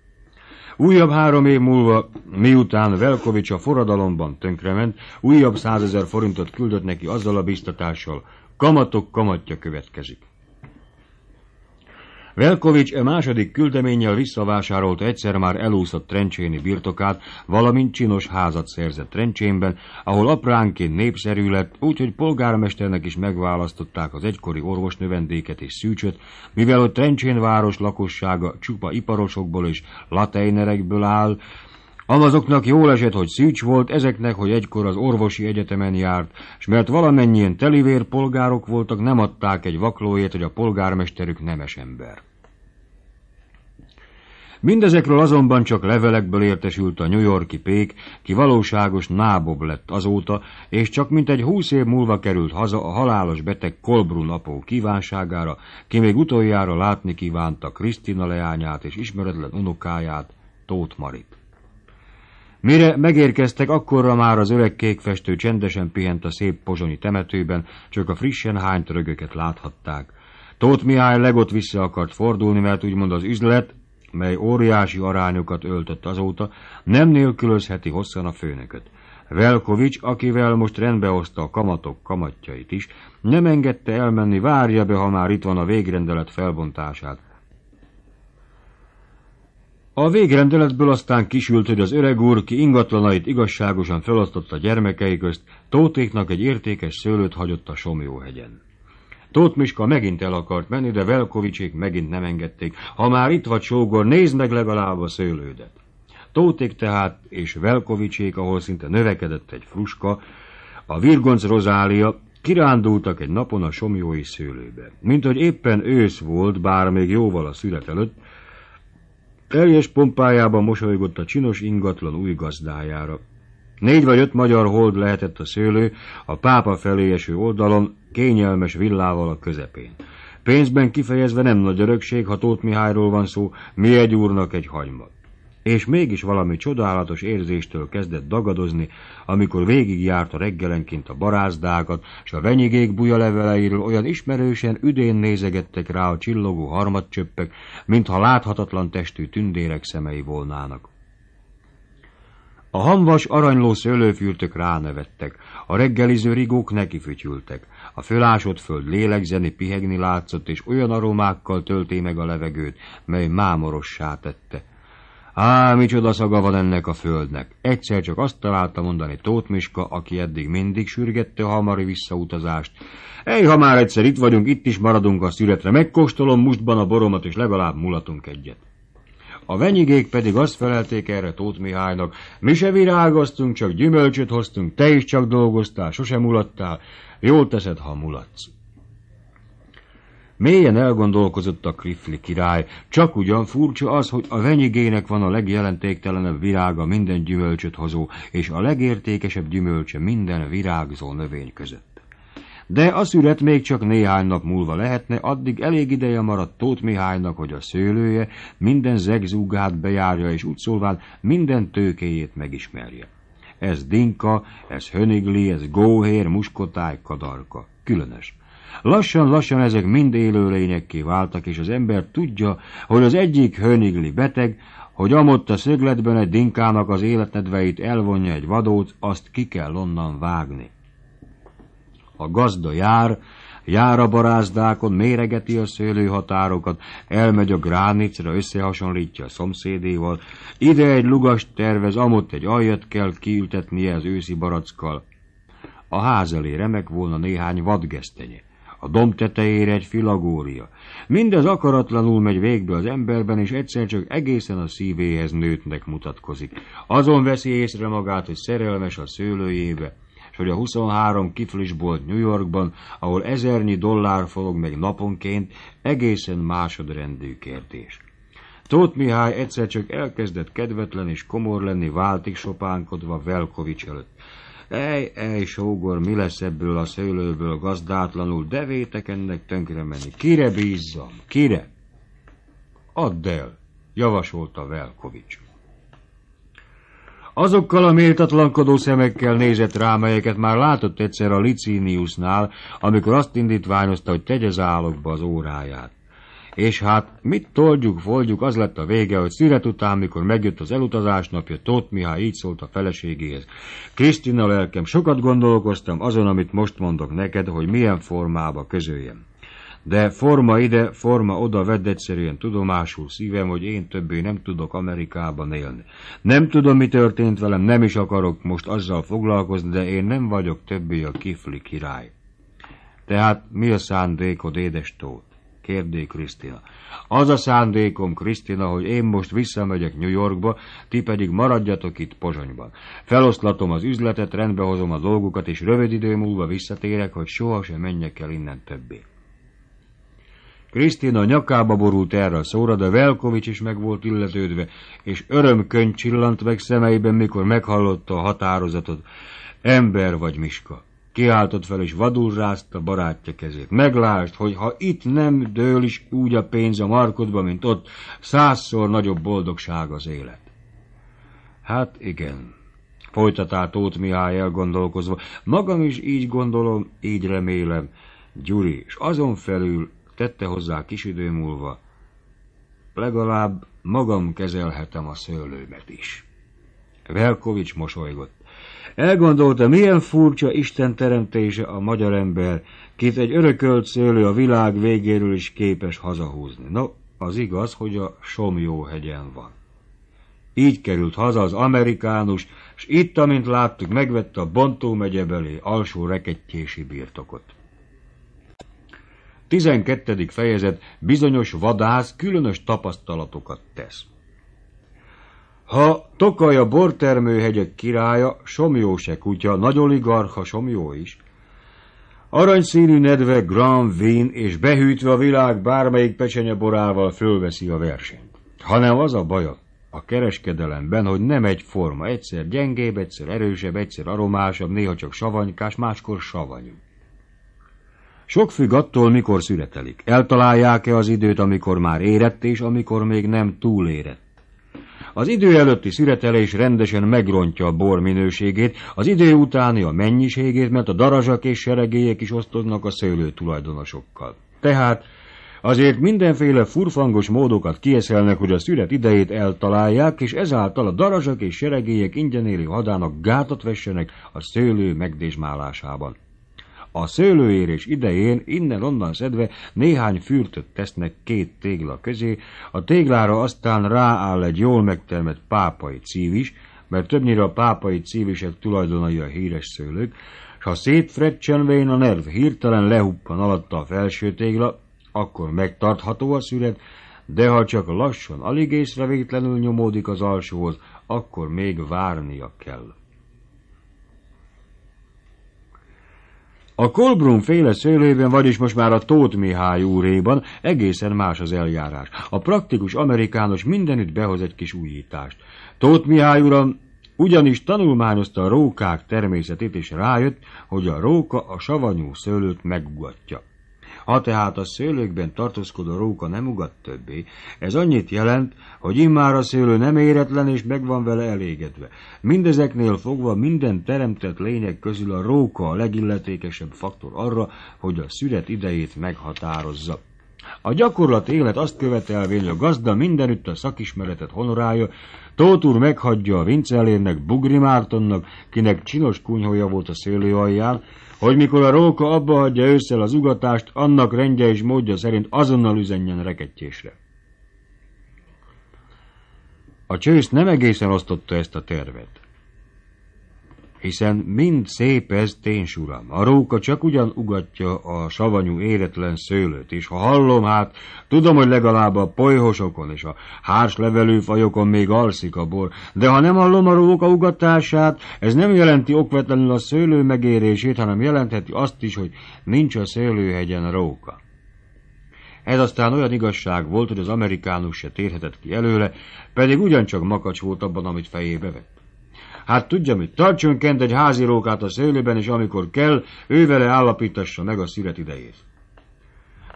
Újabb három év múlva, miután Velkovics a forradalomban tönkrement, újabb százezer forintot küldött neki azzal a biztatással, kamatok kamatja következik. Velkovics e második küldeménnyel visszavásárolta egyszer már elúszott Trencséni birtokát, valamint csinos házat szerzett Trencsénben, ahol apránként népszerű lett, úgyhogy polgármesternek is megválasztották az egykori orvosnövendéket és szűcsöt, mivel a Trencsén város lakossága csupa iparosokból és lateinerekből áll, Amazoknak jól esett, hogy Szűcs volt, ezeknek, hogy egykor az orvosi egyetemen járt, és mert valamennyien telivér polgárok voltak, nem adták egy vaklójét, hogy a polgármesterük nemes ember. Mindezekről azonban csak levelekből értesült a New Yorki pék, ki valóságos nábob lett azóta, és csak egy húsz év múlva került haza a halálos beteg Kolbrun apó kívánságára, ki még utoljára látni kívánta Krisztina leányát és ismeretlen unokáját, Tóth Marit. Mire megérkeztek, akkorra már az öreg kékfestő csendesen pihent a szép pozsonyi temetőben, csak a frissen hányt rögöket láthatták. Tóth Mihály legott vissza akart fordulni, mert úgymond az üzlet, mely óriási arányokat öltött azóta, nem nélkülözheti hosszan a főnököt. Velkovics, akivel most rendbehozta a kamatok kamatjait is, nem engedte elmenni, várja be, ha már itt van a végrendelet felbontását. A végrendeletből aztán kisült, hogy az öreg úr, ki ingatlanait igazságosan felosztotta gyermekei közt, Tótéknak egy értékes szőlőt hagyott a Somjóhegyen. Tóth Miska megint el akart menni, de Velkovicsék megint nem engedték. Ha már itt vagy, sógor, nézd meg legalább a szőlődet. Tóték tehát és Velkovicsék, ahol szinte növekedett egy fruska, a virgonc rozália, kirándultak egy napon a somjói szőlőbe. Mint hogy éppen ősz volt, bár még jóval a szület előtt, teljes pompájában mosolygott a csinos ingatlan új gazdájára. Négy vagy öt magyar hold lehetett a szőlő, a pápa felé eső oldalon, kényelmes villával a közepén. Pénzben kifejezve nem nagy örökség, ha Tóth Mihályról van szó, mi egy úrnak egy hagymat és mégis valami csodálatos érzéstől kezdett dagadozni, amikor végigjárt a reggelenként a barázdákat, és a venyigék buja leveleiről olyan ismerősen üdén nézegettek rá a csillogó harmadcsöppek, mintha láthatatlan testű tündérek szemei volnának. A hamvas aranyló szőlőfürtök ránevettek, a reggeliző rigók nekifütyültek, a fölásott föld lélegzeni, pihegni látszott, és olyan aromákkal tölté meg a levegőt, mely mámorossá tette – Á, micsoda szaga van ennek a földnek! Egyszer csak azt találta mondani Tóth Miska, aki eddig mindig sürgette a hamari visszautazást. Ej, ha már egyszer itt vagyunk, itt is maradunk a születre, megkóstolom mustban a boromat, és legalább mulatunk egyet. A venyigék pedig azt felelték erre Tóth Mihálynak, mi se virágoztunk, csak gyümölcsöt hoztunk, te is csak dolgoztál, sosem mulattál, jól teszed, ha mulatsz. Mélyen elgondolkozott a Krifli király, csak ugyan furcsa az, hogy a venyigének van a legjelentéktelenebb virága minden gyümölcsöt hozó, és a legértékesebb gyümölcse minden virágzó növény között. De a szület még csak néhány nap múlva lehetne, addig elég ideje maradt Tóth Mihálynak, hogy a szőlője minden zegzúgát bejárja, és úgy szólván minden tőkéjét megismerje. Ez dinka, ez hönigli, ez góhér, muskotáj, kadarka. Különös. Lassan-lassan ezek mind lényekké váltak, és az ember tudja, hogy az egyik hönigli beteg, hogy amott a szögletben egy dinkának az életedveit elvonja egy vadót, azt ki kell onnan vágni. A gazda jár, jár a barázdákon, méregeti a szőlőhatárokat, elmegy a gránicra, összehasonlítja a szomszédéval, ide egy lugast tervez, amott egy aljat kell kiültetnie az őszi barackkal. A ház elé remek volna néhány vadgesztenye a domb tetejére egy filagória. Mindez akaratlanul megy végbe az emberben, és egyszer csak egészen a szívéhez nőtnek mutatkozik. Azon veszi észre magát, hogy szerelmes a szőlőjébe, és hogy a 23 kiflisbolt New Yorkban, ahol ezernyi dollár fog meg naponként, egészen másodrendű kérdés. Tóth Mihály egyszer csak elkezdett kedvetlen és komor lenni, váltig sopánkodva Velkovics előtt. Ej, ej, sógor, mi lesz ebből a szőlőből gazdátlanul, de vétek ennek tönkre menni. Kire bízzam? Kire? Add el, javasolta Velkovics. Azokkal a méltatlankodó szemekkel nézett rá, melyeket már látott egyszer a Liciniusnál, amikor azt indítványozta, hogy tegye zálogba az óráját. És hát mit toldjuk, foldjuk, az lett a vége, hogy szüret után, mikor megjött az elutazás napja, Tóth Mihály így szólt a feleségéhez. Krisztina lelkem, sokat gondolkoztam azon, amit most mondok neked, hogy milyen formába közöljem. De forma ide, forma oda vedd egyszerűen tudomásul szívem, hogy én többé nem tudok Amerikában élni. Nem tudom, mi történt velem, nem is akarok most azzal foglalkozni, de én nem vagyok többé a kifli király. Tehát mi a szándékod, édes Tóth? kérdé Krisztina. Az a szándékom, Krisztina, hogy én most visszamegyek New Yorkba, ti pedig maradjatok itt Pozsonyban. Feloszlatom az üzletet, rendbehozom a dolgokat és rövid idő múlva visszatérek, hogy sohasem menjek el innen többé. Krisztina nyakába borult erre a szóra, de Velkovics is meg volt illetődve, és örömkönyv csillant meg szemeiben, mikor meghallotta a határozatot. Ember vagy Miska. Kiáltott fel és vadul rázta barátja kezét. Meglásd, hogy ha itt nem dől is úgy a pénz a markodba, mint ott, százszor nagyobb boldogság az élet. Hát igen, folytatá Tóth Mihály elgondolkozva. Magam is így gondolom, így remélem. Gyuri, és azon felül tette hozzá kis idő múlva, legalább magam kezelhetem a szőlőmet is. Velkovics mosolygott. Elgondolta, milyen furcsa Isten teremtése a magyar ember, kit egy örökölt szőlő a világ végéről is képes hazahúzni. No, az igaz, hogy a Somjó-hegyen van. Így került haza az amerikánus, és itt, amint láttuk, megvette a Bontó megye belé alsó rekettyési birtokot. 12. fejezet bizonyos vadász különös tapasztalatokat tesz. Ha Tokaj a bortermőhegyek királya, Somjó se kutya, nagy oligarcha Somjó is, aranyszínű nedve Grand Vin, és behűtve a világ bármelyik borával fölveszi a versenyt. Hanem az a baj, a kereskedelemben, hogy nem egy forma egyszer gyengébb, egyszer erősebb, egyszer aromásabb, néha csak savanykás, máskor savanyú. Sok függ attól, mikor születelik. Eltalálják-e az időt, amikor már érett, és amikor még nem túlérett. Az idő előtti szüretelés rendesen megrontja a bor minőségét, az idő utáni a mennyiségét, mert a darazsak és seregélyek is osztoznak a szőlő tulajdonosokkal. Tehát Azért mindenféle furfangos módokat kieszelnek, hogy a szüret idejét eltalálják, és ezáltal a darazsak és seregélyek ingyenéli hadának gátat vessenek a szőlő megdésmálásában. A szőlőérés idején innen-onnan szedve néhány fürtöt tesznek két tégla közé, a téglára aztán rááll egy jól megtermett pápai cívis, mert többnyire a pápai cívisek tulajdonai a híres szőlők, s ha szétfredcsenvén a nerv hirtelen lehuppan alatta a felső tégla, akkor megtartható a szület, de ha csak lassan, alig észrevétlenül nyomódik az alsóhoz, akkor még várnia kell. A Kolbrum féle szélében, vagyis most már a Tóth Mihály úréban egészen más az eljárás. A praktikus amerikános mindenütt behoz egy kis újítást. Tóth Mihály uram ugyanis tanulmányozta a rókák természetét, és rájött, hogy a róka a savanyú szőlőt meggugatja. Ha tehát a szőlőkben tartózkodó róka nem ugat többé, ez annyit jelent, hogy immár a szőlő nem éretlen és meg van vele elégedve. Mindezeknél fogva minden teremtett lények közül a róka a legilletékesebb faktor arra, hogy a szület idejét meghatározza. A gyakorlat élet azt követelvén, hogy a gazda mindenütt a szakismeretet honorálja, Tóth úr meghagyja a vincelérnek, Bugri Mártonnak, kinek csinos kunyhója volt a szélő alján, hogy mikor a róka abba hagyja ősszel az ugatást, annak rendje és módja szerint azonnal üzenjen rekettésre. A csősz nem egészen osztotta ezt a tervet hiszen mind szép ez téns uram. A róka csak ugyan ugatja a savanyú éretlen szőlőt, és ha hallom hát, tudom, hogy legalább a polyhosokon és a hárslevelő fajokon még alszik a bor, de ha nem hallom a róka ugatását, ez nem jelenti okvetlenül a szőlő megérését, hanem jelentheti azt is, hogy nincs a szőlőhegyen róka. Ez aztán olyan igazság volt, hogy az amerikánus se térhetett ki előle, pedig ugyancsak makacs volt abban, amit fejébe vett. Hát tudja mit, tartson kent egy rókát a szőlőben, és amikor kell, ő vele állapítassa meg a szület idejét.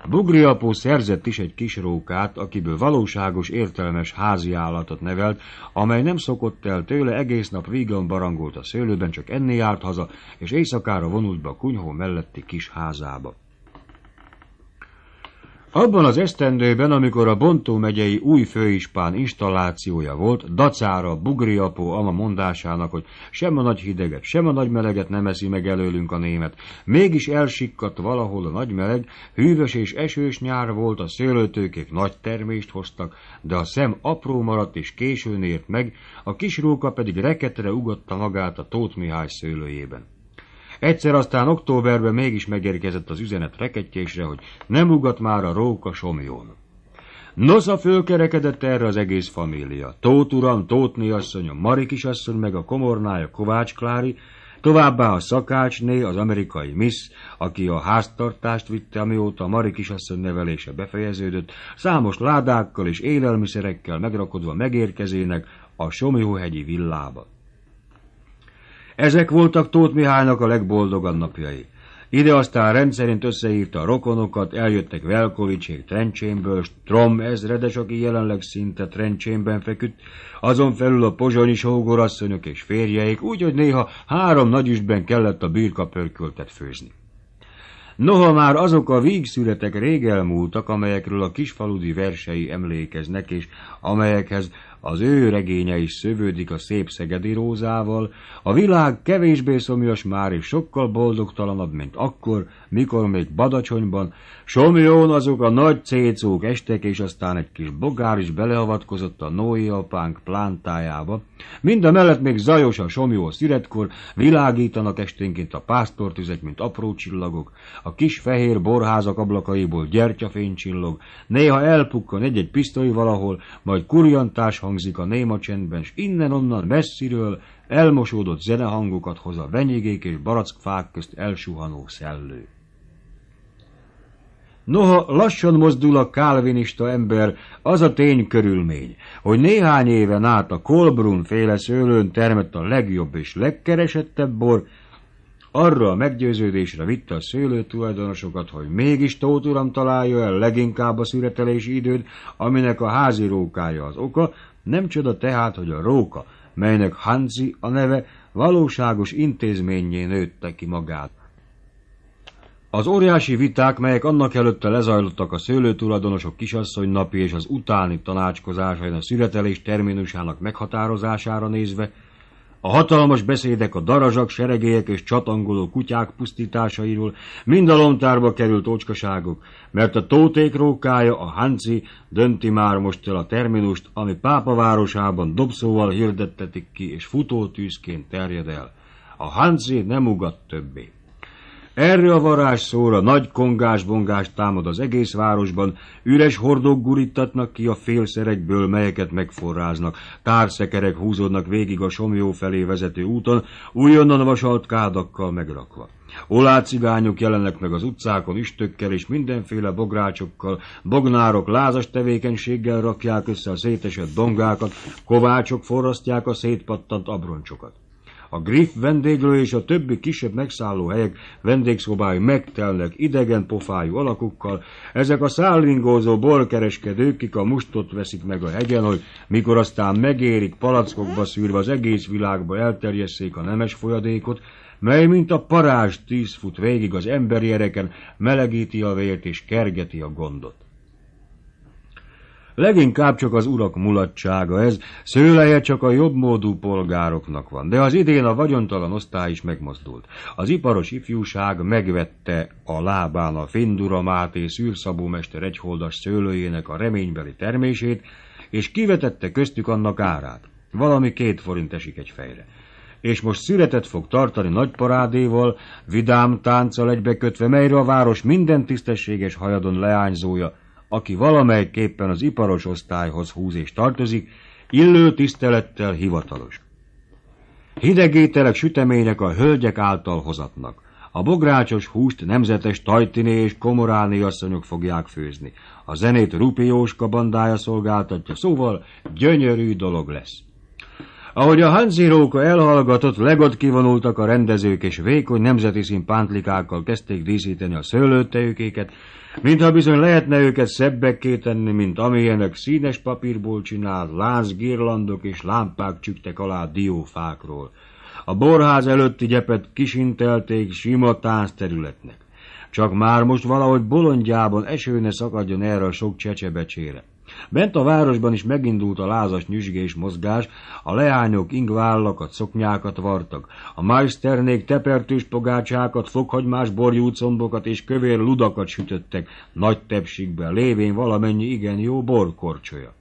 Bugri apó szerzett is egy kis rókát, akiből valóságos, értelmes házi állatot nevelt, amely nem szokott el tőle, egész nap vígan barangolt a szőlőben, csak enni járt haza, és éjszakára vonult be a kunyhó melletti kis házába. Abban az esztendőben, amikor a Bontó megyei új főispán installációja volt, dacára bugriapó ama mondásának, hogy sem a nagy hideget, sem a nagy meleget nem eszi meg előlünk a német, mégis elsikkadt valahol a nagy meleg, hűvös és esős nyár volt, a szőlőtőkék nagy termést hoztak, de a szem apró maradt és későn ért meg, a kis róka pedig reketre ugatta magát a Tóth Mihály szőlőjében. Egyszer aztán októberben mégis megérkezett az üzenet reketjésre, hogy nem ugat már a róka somjón. Nosza fölkerekedett erre az egész família. Tóth uram, Tóthné a Mari kisasszony, meg a komornája Kovács Klári, Továbbá a szakácsné, az amerikai Miss, aki a háztartást vitte, amióta Mari kisasszony nevelése befejeződött, számos ládákkal és élelmiszerekkel megrakodva megérkezének a Somjóhegyi villába. Ezek voltak Tóth Mihálynak a legboldogabb napjai. Ide aztán rendszerint összehívta a rokonokat, eljöttek Velkolicsék Trencsémből, Strom ezredes, aki jelenleg szinte Trencsémben feküdt, azon felül a pozsonyi sógorasszonyok és férjeik, hogy néha három nagyüstben kellett a birka pörköltet főzni. Noha már azok a végszületek rég elmúltak, amelyekről a kisfaludi versei emlékeznek, és amelyekhez az ő regénye is szövődik a szép szegedi rózával, a világ kevésbé szomjas már és sokkal boldogtalanabb, mint akkor, mikor még Badacsonyban, Somjón azok a nagy cécók estek, és aztán egy kis bogár is beleavatkozott a Noé apánk plántájába. Mind a mellett még zajos a Somjó sziretkor, világítanak esténként a pásztortüzek, mint apró csillagok, a kis fehér borházak ablakaiból gyertyafény csillog, néha elpukkan egy-egy pisztoly valahol, majd kurjantás hangzik a néma csendben, s innen-onnan messziről elmosódott zenehangokat hoz a venyégék és barackfák közt elsuhanó szellő. Noha lassan mozdul a kálvinista ember, az a tény körülmény, hogy néhány éven át a Kolbrun féle szőlőn termett a legjobb és legkeresettebb bor, arra a meggyőződésre vitte a szőlő tulajdonosokat, hogy mégis Tóth Uram találja el leginkább a szüretelési időt, aminek a házi rókája az oka, nem csoda tehát, hogy a róka, melynek Hanzi a neve, valóságos intézményé nőtte ki magát. Az óriási viták, melyek annak előtte lezajlottak a szőlőtulajdonosok kisasszony napi és az utáni tanácskozásain a születelés terminusának meghatározására nézve, a hatalmas beszédek a darazsak, seregélyek és csatangoló kutyák pusztításairól mind a lomtárba került ócskaságok, mert a tóték rókája, a hanci dönti már most el a terminust, ami pápa városában dobszóval hirdettetik ki és futótűzként terjed el. A hanci nem ugat többé. Erre a szóra nagy kongás-bongás támad az egész városban, üres hordók gurítatnak ki a félszerekből, melyeket megforráznak, társzekerek húzódnak végig a somjó felé vezető úton, újonnan vasalt kádakkal megrakva. Olácigányok jelennek meg az utcákon istökkel és mindenféle bográcsokkal, bognárok lázas tevékenységgel rakják össze a szétesett dongákat, kovácsok forrasztják a szétpattant abroncsokat. A Griff vendéglő és a többi kisebb helyek vendégszobái megtelnek idegen pofájú alakukkal. Ezek a szállingózó borkereskedők, kik a mustot veszik meg a hegyen, hogy mikor aztán megérik palackokba szűrve az egész világba elterjesszék a nemes folyadékot, mely mint a parázs tíz fut végig az emberi ereken melegíti a vért és kergeti a gondot. Leginkább csak az urak mulatsága ez, szőleje csak a jobbmódú polgároknak van, de az idén a vagyontalan osztály is megmozdult. Az iparos ifjúság megvette a lábán a Findura Máté szűrszabó mester egyholdas szőlőjének a reménybeli termését, és kivetette köztük annak árát. Valami két forint esik egy fejre és most születet fog tartani nagy parádéval, vidám tánccal egybekötve, melyre a város minden tisztességes hajadon leányzója, aki valamelyikképpen az iparos osztályhoz húz és tartozik, illő tisztelettel hivatalos. Hidegételek sütemények a hölgyek által hozatnak. A bográcsos húst nemzetes tajtiné és komoráni asszonyok fogják főzni. A zenét rupióska bandája szolgáltatja, szóval gyönyörű dolog lesz. Ahogy a Róka elhallgatott, legott kivonultak a rendezők, és vékony nemzeti szín pántlikákkal kezdték díszíteni a szőlőtejükéket, mintha bizony lehetne őket szebbekké tenni, mint amilyenek színes papírból csinált lázgirlandok és lámpák csüktek alá diófákról. A borház előtti gyepet kisintelték sima területnek. Csak már most valahogy bolondjában esőne szakadjon erre a sok csecsebecsére. Bent a városban is megindult a lázas nyüzsgés mozgás, a leányok ingvállakat, szoknyákat vartak, a majsternék tepertős pogácsákat, fokhagymás combokat és kövér ludakat sütöttek nagy tepsikbe, lévén valamennyi igen jó borkorcsolya.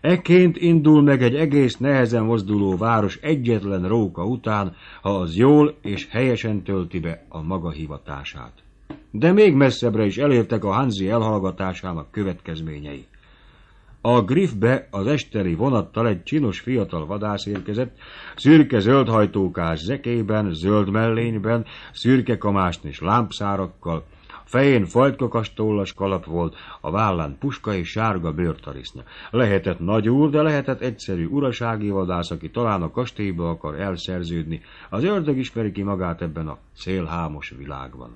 Ekként indul meg egy egész nehezen mozduló város egyetlen róka után, ha az jól és helyesen tölti be a maga hivatását. De még messzebbre is elértek a Hanzi elhallgatásának következményei. A griffbe az esteri vonattal egy csinos fiatal vadász érkezett, szürke zöld hajtókás zekében, zöld mellényben, szürke kamást és lámpszárakkal, fején fajtkakastollas kalap volt, a vállán puska és sárga bőrtarisznya. Lehetett nagy úr, de lehetett egyszerű urasági vadász, aki talán a kastélyba akar elszerződni. Az ördög ismeri ki magát ebben a szélhámos világban.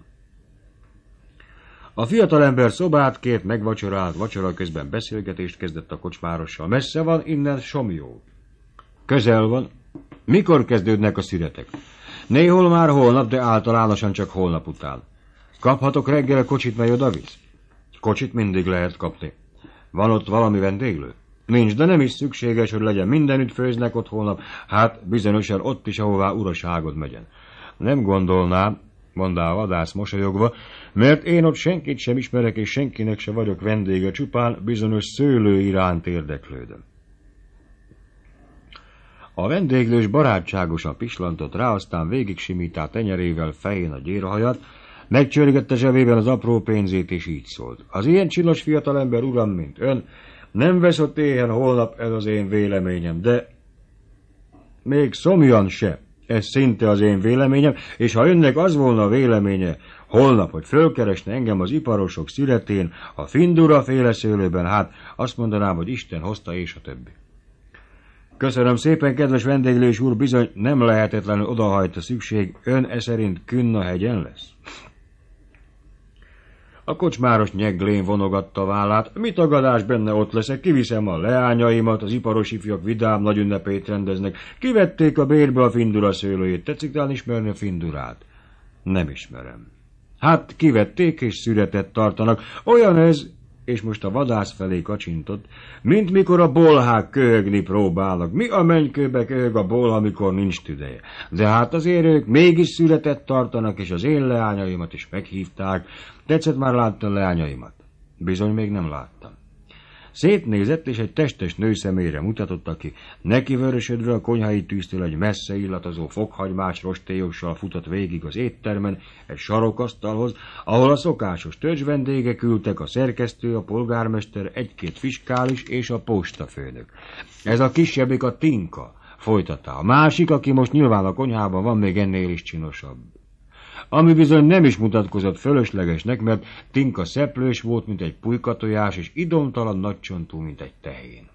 A fiatalember szobát kért, megvacsorált, vacsora közben beszélgetést kezdett a kocsmárossal. Messze van innen Somjó. Közel van. Mikor kezdődnek a születek? Néhol már holnap, de általánosan csak holnap után. Kaphatok reggel a kocsit, mely visz? Kocsit mindig lehet kapni. Van ott valami vendéglő? Nincs, de nem is szükséges, hogy legyen. Mindenütt főznek ott holnap, hát bizonyosan ott is, ahová uraságod megyen. Nem gondolnám, mondta a vadász mosolyogva, mert én ott senkit sem ismerek, és senkinek se vagyok vendége, csupán bizonyos szőlő iránt érdeklődöm. A vendéglős barátságosan pislantott rá, aztán végig simítá tenyerével fején a gyérhajat, megcsörgette zsebében az apró pénzét, és így szólt. Az ilyen csinos fiatalember uram, mint ön, nem vesz ott éhen holnap, ez az én véleményem, de még szomjan se, ez szinte az én véleményem, és ha önnek az volna a véleménye, Holnap, hogy fölkeresne engem az iparosok születén, a findura féle szőlőben, hát azt mondanám, hogy Isten hozta, és a többi. Köszönöm szépen, kedves vendéglős úr, bizony nem lehetetlenül odahajt a szükség, ön e szerint Künna hegyen lesz. A kocsmáros nyeglén vonogatta vállát. Mi tagadás benne ott leszek, kiviszem a leányaimat, az iparos ifjak vidám nagy ünnepét rendeznek. Kivették a bérbe a findura szőlőjét, tetszik talán ismerni a findurát? Nem ismerem. Hát kivették és szüretet tartanak. Olyan ez, és most a vadász felé kacsintott, mint mikor a bolhák köhögni próbálnak. Mi a mennykőbe köhög a bolha, amikor nincs tüdeje. De hát azért ők mégis született tartanak, és az én leányaimat is meghívták. Tetszett már látta leányaimat? Bizony még nem láttam. Szétnézett, és egy testes nő szemére mutatott, aki neki vörösödve a konyhai tűztől egy messze illatozó fokhagymás rostélyossal futott végig az éttermen egy sarokasztalhoz, ahol a szokásos vendégek ültek, a szerkesztő, a polgármester, egy-két fiskális és a postafőnök. Ez a kisebbik a Tinka, folytatta. A másik, aki most nyilván a konyhában van, még ennél is csinosabb ami bizony nem is mutatkozott fölöslegesnek, mert Tinka szeplős volt, mint egy pulykatojás, és idomtalan nagycsontú, mint egy tehén.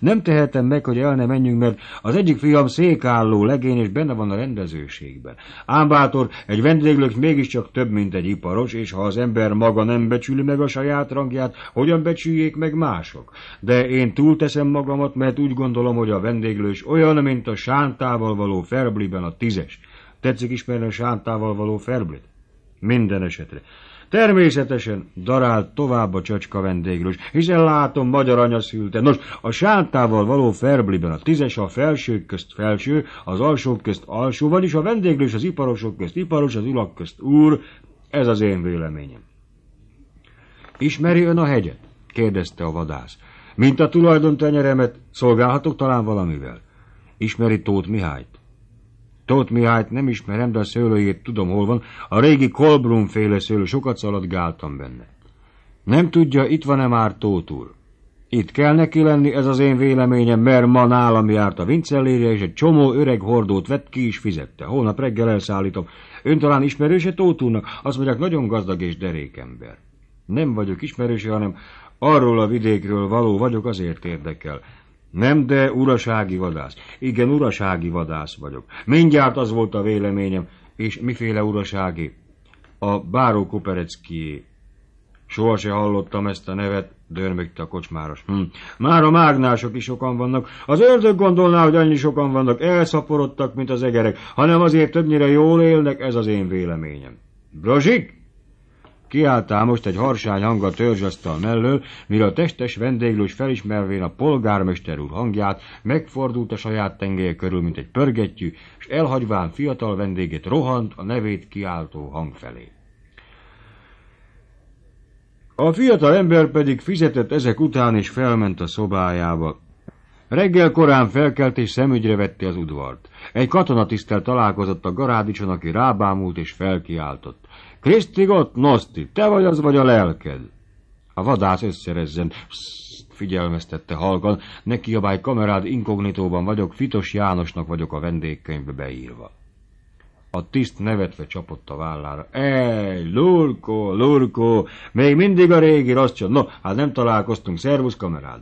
Nem tehetem meg, hogy el ne menjünk, mert az egyik fiam székálló legény, és benne van a rendezőségben. Ám bátor, egy vendéglők mégiscsak több, mint egy iparos, és ha az ember maga nem becsüli meg a saját rangját, hogyan becsüljék meg mások? De én túlteszem magamat, mert úgy gondolom, hogy a vendéglős olyan, mint a sántával való ferbliben a tízes. Tetszik ismerni a sántával való ferblit? Minden esetre. Természetesen darált tovább a csacska vendégről, hiszen látom, magyar anya szülte. Nos, a sántával való ferbliben a tízes a felső közt felső, az alsó közt alsó, vagyis a vendéglős az iparosok közt iparos, az ulak közt úr, ez az én véleményem. Ismeri ön a hegyet? kérdezte a vadász. Mint a tulajdon tenyeremet, szolgálhatok talán valamivel? Ismeri Tóth Mihályt? Tóth Mihályt nem ismerem, de a szőlőjét tudom, hol van. A régi Kolbrum féle szőlő, sokat szaladgáltam benne. Nem tudja, itt van-e már Tóth úr? Itt kell neki lenni, ez az én véleményem, mert ma nálam járt a vincellérje, és egy csomó öreg hordót vett ki és fizette. Holnap reggel elszállítom. Ön talán ismerőse Tóth úrnak? Azt mondják, nagyon gazdag és derékember. Nem vagyok ismerőse, hanem arról a vidékről való vagyok, azért érdekel. Nem, de urasági vadász. Igen, urasági vadász vagyok. Mindjárt az volt a véleményem. És miféle urasági? A báró Kopereckié. Soha se hallottam ezt a nevet, dörmögte a kocsmáros. Hm. Már a mágnások is sokan vannak. Az ördög gondolná, hogy annyi sokan vannak, elszaporodtak, mint az egerek, hanem azért többnyire jól élnek, ez az én véleményem. Brozsik! Kiáltál most egy harsány hang a törzsasztal mellől, mire a testes vendéglős felismervén a polgármester úr hangját megfordult a saját tengely körül, mint egy pörgettyű, és elhagyván fiatal vendégét rohant a nevét kiáltó hang felé. A fiatal ember pedig fizetett ezek után, és felment a szobájába. Reggel korán felkelt és szemügyre vette az udvart. Egy katonatisztel találkozott a garádicson, aki rábámult és felkiáltott. Krisztigot, Noszti, te vagy az vagy a lelked. A vadász összerezzen. Pszt, figyelmeztette halkan, ne kiabálj kamerád, inkognitóban vagyok, Fitos Jánosnak vagyok a vendégkönyvbe beírva. A tiszt nevetve csapott a vállára. Ej, lurko, lurko, még mindig a régi rasszcsod. No, hát nem találkoztunk, szervusz kamerád.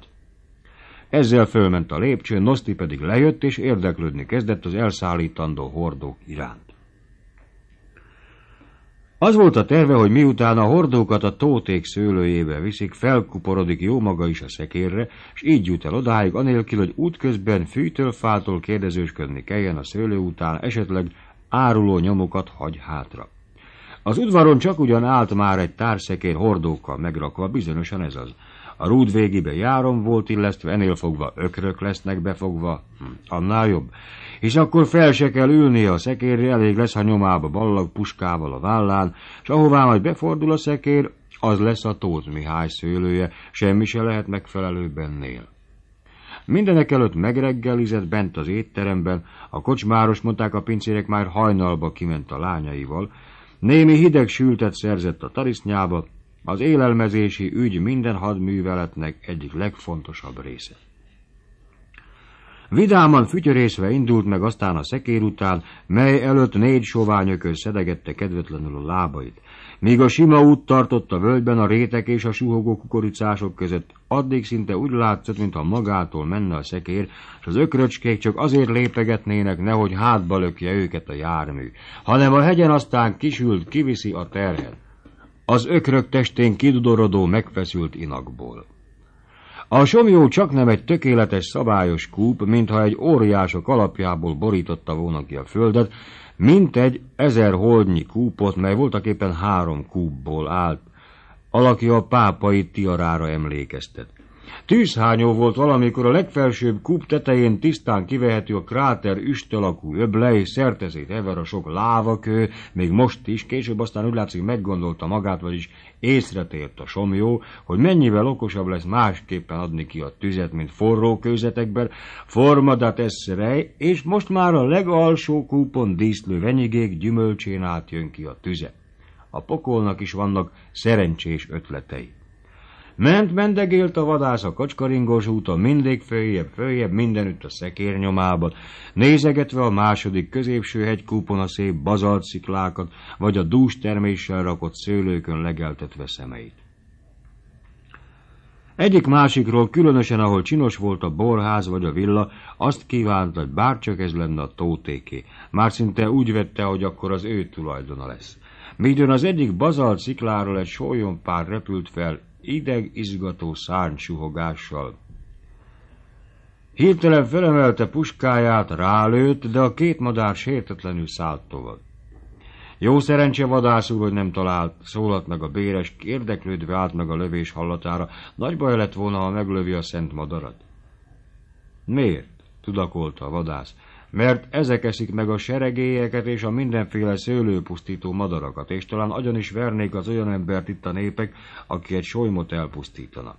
Ezzel fölment a lépcső, Noszti pedig lejött és érdeklődni kezdett az elszállítandó hordók iránt. Az volt a terve, hogy miután a hordókat a tóték szőlőjébe viszik, felkuporodik jó maga is a szekérre, és így jut el odáig, anélkül, hogy útközben fától kérdezősködni kelljen a szőlő után, esetleg áruló nyomokat hagy hátra. Az udvaron csak ugyan állt már egy társzekér hordókkal megrakva, bizonyosan ez az. A rúd végébe járom volt illesztve, enél fogva ökrök lesznek befogva, hm, annál jobb és akkor fel se kell ülnie a szekérre, elég lesz, ha nyomába ballag puskával a vállán, és ahová majd befordul a szekér, az lesz a Tóth Mihály szőlője, semmi se lehet megfelelő bennél. Mindenek előtt megreggelizett bent az étteremben, a kocsmáros mondták a pincérek már hajnalba kiment a lányaival, némi hideg sültet szerzett a tarisznyába, az élelmezési ügy minden hadműveletnek egyik legfontosabb része. Vidáman fütyörészve indult meg aztán a szekér után, mely előtt négy soványököl szedegette kedvetlenül a lábait. Míg a sima út tartott a völgyben a rétek és a suhogó kukoricások között, addig szinte úgy látszott, mintha magától menne a szekér, és az ökröcskék csak azért lépegetnének, nehogy hátba lökje őket a jármű, hanem a hegyen aztán kisült, kiviszi a terhet. Az ökrök testén kidudorodó, megfeszült inakból. A somjó csak nem egy tökéletes szabályos kúp, mintha egy óriások alapjából borította volna ki a földet, mint egy ezer holdnyi kúpot, mely voltak éppen három kúpból állt, alakja a pápai tiarára emlékeztet. Tűzhányó volt valamikor a legfelsőbb kúp tetején tisztán kivehető a kráter üstölakú öble, és szertezét ever a sok lávakő, még most is, később aztán úgy látszik meggondolta magát, vagyis észretért a somjó, hogy mennyivel okosabb lesz másképpen adni ki a tüzet, mint forró kőzetekben, formadat eszrej, és most már a legalsó kúpon díszlő venyigék gyümölcsén átjön ki a tüze. A pokolnak is vannak szerencsés ötletei. Ment, mendegélt a vadász a kacskaringós úton, mindig följebb, följebb, mindenütt a szekér nyomában, nézegetve a második középső hegykúpon a szép bazalt sziklákat, vagy a dús terméssel rakott szőlőkön legeltetve szemeit. Egyik másikról, különösen ahol csinos volt a borház vagy a villa, azt kívánta, hogy bárcsak ez lenne a tótéké. Már szinte úgy vette, hogy akkor az ő tulajdona lesz. Mígyön az egyik bazalt szikláról egy sólyon pár repült fel, izgató szárnysuhogással. Hirtelen felemelte puskáját, rálőtt, de a két madár sértetlenül szállt tovább. Jó szerencse úr, hogy nem talált, szólalt meg a béres, érdeklődve állt meg a lövés hallatára. Nagy baj lett volna, ha meglövi a szent madarat. Miért? tudakolta a vadász mert ezek eszik meg a seregélyeket és a mindenféle szőlőpusztító madarakat, és talán agyon is vernék az olyan embert itt a népek, aki egy solymot elpusztítana.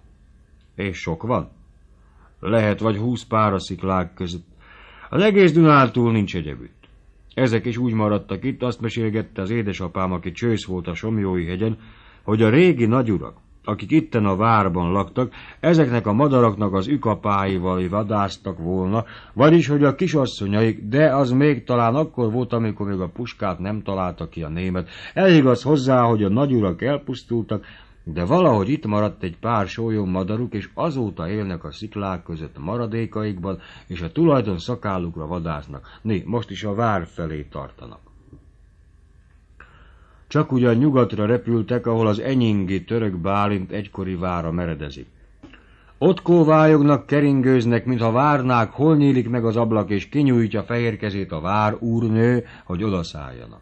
És sok van? Lehet vagy húsz pár a sziklák között. Az egész Dunátúl nincs egyebütt. Ezek is úgy maradtak itt, azt mesélgette az édesapám, aki csősz volt a Somjói hegyen, hogy a régi nagyurak, akik itten a várban laktak, ezeknek a madaraknak az ükapáival vadáztak volna, vagyis hogy a kisasszonyaik, de az még talán akkor volt, amikor még a puskát nem találta ki a német. az hozzá, hogy a nagyurak elpusztultak, de valahogy itt maradt egy pár sólyom madaruk, és azóta élnek a sziklák között a maradékaikban, és a tulajdon szakállukra vadásznak. Né, most is a vár felé tartanak. Csak ugyan nyugatra repültek, ahol az enyingi török Bálint egykori vára meredezik. Ott kóvályognak, keringőznek, mintha várnák, hol nyílik meg az ablak, és kinyújtja fehér kezét a vár úrnő, hogy odaszálljanak.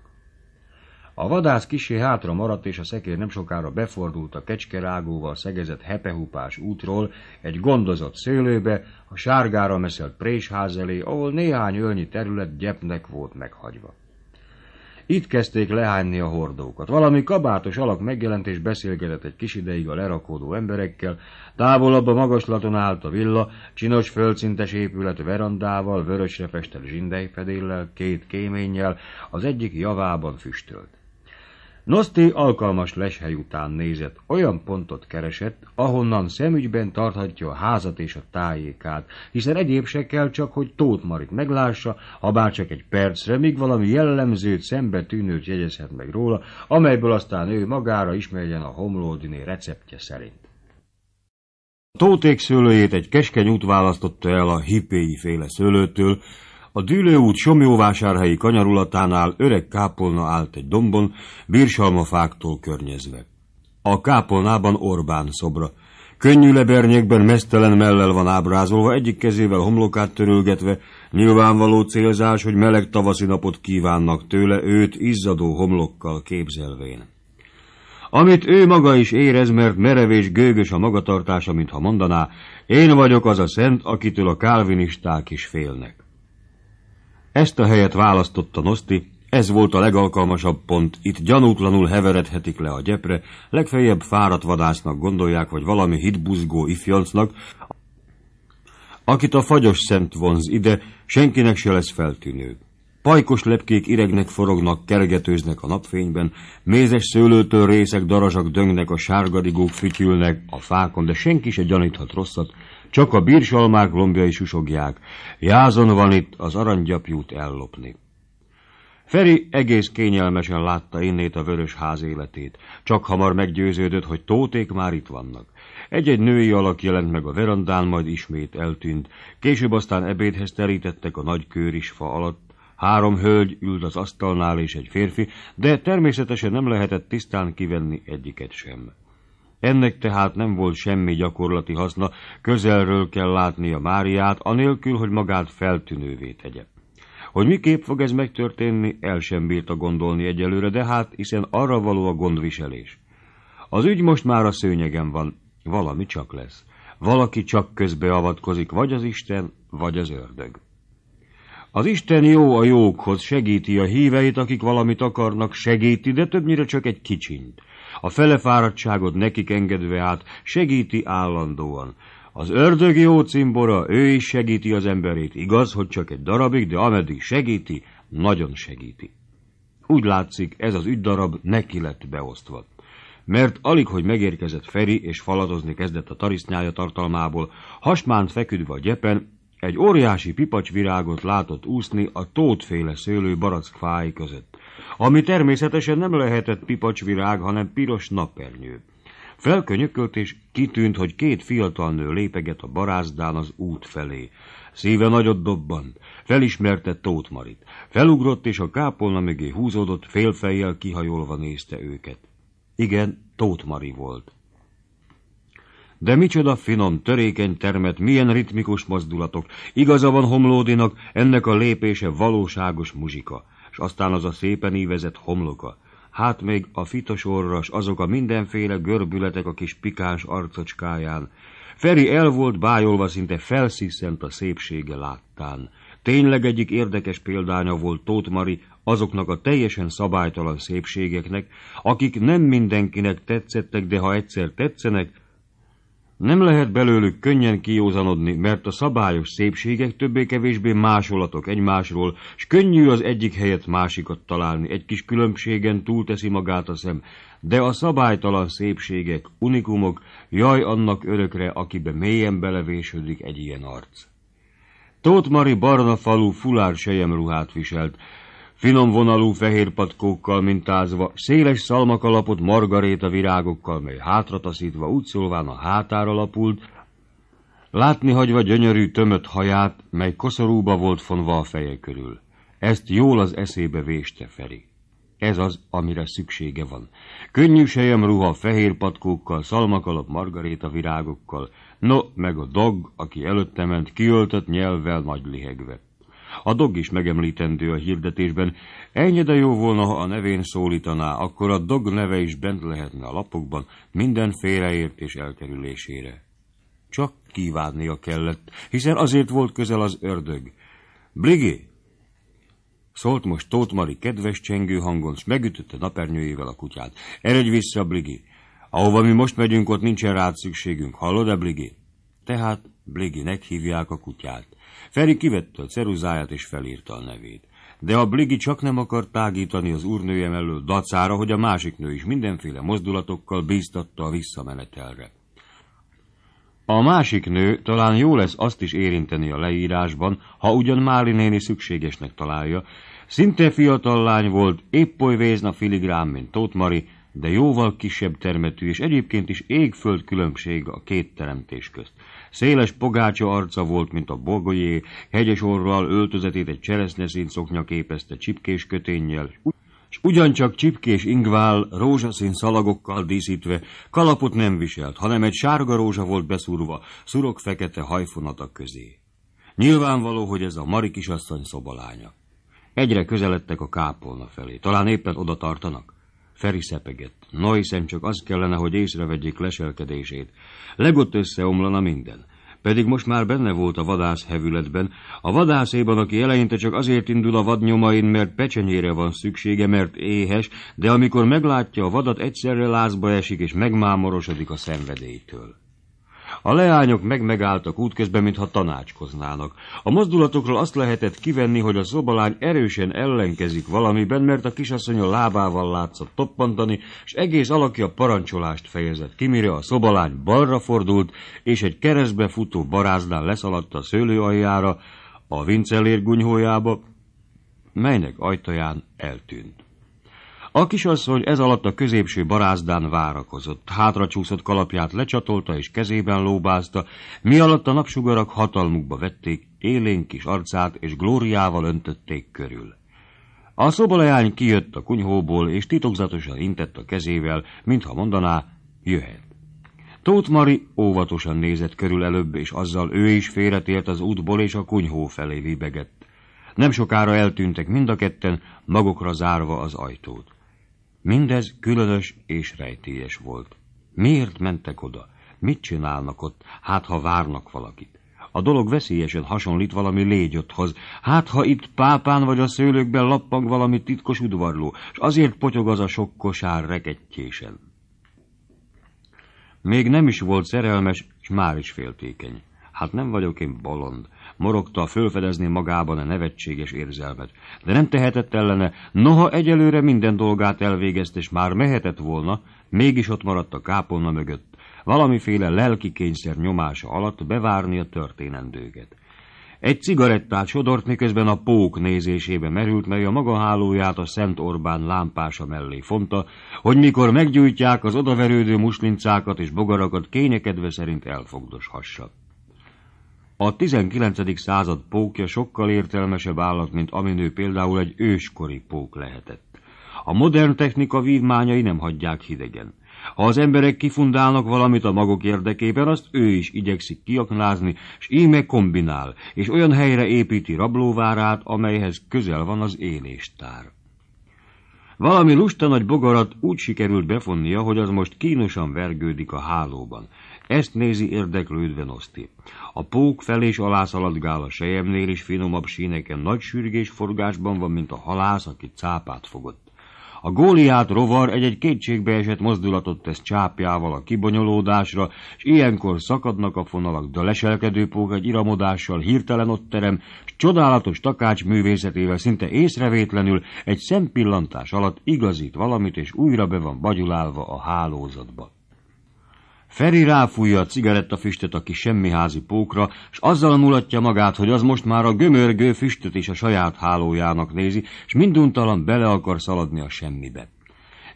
A vadász kisé hátra maradt, és a szekér nem sokára befordult a kecskerágóval szegezett hepehupás útról egy gondozott szőlőbe, a sárgára meszelt présház elé, ahol néhány ölnyi terület gyepnek volt meghagyva. Itt kezdték lehányni a hordókat. Valami kabátos alak megjelent és beszélgetett egy kis ideig a lerakódó emberekkel, távolabb a magaslaton állt a villa, csinos földszintes épület verandával, vörösre festett zsindejfedéllel, két kéménnyel, az egyik javában füstölt. Noszté alkalmas leshely után nézett, olyan pontot keresett, ahonnan szemügyben tarthatja a házat és a tájékát, hiszen egyéb se kell csak, hogy Tóth Marit meglássa, ha bár csak egy percre, míg valami jellemzőt, szembe tűnőt jegyezhet meg róla, amelyből aztán ő magára ismerjen a homlódiné receptje szerint. Tóték szőlőjét egy keskeny út választotta el a hipéi féle szőlőtől, a dűlőút Somjóvásárhelyi kanyarulatánál öreg kápolna állt egy dombon, bírsalmafáktól környezve. A kápolnában Orbán szobra. Könnyű lebernyekben mesztelen mellel van ábrázolva, egyik kezével homlokát törölgetve, nyilvánvaló célzás, hogy meleg tavaszi napot kívánnak tőle őt izzadó homlokkal képzelvén. Amit ő maga is érez, mert merev és gőgös a magatartása, mintha mondaná, én vagyok az a szent, akitől a kálvinisták is félnek. Ezt a helyet választotta Noszti, ez volt a legalkalmasabb pont, itt gyanútlanul heveredhetik le a gyepre, legfeljebb fáradt vadásznak gondolják, vagy valami hitbuzgó ifjancnak, akit a fagyos szent vonz ide, senkinek se lesz feltűnő. Pajkos lepkék iregnek forognak, kergetőznek a napfényben, mézes szőlőtől részek darazsak döngnek, a sárgadigók fütyülnek a fákon, de senki se gyaníthat rosszat, csak a bírsalmák lombjai susogják. Jázon van itt az aranygyapjút ellopni. Feri egész kényelmesen látta innét a vörös ház életét. Csak hamar meggyőződött, hogy tóték már itt vannak. Egy-egy női alak jelent meg a verandán, majd ismét eltűnt. Később aztán ebédhez terítettek a nagy fa alatt. Három hölgy ült az asztalnál és egy férfi, de természetesen nem lehetett tisztán kivenni egyiket sem. Ennek tehát nem volt semmi gyakorlati haszna, közelről kell látni a Máriát, anélkül, hogy magát feltűnővé tegye. Hogy miképp fog ez megtörténni, el sem bírta gondolni egyelőre, de hát, hiszen arra való a gondviselés. Az ügy most már a szőnyegen van, valami csak lesz. Valaki csak közbeavatkozik, vagy az Isten, vagy az ördög. Az Isten jó a jókhoz, segíti a híveit, akik valamit akarnak, segíti, de többnyire csak egy kicsint a felefáradtságot nekik engedve át, segíti állandóan. Az ördög jó cimbora, ő is segíti az emberét, igaz, hogy csak egy darabig, de ameddig segíti, nagyon segíti. Úgy látszik, ez az ügydarab neki lett beosztva. Mert alig, hogy megérkezett Feri, és faladozni kezdett a tarisznyája tartalmából, hasmánt feküdve a gyepen, egy óriási pipacsvirágot látott úszni a tótféle szőlő barackfái között ami természetesen nem lehetett pipacsvirág, hanem piros napernyő. Felkönyökölt és kitűnt, hogy két fiatal nő lépeget a barázdán az út felé. Szíve nagyot dobbant, felismerte Tóth Marit. Felugrott, és a kápolna mögé húzódott, félfejjel kihajolva nézte őket. Igen, Tóth Mari volt. De micsoda finom, törékeny termet, milyen ritmikus mozdulatok. Igaza van homlódinak, ennek a lépése valóságos muzsika s aztán az a szépen ívezett homloka, hát még a orras, azok a mindenféle görbületek a kis pikáns arcocskáján. Feri el volt bájolva, szinte felsziszent a szépsége láttán. Tényleg egyik érdekes példánya volt Tóth Mari azoknak a teljesen szabálytalan szépségeknek, akik nem mindenkinek tetszettek, de ha egyszer tetszenek, nem lehet belőlük könnyen kiózanodni, mert a szabályos szépségek többé-kevésbé másolatok egymásról, s könnyű az egyik helyet másikat találni, egy kis különbségen túlteszi magát a szem, de a szabálytalan szépségek, unikumok, jaj annak örökre, akibe mélyen belevésődik egy ilyen arc. Tóth Mari barna falu fulár sejemruhát viselt, finom vonalú fehér patkókkal mintázva, széles szalmakalapot margaréta virágokkal, mely hátrataszítva úgy szólván a hátára lapult, látni hagyva gyönyörű tömött haját, mely koszorúba volt fonva a feje körül. Ezt jól az eszébe véste Feri. Ez az, amire szüksége van. Könnyű sejem ruha fehér patkókkal, szalmakalap margaréta virágokkal, no, meg a dog, aki előtte ment, kiöltött nyelvvel nagy lihegve. A dog is megemlítendő a hirdetésben. Ennyi de jó volna, ha a nevén szólítaná, akkor a dog neve is bent lehetne a lapokban minden félreértés elkerülésére. Csak kívánnia kellett, hiszen azért volt közel az ördög. Brigé! Szólt most Tóth Mari kedves csengő hangon, s megütötte napernyőjével a kutyát. Eredj vissza, Brigé! Ahova mi most megyünk, ott nincsen rád szükségünk. Hallod-e, Brigé? Tehát Bliginek hívják a kutyát. Feri kivette a ceruzáját és felírta a nevét. De a Bligi csak nem akart tágítani az úrnője mellől dacára, hogy a másik nő is mindenféle mozdulatokkal bíztatta a visszamenetelre. A másik nő talán jó lesz azt is érinteni a leírásban, ha ugyan Máli néni szükségesnek találja. Szinte fiatal lány volt, épp oly vézna filigrán, mint Tóth Mari, de jóval kisebb termetű, és egyébként is égföld különbség a két teremtés közt. Széles pogácsa arca volt, mint a borgolyé, hegyes orral öltözetét egy cseresznyeszín szoknya képezte csipkés köténnyel, s ugyancsak csipkés ingvál, rózsaszín szalagokkal díszítve, kalapot nem viselt, hanem egy sárga rózsa volt beszúrva, szurok fekete hajfonatak közé. Nyilvánvaló, hogy ez a Mari kisasszony szobalánya. Egyre közeledtek a kápolna felé, talán éppen oda tartanak. Feri szepegett. No, hiszen csak az kellene, hogy észrevegyék leselkedését. Legott összeomlana minden. Pedig most már benne volt a vadász hevületben. A vadászéban, aki eleinte csak azért indul a vadnyomain, mert pecsenyére van szüksége, mert éhes, de amikor meglátja a vadat, egyszerre lázba esik és megmámorosodik a szenvedélytől. A leányok megmegálltak útközben, mintha tanácskoznának. A mozdulatokról azt lehetett kivenni, hogy a szobalány erősen ellenkezik valamiben, mert a kisasszony a lábával látszott toppantani, és egész alakja parancsolást fejezett ki, mire a szobalány balra fordult, és egy keresztbe futó barázdán leszaladt a szőlő aljára, a vincelér gunyhójába, melynek ajtaján eltűnt. A kisasszony ez alatt a középső barázdán várakozott, hátracsúszott kalapját lecsatolta és kezében lóbázta, mi alatt a napsugarak hatalmukba vették élénk kis arcát és glóriával öntötték körül. A szobaleány kijött a kunyhóból, és titokzatosan intett a kezével, mintha mondaná, jöhet. Tóth Mari óvatosan nézett körül előbb, és azzal ő is félretért az útból, és a kunyhó felé libegett. Nem sokára eltűntek mind a ketten, magukra zárva az ajtót. Mindez különös és rejtélyes volt. Miért mentek oda? Mit csinálnak ott? Hát, ha várnak valakit. A dolog veszélyesen hasonlít valami légyotthoz. Hát, ha itt pápán vagy a szőlőkben lappang valami titkos udvarló, és azért potyog az a sok kosár rekettjésen. Még nem is volt szerelmes, és már is féltékeny. Hát nem vagyok én bolond morogta fölfedezni magában a nevetséges érzelmet. De nem tehetett ellene, noha egyelőre minden dolgát elvégezt, és már mehetett volna, mégis ott maradt a kápolna mögött, valamiféle lelki kényszer nyomása alatt bevárni a történendőket. Egy cigarettát sodort, miközben a pók nézésébe merült, mely a maga hálóját a Szent Orbán lámpása mellé fonta, hogy mikor meggyújtják az odaverődő muslincákat és bogarakat, kényekedve szerint elfogdoshassak. A 19. század pókja sokkal értelmesebb állat, mint aminő például egy őskori pók lehetett. A modern technika vívmányai nem hagyják hidegen. Ha az emberek kifundálnak valamit a maguk érdekében, azt ő is igyekszik kiaknázni, s íme kombinál, és olyan helyre építi rablóvárát, amelyhez közel van az éléstár. Valami lusta nagy bogarat úgy sikerült befonnia, hogy az most kínosan vergődik a hálóban. Ezt nézi érdeklődve Noszti. A pók fel és alá szaladgál a sejemnél, és finomabb síneken nagy sürgés forgásban van, mint a halász, aki cápát fogott. A góliát rovar egy-egy kétségbeesett mozdulatot tesz csápjával a kibonyolódásra, és ilyenkor szakadnak a fonalak, de a leselkedő pók egy iramodással hirtelen ott terem, és csodálatos takács művészetével szinte észrevétlenül egy szempillantás alatt igazít valamit, és újra be van bagyulálva a hálózatba. Feri ráfújja a cigarettafüstöt a kis semmiházi pókra, s azzal mulatja magát, hogy az most már a gömörgő füstöt is a saját hálójának nézi, s minduntalan bele akar szaladni a semmibe.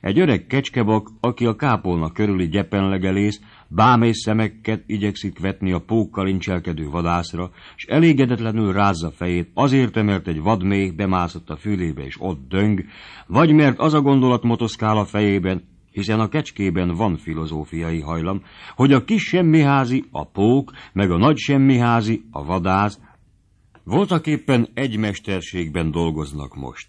Egy öreg kecskebak, aki a kápolna körüli gyepenlegelész, bámész szemeket igyekszik vetni a pókkal incselkedő vadászra, s elégedetlenül rázza fejét azért, mert egy vadméh bemászott a fülébe, és ott döng, vagy mert az a gondolat motoszkál a fejében, hiszen a kecskében van filozófiai hajlam, hogy a kis semmiházi a pók, meg a nagy semmiházi a vadász, voltaképpen egy mesterségben dolgoznak most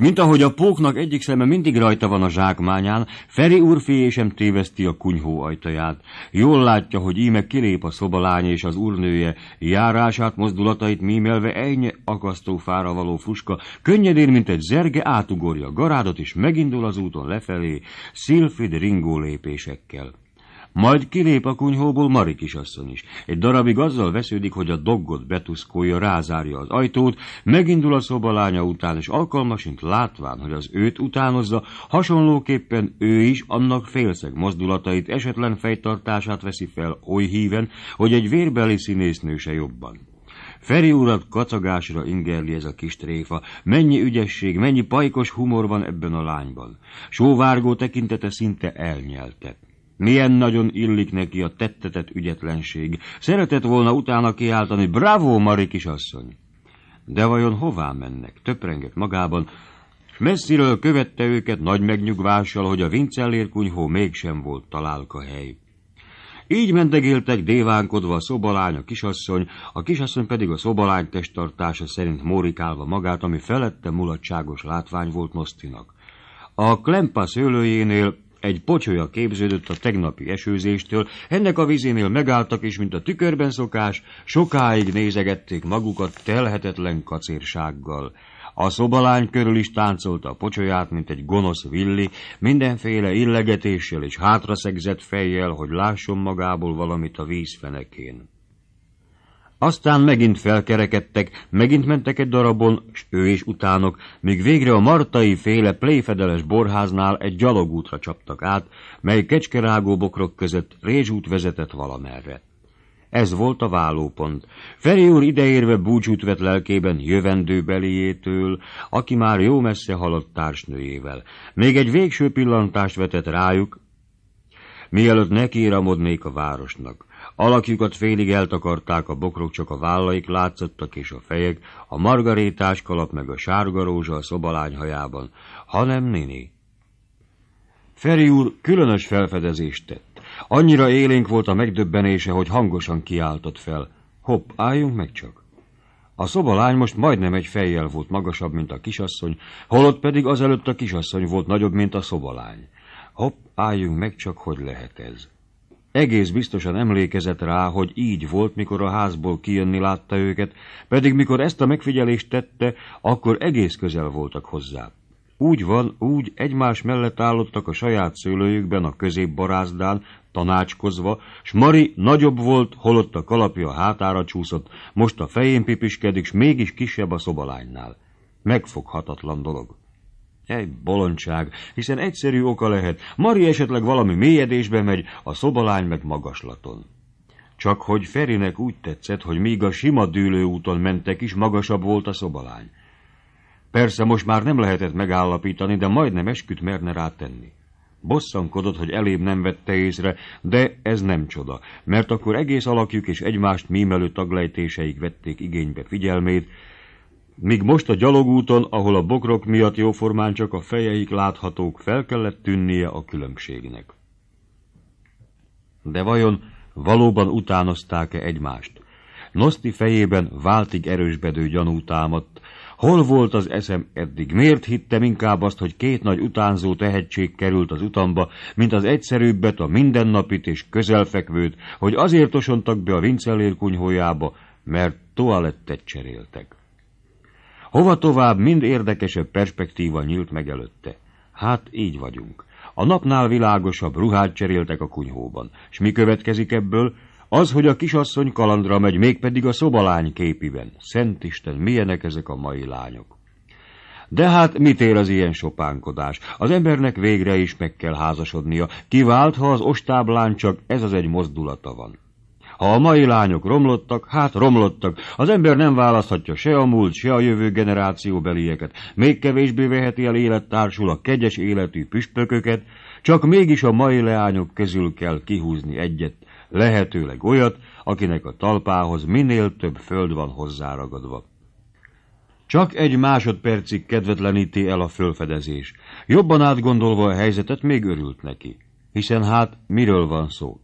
mint ahogy a póknak egyik szeme mindig rajta van a zsákmányán, Feri úr sem téveszti a kunyhó ajtaját. Jól látja, hogy íme kilép a szobalány és az úrnője, járását, mozdulatait mímelve ennyi fára való fuska, könnyedén, mint egy zerge átugorja a garádot, és megindul az úton lefelé, szilfid ringó lépésekkel. Majd kilép a kunyhóból Mari kisasszony is. Egy darabig azzal vesződik, hogy a doggot betuszkolja, rázárja az ajtót, megindul a szobalánya után, és alkalmasint látván, hogy az őt utánozza, hasonlóképpen ő is annak félszeg mozdulatait, esetlen fejtartását veszi fel oly híven, hogy egy vérbeli színésznő se jobban. Feri urat kacagásra ingerli ez a kis tréfa. Mennyi ügyesség, mennyi pajkos humor van ebben a lányban. Sóvárgó tekintete szinte elnyeltett. Milyen nagyon illik neki a tettetett ügyetlenség. Szeretett volna utána kiáltani, bravo, Mari kisasszony! De vajon hová mennek? Töprengett magában. Messziről követte őket nagy megnyugvással, hogy a Vincellér kunyhó mégsem volt találka hely. Így mendegéltek dévánkodva a szobalány, a kisasszony, a kisasszony pedig a szobalány testtartása szerint mórikálva magát, ami felette mulatságos látvány volt Nosztinak. A klempa szőlőjénél egy pocsolya képződött a tegnapi esőzéstől, ennek a vízénél megálltak, és mint a tükörben szokás, sokáig nézegették magukat telhetetlen kacérsággal. A szobalány körül is táncolta a pocsolyát, mint egy gonosz villi, mindenféle illegetéssel és hátraszegzett fejjel, hogy lásson magából valamit a vízfenekén. Aztán megint felkerekedtek, megint mentek egy darabon, s ő is utánok, míg végre a martai féle pléfedeles borháznál egy gyalogútra csaptak át, mely kecskerágó bokrok között rézsút vezetett valamerre. Ez volt a vállópont. Feri úr ideérve búcsút vett lelkében beliétől, aki már jó messze haladt társnőjével. Még egy végső pillantást vetett rájuk, mielőtt nekiramodnék a városnak. Alakjukat félig eltakarták, a bokrok csak a vállaik látszottak és a fejek, a margarétás kalap meg a sárga rózsa a szobalány hajában, hanem Nini. Feri úr különös felfedezést tett. Annyira élénk volt a megdöbbenése, hogy hangosan kiáltott fel. Hopp, álljunk meg csak! A szobalány most majdnem egy fejjel volt magasabb, mint a kisasszony, holott pedig azelőtt a kisasszony volt nagyobb, mint a szobalány. Hopp, álljunk meg csak, hogy lehet ez! Egész biztosan emlékezett rá, hogy így volt, mikor a házból kijönni látta őket, pedig mikor ezt a megfigyelést tette, akkor egész közel voltak hozzá. Úgy van, úgy egymás mellett állottak a saját szőlőjükben a középbarázdán, tanácskozva, s Mari nagyobb volt, holott a kalapja hátára csúszott, most a fején pipiskedik, s mégis kisebb a szobalánynál. Megfoghatatlan dolog. Egy bolondság, hiszen egyszerű oka lehet. Mari esetleg valami mélyedésbe megy, a szobalány meg magaslaton. Csak hogy Ferinek úgy tetszett, hogy míg a sima dűlőúton mentek is, magasabb volt a szobalány. Persze most már nem lehetett megállapítani, de majdnem esküt merne rátenni. Bosszankodott, hogy elébb nem vette észre, de ez nem csoda, mert akkor egész alakjuk és egymást mímelő taglejtéseik vették igénybe figyelmét, Míg most a gyalogúton, ahol a bokrok miatt jóformán csak a fejeik láthatók, fel kellett tűnnie a különbségnek. De vajon valóban utánozták-e egymást? Noszti fejében váltig erősbedő gyanú támadt. Hol volt az eszem eddig? Miért hittem inkább azt, hogy két nagy utánzó tehetség került az utamba, mint az egyszerűbbet, a mindennapit és közelfekvőt, hogy azért osontak be a vincelér kunyhójába, mert toalettet cseréltek. Hova tovább, mind érdekesebb perspektíva nyílt meg előtte. Hát így vagyunk. A napnál világosabb ruhát cseréltek a kunyhóban. és mi következik ebből? Az, hogy a kisasszony kalandra megy, mégpedig a szobalány képiben. Isten, milyenek ezek a mai lányok? De hát mit ér az ilyen sopánkodás? Az embernek végre is meg kell házasodnia, kivált, ha az ostáblán csak ez az egy mozdulata van. Ha a mai lányok romlottak, hát romlottak. Az ember nem választhatja se a múlt, se a jövő generáció belieket. Még kevésbé veheti el élettársul a kegyes életű püspököket, csak mégis a mai leányok közül kell kihúzni egyet, lehetőleg olyat, akinek a talpához minél több föld van hozzáragadva. Csak egy másodpercig kedvetleníti el a fölfedezés. Jobban átgondolva a helyzetet, még örült neki. Hiszen hát miről van szó?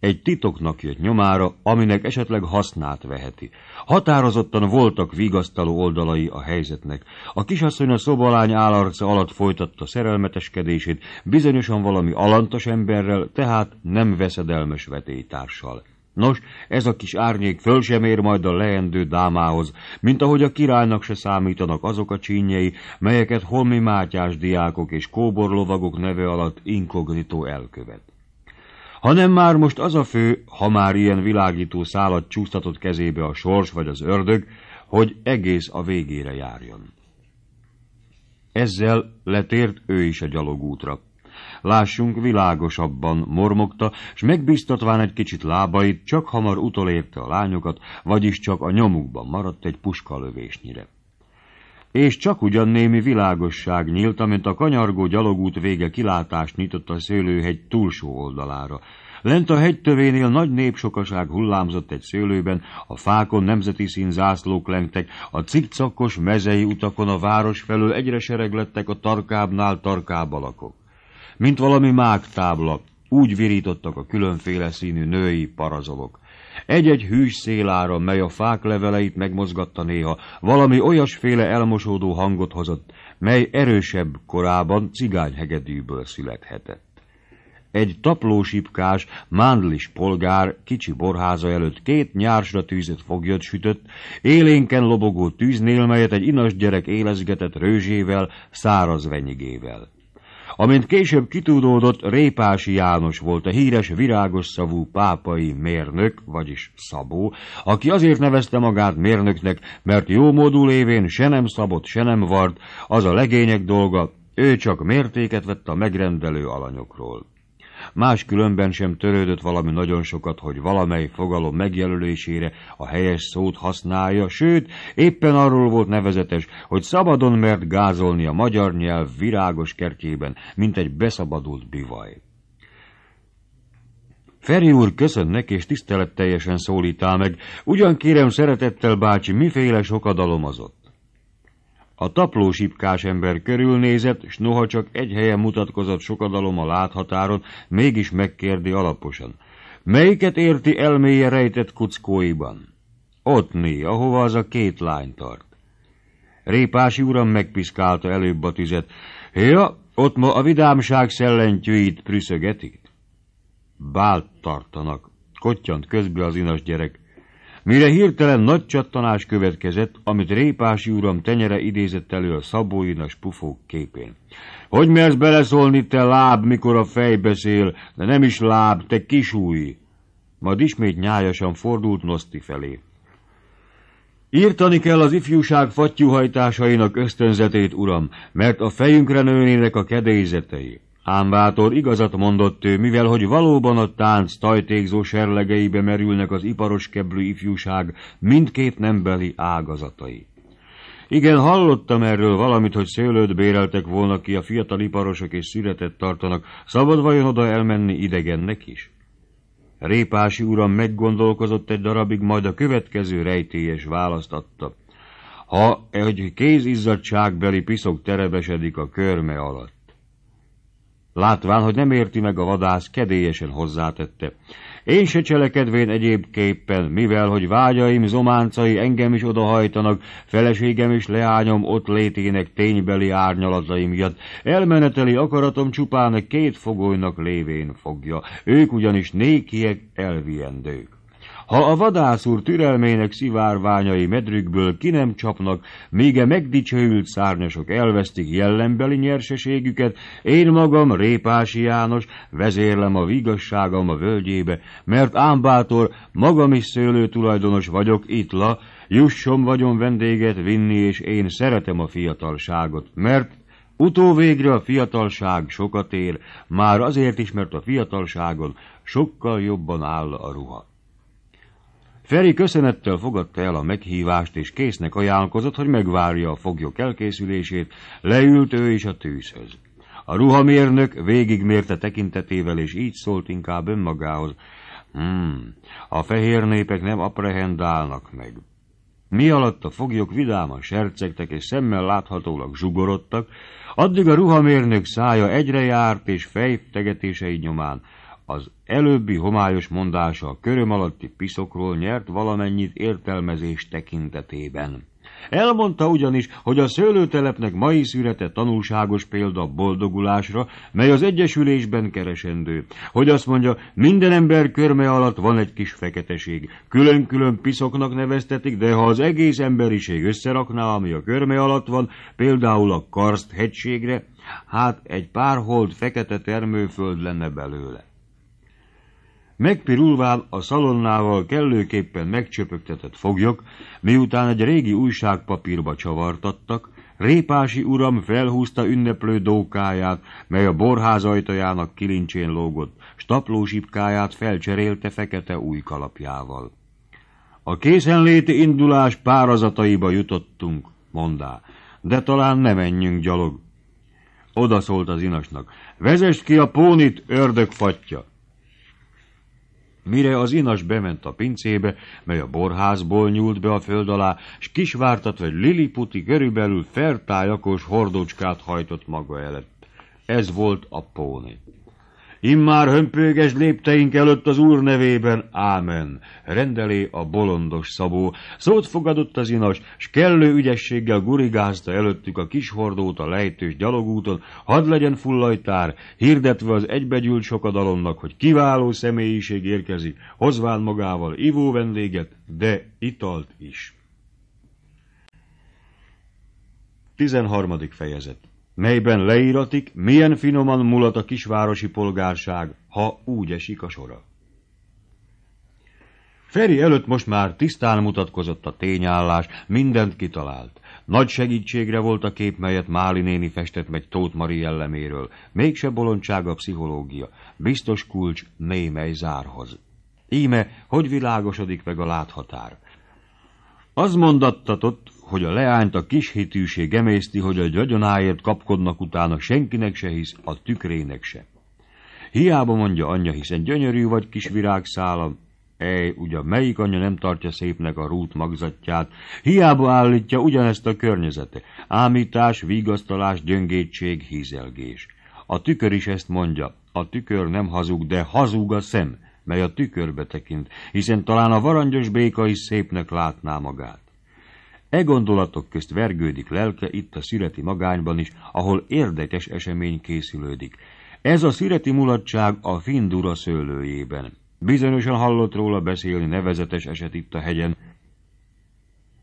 egy titoknak jött nyomára, aminek esetleg hasznát veheti. Határozottan voltak vigasztaló oldalai a helyzetnek. A kisasszony a szobalány állarca alatt folytatta szerelmeteskedését, bizonyosan valami alantas emberrel, tehát nem veszedelmes vetélytársal. Nos, ez a kis árnyék föl sem ér majd a leendő dámához, mint ahogy a királynak se számítanak azok a csínyei, melyeket holmi mátyás diákok és kóborlovagok neve alatt inkognitó elkövet hanem már most az a fő, ha már ilyen világító szálat csúsztatott kezébe a sors vagy az ördög, hogy egész a végére járjon. Ezzel letért ő is a gyalogútra. Lássunk világosabban, mormogta, s megbiztatván egy kicsit lábait, csak hamar utolérte a lányokat, vagyis csak a nyomukban maradt egy puskalövésnyire és csak ugyan némi világosság nyílt, amint a kanyargó gyalogút vége kilátást nyitott a szőlőhegy túlsó oldalára. Lent a hegytövénél nagy népsokaság hullámzott egy szőlőben, a fákon nemzeti szín zászlók lengtek, a cikcakos mezei utakon a város felől egyre sereglettek a tarkábnál tarkább alakok. Mint valami mágtábla, úgy virítottak a különféle színű női parazolok. Egy-egy hűs szélára, mely a fák leveleit megmozgatta néha, valami olyasféle elmosódó hangot hozott, mely erősebb korában cigányhegedűből születhetett. Egy taplósipkás, mándlis polgár kicsi borháza előtt két nyársra tűzött foglyot sütött, élénken lobogó tűznél, melyet egy inas gyerek élezgetett rőzsével, száraz venyigével. Amint később kitudódott, Répási János volt a híres virágos szavú pápai mérnök, vagyis Szabó, aki azért nevezte magát mérnöknek, mert jó módul évén se nem szabott, se nem vart, az a legények dolga, ő csak mértéket vett a megrendelő alanyokról különben sem törődött valami nagyon sokat, hogy valamely fogalom megjelölésére a helyes szót használja, sőt, éppen arról volt nevezetes, hogy szabadon mert gázolni a magyar nyelv virágos kertjében, mint egy beszabadult bivaj. Feri úr köszönnek és tiszteletteljesen szólítál meg, ugyan kérem szeretettel bácsi, miféle sokadalom az ott. A taplósipkás ember körülnézett, s noha csak egy helyen mutatkozott sokadalom a láthatáron, mégis megkérdi alaposan. Melyiket érti elméje rejtett kuckóiban? mi, ahova az a két lány tart. Répási uram megpiszkálta előbb a tüzet. Ja, ott ma a vidámság szellentyűit prüszögetik. Bált tartanak, kottyant közbe az inas gyerek. Mire hirtelen nagy csattanás következett, amit Répási uram tenyere idézett elő a szabóinas pufók képén. Hogy mersz beleszólni, te láb, mikor a fej beszél, de nem is láb, te kisúj! Majd ismét nyájasan fordult Noszti felé. Írtani kell az ifjúság fattyúhajtásainak ösztönzetét, uram, mert a fejünkre nőnének a kedélyzetei. Ám bátor igazat mondott ő, mivel hogy valóban a tánc tajtékzó serlegeibe merülnek az iparos keblű ifjúság mindkét nembeli ágazatai. Igen, hallottam erről valamit, hogy szőlőt béreltek volna ki, a fiatal iparosok és születet tartanak. Szabad vajon oda elmenni idegennek is? Répási uram meggondolkozott egy darabig, majd a következő rejtélyes választ adta. Ha egy kézizzadságbeli piszok terebesedik a körme alatt, Látván, hogy nem érti meg a vadász, kedélyesen hozzátette. Én se cselekedvén egyébképpen, mivel, hogy vágyaim, zománcai engem is odahajtanak, feleségem és leányom ott létének ténybeli árnyalatai miatt, elmeneteli akaratom csupán két fogolynak lévén fogja, ők ugyanis nékiek elviendők. Ha a vadászúr türelmének szivárványai medrükből ki nem csapnak, míg a megdicsőült szárnyasok elvesztik jellembeli nyerseségüket, én magam, Répási János, vezérlem a vigasságom a völgyébe, mert ámbátor, magam is szőlő tulajdonos vagyok, itt la, jussom vagyon vendéget vinni, és én szeretem a fiatalságot, mert Utóvégre a fiatalság sokat ér, már azért is, mert a fiatalságon sokkal jobban áll a ruha. Feri köszönettel fogadta el a meghívást, és késznek ajánlkozott, hogy megvárja a foglyok elkészülését, leült ő is a tűzhöz. A ruhamérnök végigmérte tekintetével, és így szólt inkább önmagához. Hmm, a fehér népek nem aprehendálnak meg. Mi alatt a foglyok vidáman sercegtek, és szemmel láthatólag zsugorodtak, addig a ruhamérnök szája egyre járt, és fejtegetései nyomán az előbbi homályos mondása a köröm alatti piszokról nyert valamennyit értelmezés tekintetében. Elmondta ugyanis, hogy a szőlőtelepnek mai szürete tanulságos példa boldogulásra, mely az egyesülésben keresendő. Hogy azt mondja, minden ember körme alatt van egy kis feketeség. Külön-külön piszoknak neveztetik, de ha az egész emberiség összerakná, ami a körme alatt van, például a karszt hegységre, hát egy pár hold fekete termőföld lenne belőle. Megpirulván a szalonnával kellőképpen megcsöpögtetett foglyok, miután egy régi újságpapírba csavartattak, Répási uram felhúzta ünneplő dókáját, mely a borház ajtajának kilincsén lógott, staplósipkáját felcserélte fekete új kalapjával. A készenléti indulás párazataiba jutottunk, mondá, de talán nem menjünk gyalog. Oda szólt az inasnak, vezest ki a pónit, ördögfatja! Mire az inas bement a pincébe, mely a borházból nyúlt be a föld alá, s kisvártat egy liliputi körülbelül fertájakos hordócskát hajtott maga előtt. Ez volt a póni immár hömpöges lépteink előtt az Úr nevében, ámen. Rendelé a bolondos szabó. Szót fogadott az inas, s kellő ügyességgel gurigázta előttük a kis hordót a lejtős gyalogúton, hadd legyen fullajtár, hirdetve az egybegyült sokadalomnak, hogy kiváló személyiség érkezik, hozván magával ivó vendéget, de italt is. 13. fejezet melyben leíratik, milyen finoman mulat a kisvárosi polgárság, ha úgy esik a sora. Feri előtt most már tisztán mutatkozott a tényállás, mindent kitalált. Nagy segítségre volt a kép, melyet Máli néni festett meg Tóth Mari jelleméről. Mégse bolondság a pszichológia, biztos kulcs némely zárhoz. Íme, hogy világosodik meg a láthatár. Az mondattatott, hogy a leányt a kis hitűség emészti, hogy a gyagyonáért kapkodnak utána senkinek se hisz, a tükrének se. Hiába mondja anyja, hiszen gyönyörű vagy kis virágszálam, Ej, ugye melyik anyja nem tartja szépnek a rút magzatját, hiába állítja ugyanezt a környezete, ámítás, vigasztalás, gyöngétség, hízelgés. A tükör is ezt mondja, a tükör nem hazug, de hazug a szem, mely a tükörbe tekint, hiszen talán a varangyos béka is szépnek látná magát. E gondolatok közt vergődik lelke itt a szireti magányban is, ahol érdekes esemény készülődik. Ez a szireti mulatság a Findura szőlőjében. Bizonyosan hallott róla beszélni nevezetes eset itt a hegyen.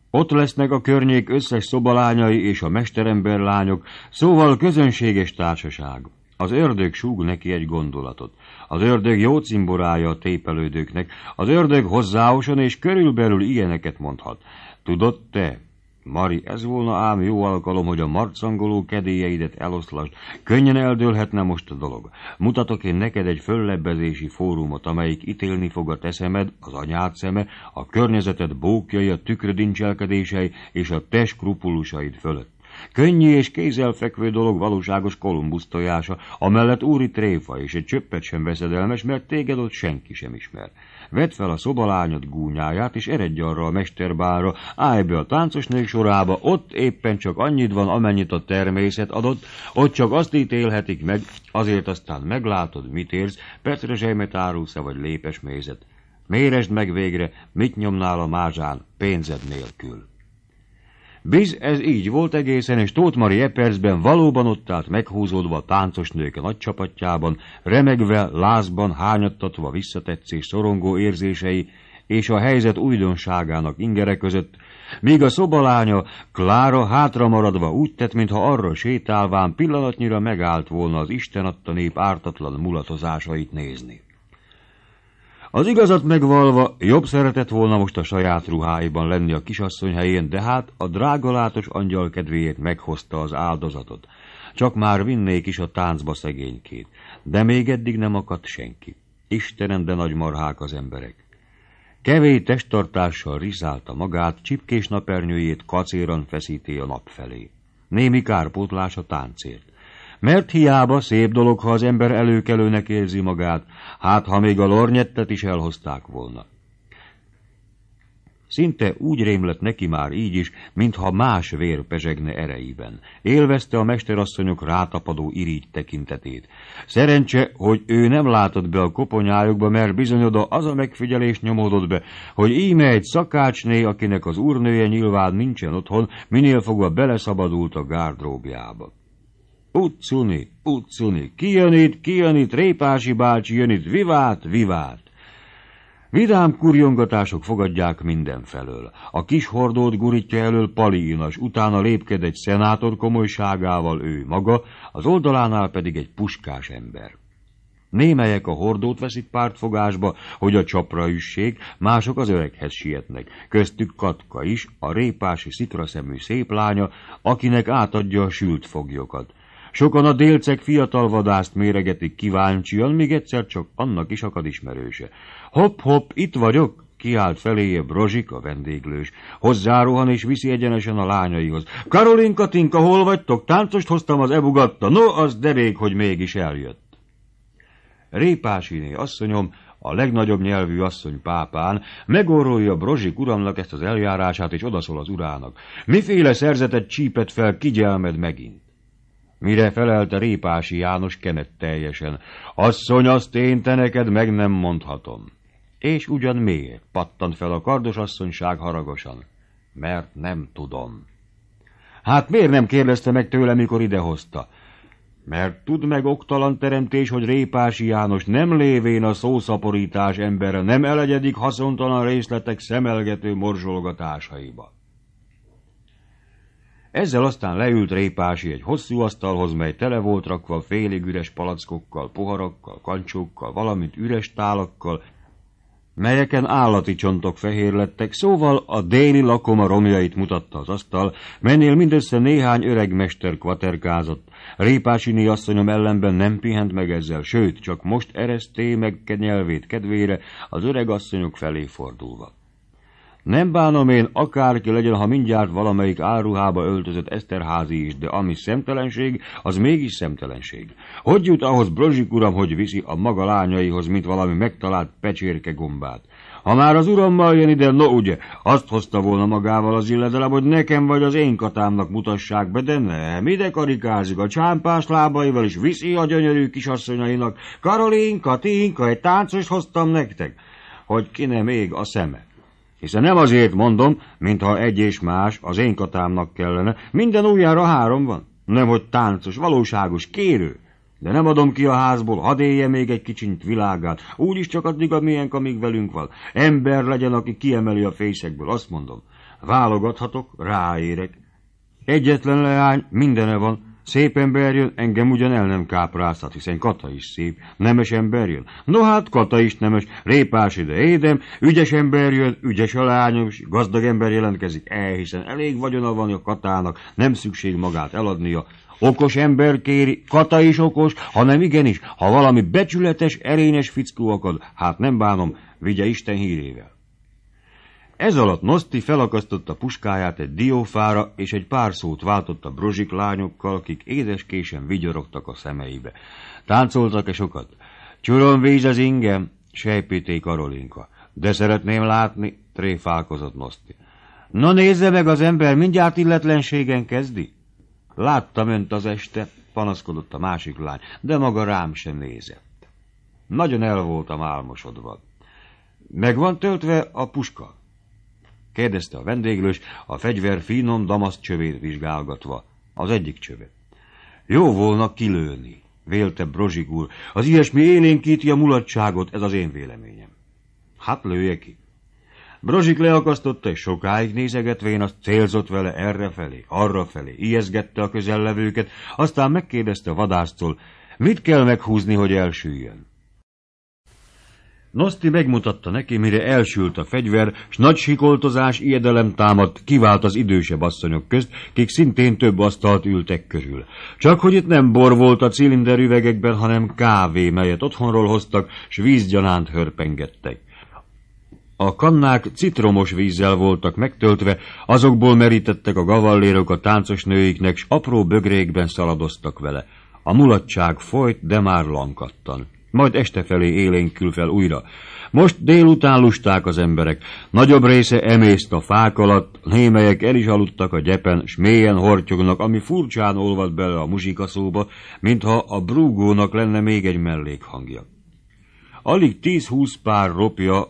Ott lesznek a környék összes szobalányai és a mesterember lányok, szóval közönséges társaság. Az ördög súg neki egy gondolatot. Az ördög jó cimborája a tépelődőknek, az ördög hozzáosan és körülbelül ilyeneket mondhat. Tudod te, Mari, ez volna ám jó alkalom, hogy a marcangoló kedélyeidet eloszlasd. Könnyen eldőlhetne most a dolog. Mutatok én neked egy föllebbezési fórumot, amelyik ítélni fog a teszemed, az anyád szeme, a környezeted bókjai, a tükrödincselkedései és a te fölött. Könnyű és kézzelfekvő dolog valóságos Kolumbusz tojása, amellett úri tréfa és egy csöppet sem veszedelmes, mert téged ott senki sem ismer. Vedd fel a szobalányod gúnyáját, és eredj arra a mesterbára, állj be a táncosnők sorába, ott éppen csak annyit van, amennyit a természet adott, ott csak azt ítélhetik meg, azért aztán meglátod, mit érsz, percre zsejmet árulsz -e vagy lépes mézet. Méresd meg végre, mit nyomnál a mázsán pénzed nélkül. Biz ez így volt egészen, és Tóth Mari Epersben valóban ott állt meghúzódva a táncos nők a nagy csapatjában, remegve, lázban, hányattatva visszatetszés szorongó érzései, és a helyzet újdonságának ingere között, míg a szobalánya, Klára hátra maradva úgy tett, mintha arra sétálván pillanatnyira megállt volna az Isten adta nép ártatlan mulatozásait nézni. Az igazat megvalva, jobb szeretett volna most a saját ruháiban lenni a kisasszony helyén, de hát a drágalátos angyal kedvéért meghozta az áldozatot. Csak már vinnék is a táncba szegénykét, de még eddig nem akadt senki. Istenem, de nagy marhák az emberek. Kevély testtartással rizálta magát, csipkés napernyőjét kacéran feszíti a nap felé. Némi kárpótlás a táncért. Mert hiába szép dolog, ha az ember előkelőnek érzi magát, hát ha még a lornyettet is elhozták volna. Szinte úgy rémlett neki már így is, mintha más vér pezsegne ereiben. Élvezte a mesterasszonyok rátapadó irigy tekintetét. Szerencse, hogy ő nem látott be a koponyájukba, mert bizony oda az a megfigyelés nyomódott be, hogy íme egy szakácsné, akinek az úrnője nyilván nincsen otthon, minél fogva beleszabadult a gárdróbjába. Puccuni, puccuni, ki jön itt, ki jön itt, Répási bácsi jön itt, vivát, vivát. Vidám kurjongatások fogadják mindenfelől. A kis hordót gurítja elől Pali Inas, utána lépked egy szenátor komolyságával ő maga, az oldalánál pedig egy puskás ember. Némelyek a hordót veszik pártfogásba, hogy a csapra üssék, mások az öreghez sietnek. Köztük Katka is, a répási szikraszemű szép lánya, akinek átadja a sült foglyokat. Sokan a délcek fiatal vadászt méregetik kíváncsian, míg egyszer csak annak is akad ismerőse. Hopp-hopp, itt vagyok! Kiált feléje Brozsik, a vendéglős. Hozzáruhan és viszi egyenesen a lányaihoz. Karolinka, Tinka, hol vagytok? Táncost hoztam az ebugatta. No, az derék, hogy mégis eljött. Répásiné asszonyom, a legnagyobb nyelvű asszony pápán, megorolja Brozsik uramnak ezt az eljárását, és odaszól az urának. Miféle szerzetet csípet fel, kigyelmed megint? Mire felelt a Répási János kenet teljesen. Asszony, azt én te neked meg nem mondhatom. És ugyan miért? pattant fel a kardos asszonyság haragosan. Mert nem tudom. Hát miért nem kérdezte meg tőle, mikor idehozta? Mert tud meg oktalan teremtés, hogy Répási János nem lévén a szószaporítás embere nem elegyedik haszontalan részletek szemelgető morzsolgatásaiba. Ezzel aztán leült Répási egy hosszú asztalhoz, mely tele volt rakva félig üres palackokkal, poharakkal, kancsókkal, valamint üres tálakkal, melyeken állati csontok fehér lettek, szóval a déli lakoma romjait mutatta az asztal, mennél mindössze néhány öreg mester kvaterkázott. Répási asszonyom ellenben nem pihent meg ezzel, sőt, csak most ereszté meg kenyelvét kedvére az öreg asszonyok felé fordulva. Nem bánom én, akárki legyen, ha mindjárt valamelyik áruhába öltözött Eszterházi is, de ami szemtelenség, az mégis szemtelenség. Hogy jut ahhoz Brozsik uram, hogy viszi a maga lányaihoz, mint valami megtalált pecsérke gombát? Ha már az urammal jön ide, no ugye, azt hozta volna magával az illedelem, hogy nekem vagy az én katámnak mutassák be, de nem, ide karikázik a csámpás lábaival, és viszi a gyönyörű kisasszonyainak. Karolinka, Tinka, egy táncos hoztam nektek, hogy ki nem ég a szeme. Hiszen nem azért mondom, mintha egy és más az én katámnak kellene, minden újjára három van. Nem, hogy táncos, valóságos, kérő. De nem adom ki a házból, hadd élje még egy kicsint világát, úgyis csak addig, amilyen amíg velünk van. Ember legyen, aki kiemeli a fészekből, azt mondom. Válogathatok, ráérek. Egyetlen leány, mindene van, Szép ember jön, engem ugyan el nem kápráztat, hiszen Kata is szép, nemes ember jön. No hát, Kata is nemes, répás ide édem, ügyes ember jön, ügyes a lányom, és gazdag ember jelentkezik el, hiszen elég vagyona van a Katának, nem szükség magát eladnia. Okos ember kéri, Kata is okos, ha nem igenis, ha valami becsületes, erényes fickó akad, hát nem bánom, vigye Isten hírével. Ez alatt Noszti felakasztotta puskáját egy diófára, és egy pár szót váltott a brozsik lányokkal, kik édeskésen vigyorogtak a szemeibe. Táncoltak-e sokat? Csuron víz az ingem, sejpíté Karolinka. De szeretném látni, tréfálkozott Noszti. Na nézze meg, az ember mindjárt illetlenségen kezdi. Láttam önt az este, panaszkodott a másik lány, de maga rám sem nézett. Nagyon el voltam álmosodva. Megvan töltve a puska? kérdezte a vendéglős, a fegyver finom damaszt csövét vizsgálgatva. Az egyik csövet. Jó volna kilőni, vélte Brozsik úr. Az ilyesmi élénkíti a mulatságot, ez az én véleményem. Hát lője ki. Brozsik leakasztotta, és sokáig nézegetvén azt célzott vele errefelé, arrafelé, ijeszgette a közellevőket, aztán megkérdezte a vadásztól, mit kell meghúzni, hogy elsüljön. Noszti megmutatta neki, mire elsült a fegyver, s nagy sikoltozás, ijedelem támadt, kivált az idősebb asszonyok közt, kik szintén több asztalt ültek körül. Csak hogy itt nem bor volt a cilinder üvegekben, hanem kávé, melyet otthonról hoztak, s vízgyanánt hörpengettek. A kannák citromos vízzel voltak megtöltve, azokból merítettek a gavallérok a táncos nőiknek, s apró bögrékben szaladoztak vele. A mulatság folyt, de már lankadtan. Majd este felé élénkül fel újra. Most délután lusták az emberek. Nagyobb része emészt a fák alatt, némelyek el is aludtak a gyepen, s mélyen hortyognak, ami furcsán olvad bele a muzsikaszóba, mintha a brúgónak lenne még egy mellékhangja. Alig tíz-húsz pár ropja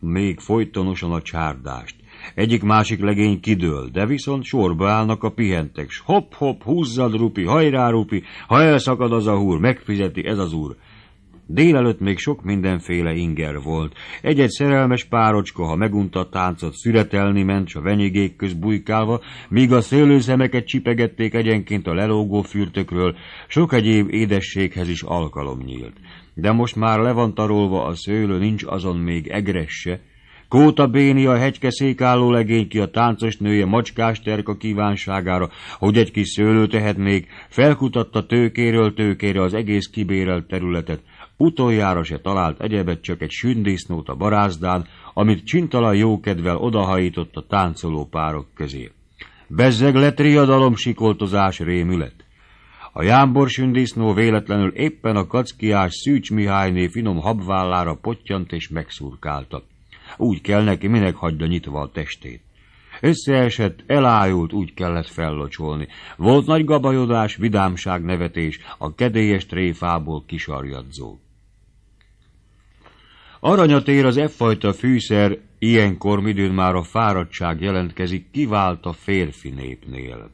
még folytonosan a csárdást. Egyik-másik legény kidől, de viszont sorba állnak a pihentek, s hopp-hopp, húzzad, rupi, hajrá, rupi, ha elszakad az a húr, megfizeti ez az úr. Délelőtt még sok mindenféle inger volt. Egy-egy szerelmes párocska, ha megunta táncot, szüretelni ment, s a venyigék köz bujkálva, míg a szőlőszemeket csipegették egyenként a lelógó fürtökről, sok egyéb édességhez is alkalom nyílt. De most már le van tarolva a szőlő, nincs azon még egresse, Kóta Béni a hegyke székálló legény ki a táncos nője macskás terka kívánságára, hogy egy kis szőlő tehet még, felkutatta tőkéről tőkére az egész kibérelt területet, Utoljára se talált egyebet, csak egy sündésznót a barázdán, amit csintalan jókedvel odahajított a táncoló párok közé. Bezzeg lett riadalom, sikoltozás, rémület. A jámbor sündésznó véletlenül éppen a kackiás Szűcs Mihályné finom habvállára pottyant és megszurkálta. Úgy kell neki, minek hagyja nyitva a testét. Összeesett, elájult, úgy kellett fellocsolni. Volt nagy gabajodás, vidámság nevetés, a kedélyes tréfából kisarjadzó. Aranyat ér az effajta fűszer, ilyenkor midőn már a fáradtság jelentkezik, kivált a férfi népnél.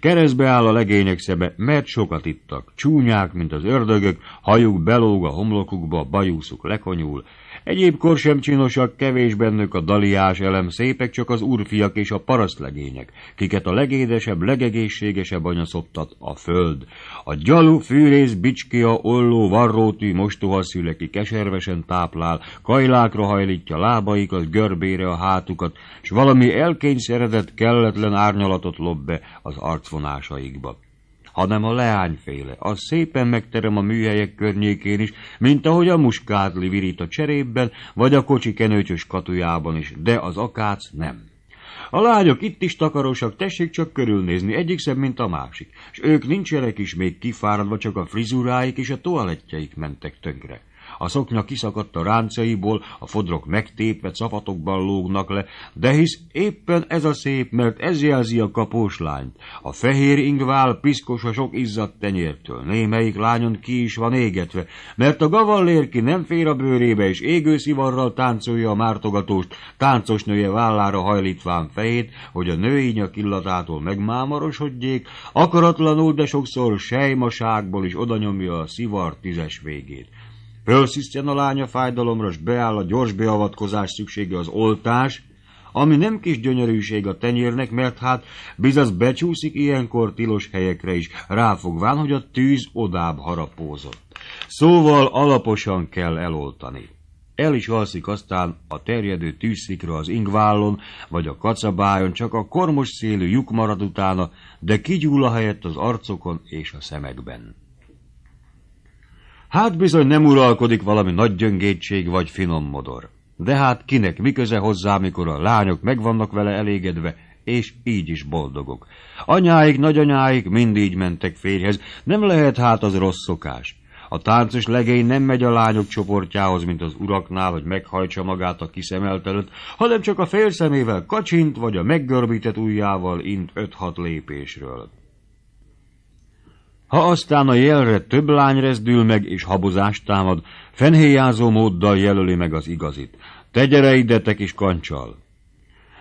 Keresztbe áll a legények szebe, mert sokat ittak, csúnyák, mint az ördögök, hajuk belóg a homlokukba, bajuszuk lekonyul, Egyébkor sem csinosak, kevés bennük a daliás elem, szépek csak az úrfiak és a parasztlegények, kiket a legédesebb, legegészségesebb anya szoptat a föld. A gyalú, fűrész, bicskia, olló, mostoha mostohaszüleki keservesen táplál, kajlákra hajlítja lábaikat, görbére a hátukat, s valami elkényszeredett, kelletlen árnyalatot lobbe az arcvonásaikba hanem a leányféle. A szépen megterem a műhelyek környékén is, mint ahogy a muskádli virít a cserében, vagy a kocsi kenőcsös katujában is, de az akác nem. A lányok itt is takarosak, tessék csak körülnézni, egyik szebb, mint a másik, és ők nincsenek is még kifáradva, csak a frizuráik és a toalettjeik mentek tönkre a szoknya kiszakadt a ráncaiból, a fodrok megtépve csapatokban lógnak le, de hisz éppen ez a szép, mert ez jelzi a kapóslányt. A fehér ingvál piszkos a sok izzadt tenyértől, némelyik lányon ki is van égetve, mert a gavallérki nem fér a bőrébe, és szivarral táncolja a mártogatóst, táncos nője vállára hajlítván fejét, hogy a női nyak illatától megmámarosodjék, akaratlanul, de sokszor sejmaságból is odanyomja a szivar tízes végét. Fölszisztjen a lánya fájdalomra, s beáll a gyors beavatkozás szüksége az oltás, ami nem kis gyönyörűség a tenyérnek, mert hát bizaz becsúszik ilyenkor tilos helyekre is, ráfogván, hogy a tűz odább harapózott. Szóval alaposan kell eloltani. El is alszik aztán a terjedő tűzszikra az ingvállon, vagy a kacabájon, csak a kormos szélű lyuk marad utána, de kigyúl a helyett az arcokon és a szemekben. Hát bizony nem uralkodik valami nagy gyöngétség vagy finom modor. De hát kinek miköze hozzá, mikor a lányok meg vannak vele elégedve, és így is boldogok. Anyáik, nagyanyáik mind így mentek férjhez, nem lehet hát az rossz szokás. A táncos legény nem megy a lányok csoportjához, mint az uraknál, hogy meghajtsa magát a kiszemelt előtt, hanem csak a félszemével kacsint, vagy a meggörbített ujjával int öt-hat lépésről. Ha aztán a jelre több lány rezdül meg és habozást támad, fenhéjázó móddal jelöli meg az igazit. Tegyere ide, te kis kancsal!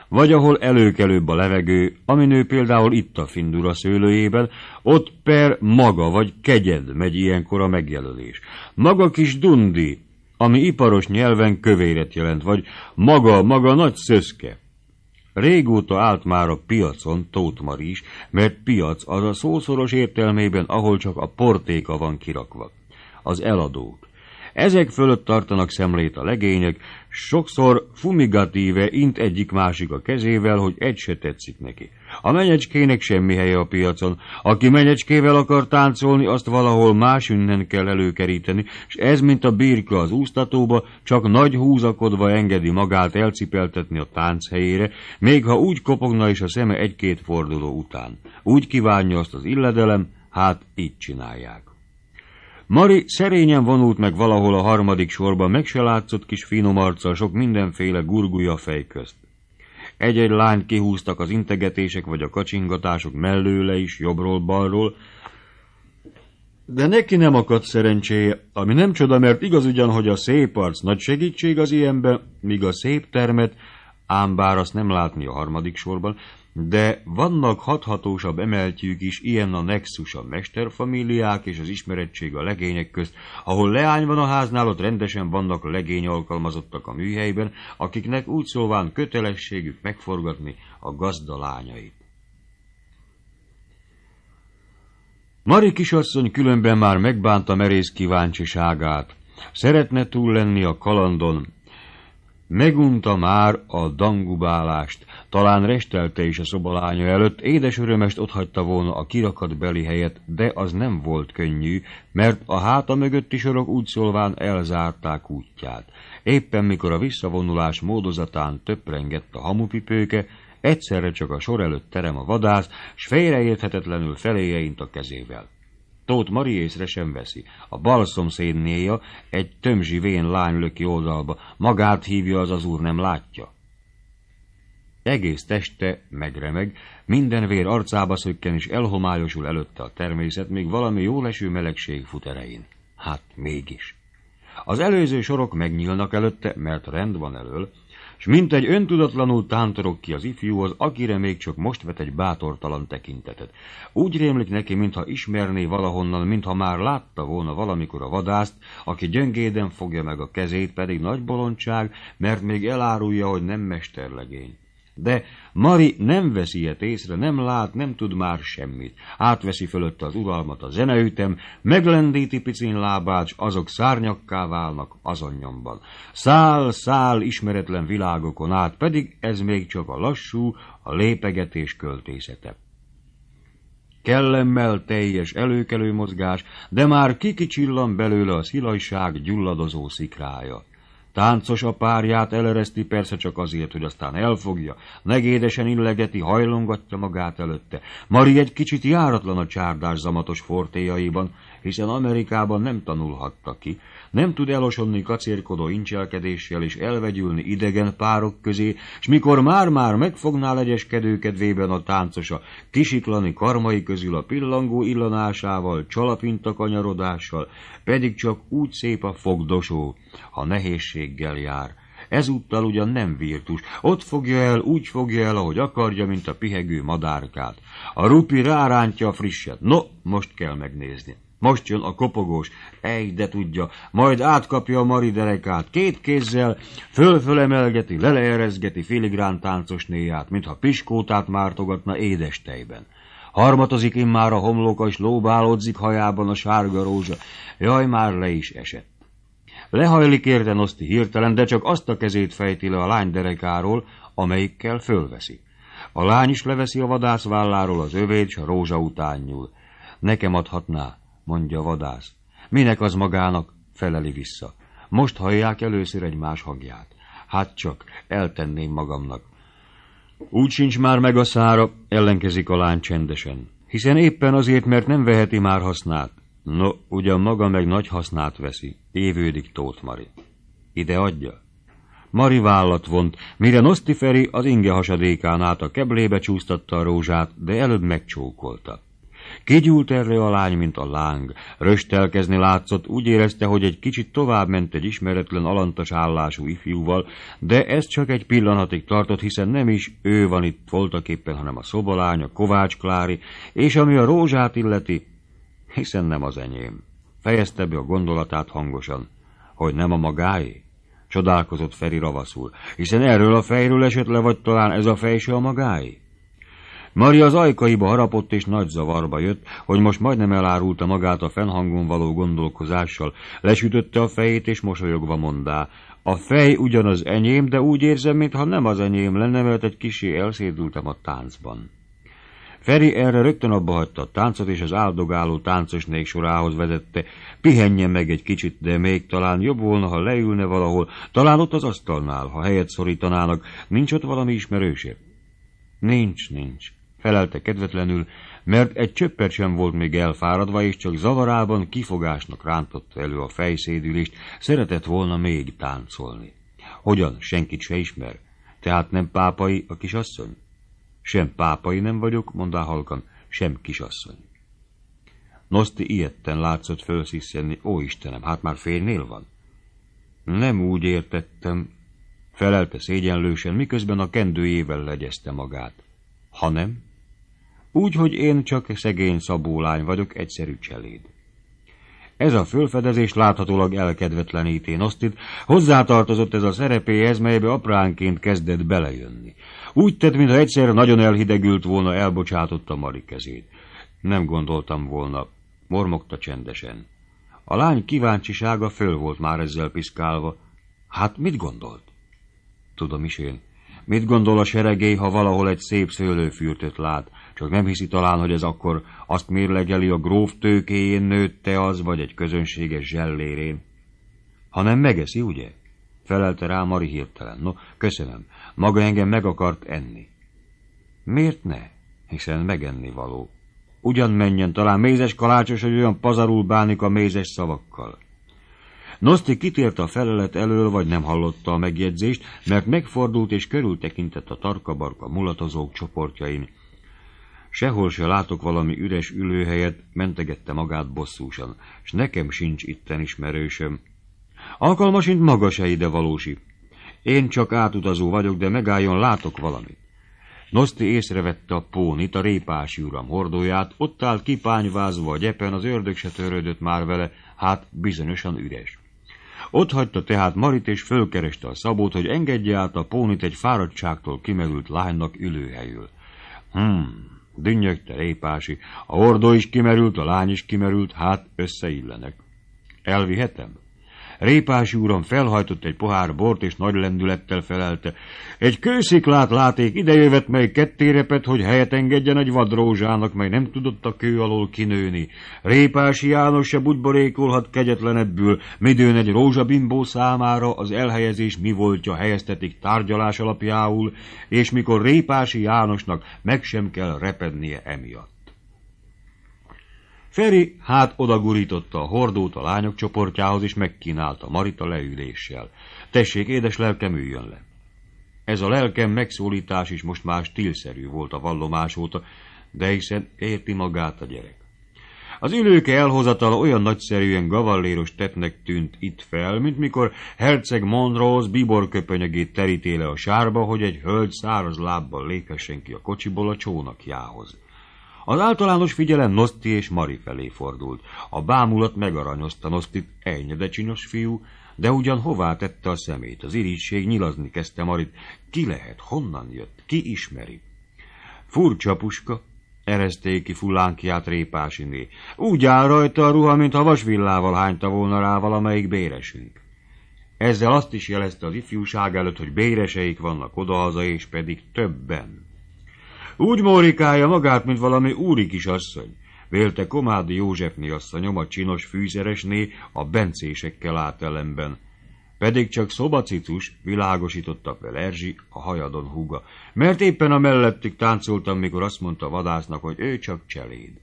Vagy ahol előkelőbb a levegő, aminő például itt a Findura szőlőjében, ott per maga vagy kegyed megy ilyenkor a megjelölés. Maga kis dundi, ami iparos nyelven kövéret jelent, vagy maga, maga nagy szöszke. Régóta állt már a piacon Tótmari is, mert piac az a szószoros értelmében, ahol csak a portéka van kirakva. Az eladók. Ezek fölött tartanak szemlét a legények, Sokszor fumigatíve int egyik másik a kezével, hogy egy se tetszik neki. A menyecskének semmi helye a piacon. Aki menyecskével akar táncolni, azt valahol más innen kell előkeríteni, és ez, mint a birka az úsztatóba, csak nagy húzakodva engedi magát elcipeltetni a tánc helyére, még ha úgy kopogna is a szeme egy-két forduló után. Úgy kívánja azt az illedelem, hát így csinálják. Mari szerényen vonult meg valahol a harmadik sorban, meg se látszott kis finom arccal, sok mindenféle gurgulja fej közt. Egy-egy lány kihúztak az integetések vagy a kacsingatások mellőle is, jobbról-balról, de neki nem akadt szerencséje, ami nem csoda, mert igaz ugyan, hogy a szép arc nagy segítség az ilyenben, míg a szép termet, ám bár azt nem látni a harmadik sorban, de vannak hathatósabb emeltjük is, ilyen a nexus a mesterfamíliák és az ismerettség a legények közt. Ahol leány van a háznál, ott rendesen vannak legény alkalmazottak a műhelyben, akiknek úgy szóván kötelességük megforgatni a gazda lányait. Mari kisasszony különben már megbánta merész kíváncsiságát. Szeretne túl lenni a kalandon, Megunta már a dangubálást, talán restelte is a szobalánya előtt, édes örömest otthagyta volna a kirakat beli helyet, de az nem volt könnyű, mert a háta mögötti sorok úgy szólván elzárták útját. Éppen mikor a visszavonulás módozatán töprengett a hamupipőke, egyszerre csak a sor előtt terem a vadász, s félreérthetetlenül feléje int a kezével. Tóth Mari észre sem veszi. A bal szomszédnéja egy tömzsi vén lány löki oldalba, magát hívja az az úr nem látja. Egész teste megremeg, minden vér arcába szökken és elhomályosul előtte a természet, még valami jóleső melegség fut erején. Hát mégis. Az előző sorok megnyílnak előtte, mert rend van elől, s egy öntudatlanul tántorok ki az ifjúhoz, akire még csak most vet egy bátortalan tekintetet. Úgy rémlik neki, mintha ismerné valahonnan, mintha már látta volna valamikor a vadászt, aki gyöngéden fogja meg a kezét, pedig nagy bolondság, mert még elárulja, hogy nem mesterlegény. De Mari nem veszi ilyet észre, nem lát, nem tud már semmit. Átveszi fölött az uralmat a zeneütem, meglendíti picin lábács, azok szárnyakká válnak azon nyomban. Szál, szál ismeretlen világokon át, pedig ez még csak a lassú, a lépegetés költészete kellemmel teljes előkelő mozgás, de már kikicsillan belőle a szilajság gyulladozó szikrája. Táncos a párját elereszti persze csak azért, hogy aztán elfogja, negédesen illegeti, hajlongatja magát előtte. Mari egy kicsit járatlan a csárdás zamatos fortéjaiban, hiszen Amerikában nem tanulhatta ki, nem tud elosonni kacérkodó incselkedéssel és elvegyülni idegen párok közé, s mikor már-már megfogná legyeskedő kedvében a táncosa, kisiklani karmai közül a pillangó illanásával, csalapinta kanyarodással, pedig csak úgy szép a fogdosó, ha nehézséggel jár. Ezúttal ugyan nem virtus, ott fogja el, úgy fogja el, ahogy akarja, mint a pihegő madárkát. A rupi rárántja a frisset, no, most kell megnézni. Most jön a kopogós, egy de tudja, majd átkapja a Mari derekát, két kézzel fölfölemelgeti, leleerezgeti filigrán táncos néját, mintha piskótát mártogatna édes tejben. Harmatozik immár a homloka, és lóbálódzik hajában a sárga rózsa. Jaj, már le is esett. Lehajlik érte, Noszti hirtelen, de csak azt a kezét fejti le a lány derekáról, amelyikkel fölveszi. A lány is leveszi a vadász válláról az övét, s a rózsa után nyúl. Nekem adhatná, mondja a vadász. Minek az magának? feleli vissza. Most hallják először egy más hangját. Hát csak, eltenném magamnak. Úgy sincs már meg a szára, ellenkezik a lány csendesen. Hiszen éppen azért, mert nem veheti már hasznát. No, ugyan maga meg nagy hasznát veszi, évődik Tóth Mari. Ide adja. Mari vállat vont, mire Nosztiferi az inge hasadékán át a keblébe csúsztatta a rózsát, de előbb megcsókolta. Kigyúlt erre a lány, mint a láng. Röstelkezni látszott, úgy érezte, hogy egy kicsit tovább ment egy ismeretlen alantas állású ifjúval, de ez csak egy pillanatig tartott, hiszen nem is ő van itt voltaképpen, hanem a szobalány, a Kovács Klári, és ami a rózsát illeti, hiszen nem az enyém. Fejezte be a gondolatát hangosan, hogy nem a magáé. Csodálkozott Feri ravaszul, hiszen erről a fejről esett le, vagy talán ez a fej se a magáé. Maria az ajkaiba harapott és nagy zavarba jött, hogy most majdnem elárulta magát a fennhangon való gondolkozással. Lesütötte a fejét és mosolyogva mondá, a fej ugyanaz enyém, de úgy érzem, mintha nem az enyém lenne, mert egy kisé elszédültem a táncban. Feri erre rögtön abba hagyta a táncot, és az áldogáló táncos nék sorához vezette. Pihenjen meg egy kicsit, de még talán jobb volna, ha leülne valahol, talán ott az asztalnál, ha helyet szorítanának. Nincs ott valami ismerőse? Nincs, nincs felelte kedvetlenül, mert egy csöppet sem volt még elfáradva, és csak zavarában kifogásnak rántotta elő a fejszédülést, szeretett volna még táncolni. Hogyan? Senkit se ismer. Tehát nem pápai a kisasszony? Sem pápai nem vagyok, mondá halkan, sem kisasszony. Noszti ilyetten látszott fölsziszenni, ó Istenem, hát már félnél van. Nem úgy értettem, felelte szégyenlősen, miközben a kendőjével legyezte magát. Hanem? Úgy, hogy én csak szegény szabólány vagyok, egyszerű cseléd. Ez a fölfedezés láthatólag elkedvetleníti Nosztit, hozzátartozott ez a szerepéhez, melybe apránként kezdett belejönni. Úgy tett, mintha egyszer nagyon elhidegült volna, elbocsátotta Mari kezét. Nem gondoltam volna, mormogta csendesen. A lány kíváncsisága föl volt már ezzel piszkálva. Hát mit gondolt? Tudom is én. Mit gondol a seregé, ha valahol egy szép szőlőfürtöt lát? Csak nem hiszi talán, hogy ez akkor azt mérlegeli a gróf tőkéjén nőtte az, vagy egy közönséges zsellérén. Hanem megeszi, ugye? Felelte rá Mari hirtelen. No, köszönöm, maga engem meg akart enni. Miért ne? Hiszen megenni való. Ugyan menjen, talán mézes kalácsos, hogy olyan pazarul bánik a mézes szavakkal. Noszti kitért a felelet elől, vagy nem hallotta a megjegyzést, mert megfordult és körültekintett a tarkabarka mulatozók csoportjain, Sehol se látok valami üres ülőhelyet, mentegette magát bosszúsan, s nekem sincs itten ismerősöm. Alkalmasint maga se ide valósi. Én csak átutazó vagyok, de megálljon, látok valamit. Noszti észrevette a pónit, a répási uram hordóját, ott áll kipányvázva a gyepen, az ördög se törődött már vele, hát bizonyosan üres. Ott hagyta tehát Marit, és fölkereste a szabót, hogy engedje át a pónit egy fáradtságtól kimerült lánynak ülőhelyül. Hmm, Dünnyögte Répási. A ordó is kimerült, a lány is kimerült, hát összeillenek. Elvihetem? Répás úrom felhajtott egy pohár bort, és nagy lendülettel felelte. Egy kősziklát láték idejövet, mely kettérepet, hogy helyet engedjen egy vadrózsának, mely nem tudott a kő alól kinőni. Répási János se budborékolhat kegyetlenebbül, midőn egy rózsabimbó számára az elhelyezés mi voltja helyeztetik tárgyalás alapjául, és mikor Répási Jánosnak meg sem kell repednie emiatt. Feri hát odagurította a hordót a lányok csoportjához, és megkínálta Marita leüléssel. Tessék, édes lelkem, üljön le! Ez a lelkem megszólítás is most már stílszerű volt a vallomás óta, de hiszen érti magát a gyerek. Az ülőke elhozatala olyan nagyszerűen gavalléros tetnek tűnt itt fel, mint mikor herceg Monrose bíborköpönyögét terítéle a sárba, hogy egy hölgy száraz lábbal léphessen ki a kocsiból a csónakjához. Az általános figyelem Noszti és Mari felé fordult. A bámulat megaranyozta Nosztit, elnyede csinos fiú, de ugyan hová tette a szemét. Az irítség nyilazni kezdte Marit. Ki lehet, honnan jött, ki ismeri? Furcsa puska, erezték ki fullánkiát répásiné. Úgy áll rajta a ruha, mintha vasvillával hányta volna rá valamelyik béresünk. Ezzel azt is jelezte az ifjúság előtt, hogy béreseik vannak odahaza, és pedig többen. Úgy mórikálja magát, mint valami úri kisasszony. Vélte Komádi Józsefné asszonyom a csinos fűzeresné a bencésekkel átelemben. Pedig csak szobacitus világosította fel Erzsi, a hajadon húga, mert éppen a mellettük táncoltam, mikor azt mondta vadásznak, hogy ő csak cseléd.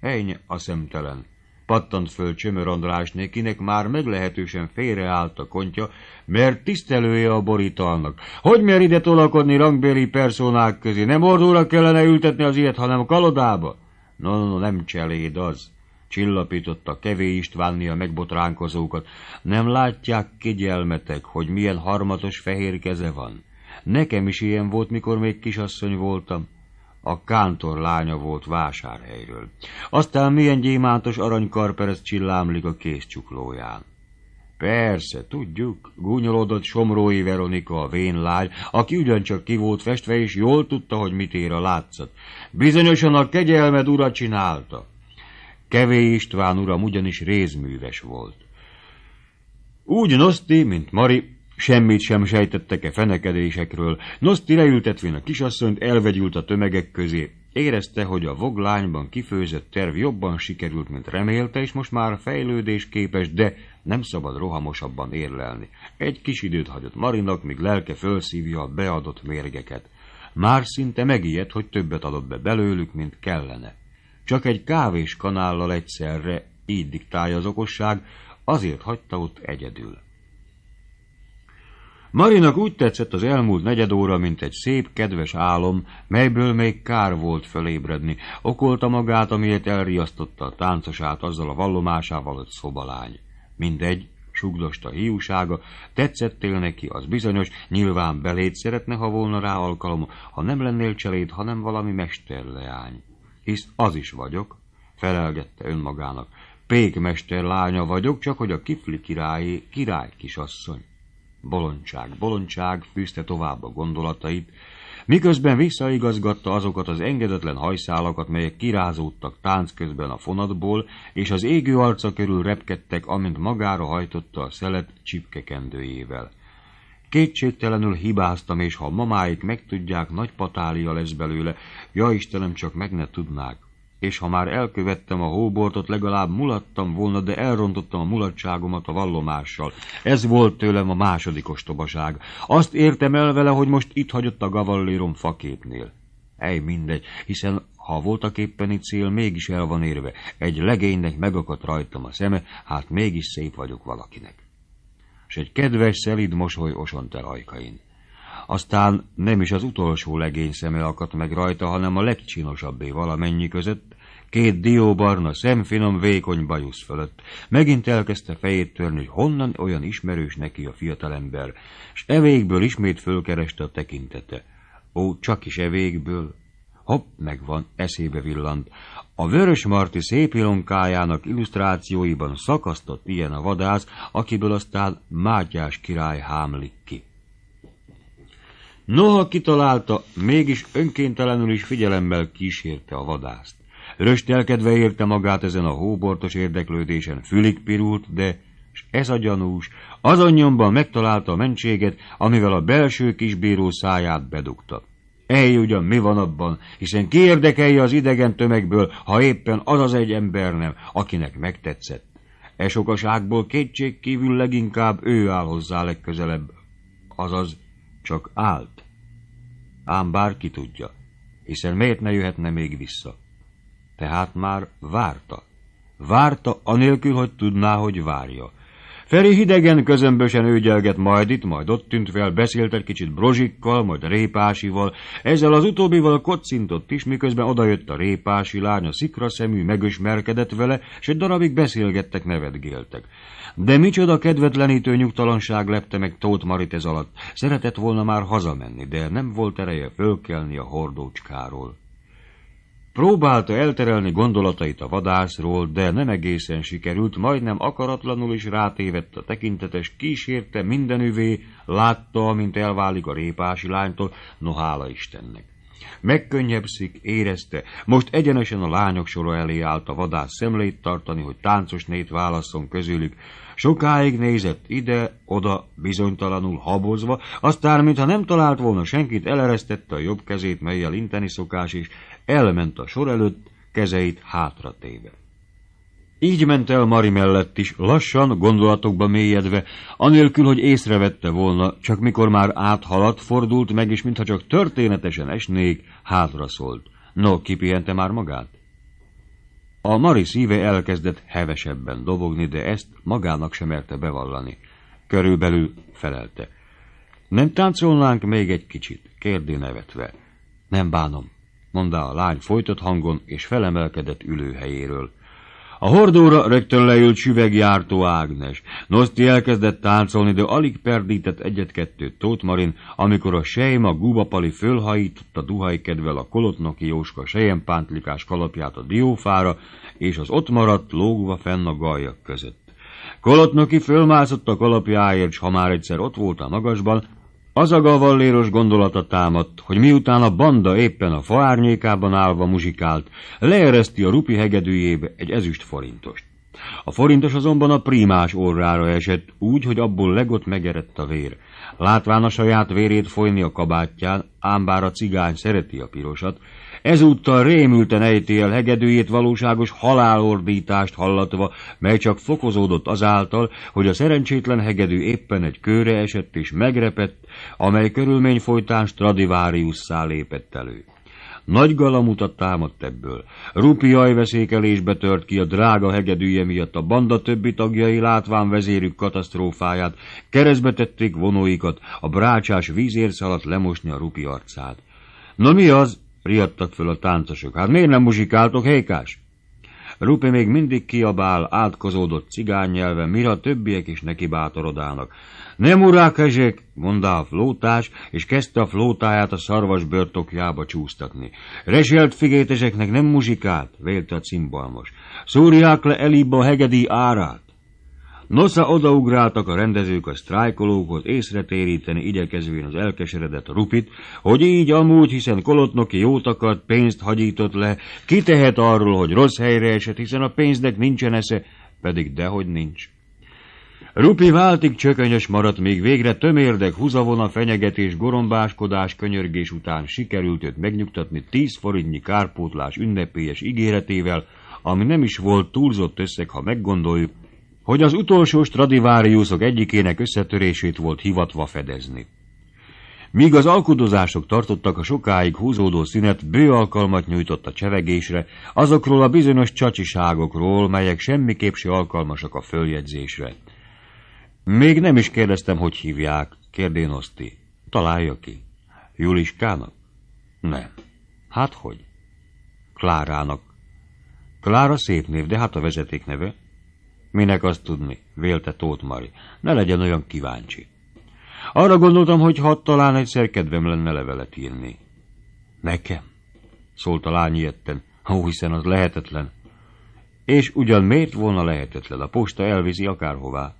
Ennyi a szemtelen pattant föl Csömör Andrásné, kinek már meglehetősen félreállt a kontya, mert tisztelője a borítalnak. Hogy mer ide tolakodni rangbéli personák közé? Nem ordóra kellene ültetni az ilyet, hanem kalodába? No, no, no nem cseléd az csillapította Kevé Istvánni a megbotránkozókat. Nem látják kegyelmetek, hogy milyen harmatos fehér keze van. Nekem is ilyen volt, mikor még kisasszony voltam a kántor lánya volt vásárhelyről. Aztán milyen gyémántos aranykarperec csillámlik a készcsuklóján. Persze, tudjuk, gúnyolódott Somrói Veronika, a vén lány, aki ugyancsak ki volt festve, és jól tudta, hogy mit ér a látszat. Bizonyosan a kegyelmed ura csinálta. Kevé István uram ugyanis rézműves volt. Úgy noszti, mint Mari, Semmit sem sejtettek e fenekedésekről. Noszti leültetvén a kisasszonyt elvegyült a tömegek közé. Érezte, hogy a voglányban kifőzött terv jobban sikerült, mint remélte, és most már fejlődés képes, de nem szabad rohamosabban érlelni. Egy kis időt hagyott Marinak, míg lelke fölszívja a beadott mérgeket. Már szinte megijedt, hogy többet adott be belőlük, mint kellene. Csak egy kávés kanállal egyszerre, így diktálja az okosság, azért hagyta ott egyedül. Marinak úgy tetszett az elmúlt negyed óra, mint egy szép, kedves álom, melyből még kár volt fölébredni. Okolta magát, amiért elriasztotta a táncosát azzal a vallomásával, hogy szobalány. Mindegy, sugdosta hiúsága, tetszettél neki, az bizonyos, nyilván belét szeretne, ha volna rá alkalom, ha nem lennél cseléd, hanem valami mesterleány. Hisz az is vagyok, felelgette önmagának. Pék lánya vagyok, csak hogy a kifli királyi király kisasszony. Bolondság, bolondság fűzte tovább a gondolatait, miközben visszaigazgatta azokat az engedetlen hajszálakat, melyek kirázódtak tánc közben a fonatból, és az égő arca körül repkedtek, amint magára hajtotta a szelet csipkekendőjével. Kétségtelenül hibáztam, és ha mamáik megtudják, nagy patália lesz belőle, ja Istenem, csak meg ne tudnák és ha már elkövettem a hóbortot, legalább mulattam volna, de elrontottam a mulatságomat a vallomással. Ez volt tőlem a második ostobaság. Azt értem el vele, hogy most itt hagyott a gavallérom faképnél. Ej, mindegy, hiszen ha voltak éppeni cél, mégis el van érve. Egy legénynek megakadt rajtam a szeme, hát mégis szép vagyok valakinek. És egy kedves, szelid mosoly osont el ajkain. Aztán nem is az utolsó legény szeme akadt meg rajta, hanem a legcsinosabbé valamennyi között, két dióbarna, szemfinom, vékony bajusz fölött. Megint elkezdte fejét törni, hogy honnan olyan ismerős neki a fiatalember, s evékből ismét fölkereste a tekintete. Ó, csak is evékből! Hopp, megvan, eszébe villant. A Vörös Marti szép ilonkájának illusztrációiban szakasztott ilyen a vadász, akiből aztán Mátyás király hámlik ki. Noha kitalálta, mégis önkéntelenül is figyelemmel kísérte a vadászt. Röstelkedve érte magát ezen a hóbortos érdeklődésen, fülig pirult, de s ez a gyanús, azon nyomban megtalálta a mentséget, amivel a belső kisbíró száját bedugta. Ej, ugyan mi van abban, hiszen érdekelje az idegen tömegből, ha éppen az az egy ember nem, akinek megtetszett. E sokaságból kétség kívül leginkább ő áll hozzá legközelebb, azaz csak állt. Ám ki tudja, hiszen miért ne jöhetne még vissza? Tehát már várta. Várta, anélkül, hogy tudná, hogy várja. Feri hidegen, közömbösen őgyelget majd itt, majd ott tűnt fel, beszélt egy kicsit Brozsikkal, majd Répásival, ezzel az utóbbival kocintott is, miközben odajött a Répási lány, a szikra szemű, megösmerkedett vele, és egy darabig beszélgettek, nevetgéltek. De micsoda kedvetlenítő nyugtalanság lepte meg Tóth Marit ez alatt. Szeretett volna már hazamenni, de nem volt ereje fölkelni a hordócskáról. Próbálta elterelni gondolatait a vadászról, de nem egészen sikerült, majdnem akaratlanul is rátévedt a tekintetes, kísérte mindenüvé, látta, mint elválik a répási lánytól, no hála Istennek. Megkönnyebbszik, érezte. Most egyenesen a lányok sora elé állt a vadász szemlét tartani, hogy táncos nét válasszon közülük. Sokáig nézett ide-oda, bizonytalanul habozva, aztán, mintha nem talált volna senkit, eleresztette a jobb kezét, melyel inteni szokás is, elment a sor előtt, kezeit hátra téve. Így ment el Mari mellett is, lassan, gondolatokba mélyedve, anélkül, hogy észrevette volna, csak mikor már áthaladt, fordult meg, és mintha csak történetesen esnék, hátra szólt. No, kipihente már magát? A Mari szíve elkezdett hevesebben dobogni, de ezt magának sem merte bevallani. Körülbelül felelte. Nem táncolnánk még egy kicsit, kérdi nevetve. Nem bánom, mondta a lány folytott hangon, és felemelkedett ülőhelyéről. A hordóra rögtön leült süvegjártó Ágnes. Noszti elkezdett táncolni, de alig perdített egyet kettő Tóth Marin, amikor a sejma gubapali duhai duhajkedvel a kolotnoki Jóska sejempántlikás kalapját a diófára, és az ott maradt lógva fenn a gajak között. Kolotnoki fölmászott a kalapjáért, s ha már egyszer ott volt a magasban, az a gavalléros gondolata támadt, hogy miután a banda éppen a faárnyékában állva muzsikált, leereszti a rupi hegedűjébe egy ezüst forintost. A forintos azonban a primás orrára esett, úgy, hogy abból legott megerett a vér. Látván a saját vérét folyni a kabátján, ám bár a cigány szereti a pirosat, Ezúttal rémülten ejti el hegedőjét valóságos halálordítást hallatva, mely csak fokozódott azáltal, hogy a szerencsétlen hegedű éppen egy kőre esett és megrepett, amely körülmény folytán Stradivariusszá lépett elő. Nagy galamutat támadt ebből. Rupi ajveszékelésbe tört ki a drága hegedűje miatt a banda többi tagjai látván vezérük katasztrófáját, keresztbe tették vonóikat, a brácsás vízért szaladt lemosni a Rupi arcát. Na mi az? Riadtak föl a táncosok. Hát miért nem muzsikáltok, hékás? Rupi még mindig kiabál, átkozódott cigány nyelve, mire a többiek is neki bátorodának. Nem urákezsék, mondta a flótás, és kezdte a flótáját a szarvas börtokjába csúsztatni. Reselt figéteseknek nem muzsikált, vélte a cimbalmos. Szúrják le elibb a hegedi árát. Nosza odaugráltak a rendezők a sztrájkolókhoz téríteni igyekezvén az elkeseredett rupit, hogy így amúgy, hiszen Kolotnoki jót akart, pénzt hagyított le, kitehet arról, hogy rossz helyre esett, hiszen a pénznek nincsen esze, pedig dehogy nincs. Rupi váltig csökönyös maradt, még végre tömérdek, húzavona, fenyegetés, gorombáskodás, könyörgés után sikerült őt megnyugtatni tíz forintnyi kárpótlás ünnepélyes ígéretével, ami nem is volt túlzott összeg, ha meggondoljuk, hogy az utolsó Stradiváriuszok egyikének összetörését volt hivatva fedezni. Míg az alkudozások tartottak a sokáig húzódó szünet, bő alkalmat nyújtott a csevegésre, azokról a bizonyos csacsiságokról, melyek semmiképp se alkalmasak a följegyzésre. Még nem is kérdeztem, hogy hívják, Oszti. Találja ki. Juliskának? Nem. Hát hogy? Klárának. Klára szép név, de hát a vezeték neve. Minek azt tudni? Vélte Tóth Mari. Ne legyen olyan kíváncsi. Arra gondoltam, hogy ha talán egyszer kedvem lenne levelet írni. Nekem? Szólt a lány ilyetten. Ó, hiszen az lehetetlen. És ugyan miért volna lehetetlen? A posta elviszi akárhová.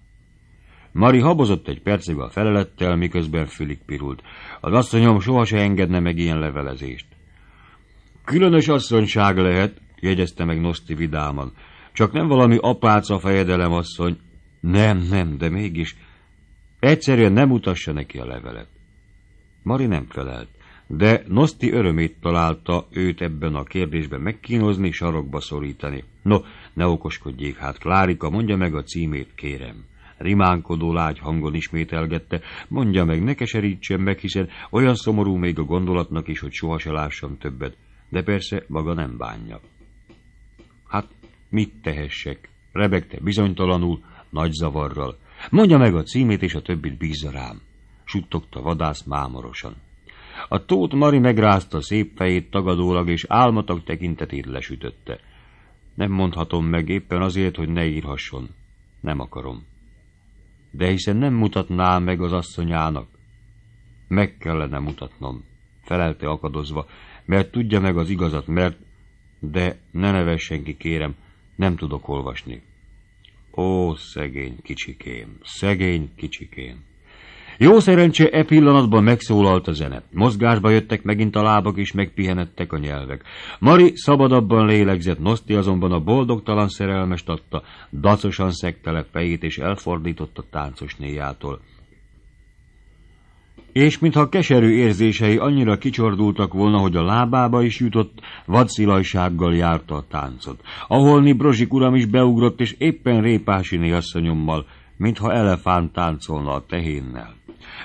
Mari habozott egy percig a felelettel, miközben fülig pirult. Az asszonyom sohasem engedne meg ilyen levelezést. Különös asszonyság lehet, jegyezte meg Noszti vidáman. Csak nem valami apáca fejedelem asszony. Nem, nem, de mégis. Egyszerűen nem utassa neki a levelet. Mari nem felelt, de Noszti örömét találta őt ebben a kérdésben megkínozni, sarokba szorítani. No, ne okoskodjék, hát Klárika, mondja meg a címét, kérem rimánkodó lágy hangon ismételgette, mondja meg, ne keserítsen meg, hiszen olyan szomorú még a gondolatnak is, hogy soha se lássam többet, de persze maga nem bánja. Mit tehessek? Rebegte bizonytalanul, nagy zavarral. Mondja meg a címét, és a többit bízza rám. Suttogta vadász mámorosan. A tót Mari megrázta szép fejét tagadólag, és álmatag tekintetét lesütötte. Nem mondhatom meg éppen azért, hogy ne írhasson. Nem akarom. De hiszen nem mutatná meg az asszonyának. Meg kellene mutatnom, felelte akadozva, mert tudja meg az igazat, mert... De ne nevessen ki, kérem, nem tudok olvasni. Ó, szegény kicsikém, szegény kicsikém. Jó szerencse e pillanatban megszólalt a zene. Mozgásba jöttek megint a lábak, és megpihenettek a nyelvek. Mari szabadabban lélegzett, Noszti azonban a boldogtalan szerelmest adta, dacosan szegte fejét, és elfordította táncos néjától és mintha keserű érzései annyira kicsordultak volna, hogy a lábába is jutott, vadszilajsággal járta a táncot. Aholni Brozsik uram is beugrott, és éppen répásini asszonyommal, mintha elefánt táncolna a tehénnel.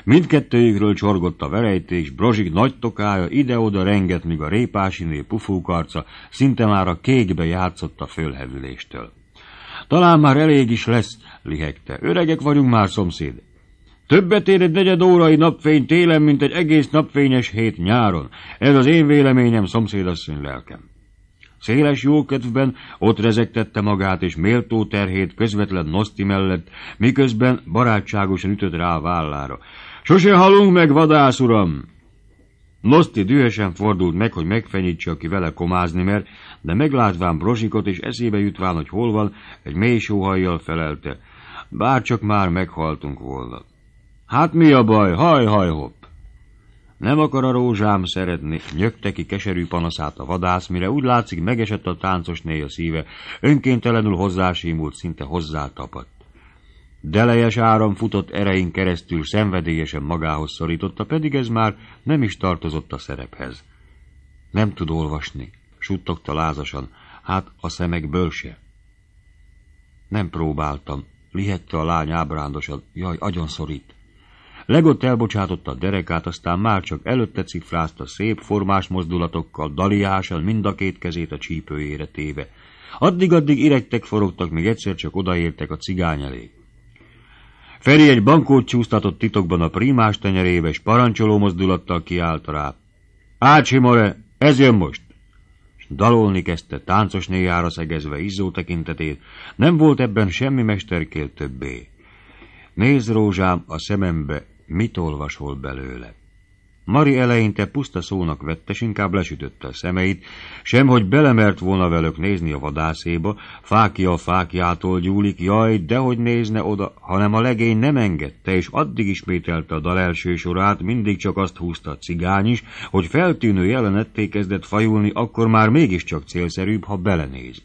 Mindkettőjükről csorgott a verejtés, Brozsik nagy tokája ide-oda rengett, míg a répásiné pufúkarca szinte már a kékbe játszott a fölhevüléstől. Talán már elég is lesz, lihegte. Öregek vagyunk már, szomszéd. Többet ér egy negyed órai napfény télen, mint egy egész napfényes hét nyáron. Ez az én véleményem, szomszédasszony lelkem. Széles jókedvben ott rezegtette magát és méltó terhét közvetlen Noszti mellett, miközben barátságosan ütött rá a vállára. Sose halunk meg, vadász uram! Noszti dühösen fordult meg, hogy megfenyítse, aki vele komázni mer, de meglátván brosikot, és eszébe jutván, hogy hol van, egy mély sóhajjal felelte. Bárcsak már meghaltunk volna. Hát mi a baj, haj, haj, hopp! Nem akar a rózsám szeretni, nyögte ki keserű panaszát a vadász, mire úgy látszik megesett a néj a szíve, önkéntelenül hozzásímult, szinte hozzátapadt. Delejes áram futott erein keresztül szenvedélyesen magához szorította, pedig ez már nem is tartozott a szerephez. Nem tud olvasni, suttogta lázasan, hát a szemek bölse. Nem próbáltam, lihette a lány ábrándosan, jaj, agyon szorít. Legott elbocsátotta a derekát, aztán már csak előtte cifrázta szép formás mozdulatokkal, daliással mind a két kezét a csípőjére téve. Addig-addig iregtek, forogtak, még egyszer csak odaértek a cigány elé. Feri egy bankót csúsztatott titokban a primás tenyerébe, és parancsoló mozdulattal kiállt rá. Ácsi more, ez jön most! És dalolni kezdte, táncos néjára szegezve izzó tekintetét, nem volt ebben semmi mesterkél többé. Nézd, rózsám, a szemembe, Mit olvasol belőle? Mari eleinte puszta szónak vette, s inkább lesütötte a szemeit, hogy belemert volna velük nézni a vadászéba, fákja a fákjától gyúlik, jaj, dehogy nézne oda, hanem a legény nem engedte, és addig ismételte a dal első sorát, mindig csak azt húzta a cigány is, hogy feltűnő jelenetté kezdett fajulni, akkor már mégiscsak célszerűbb, ha belenéz.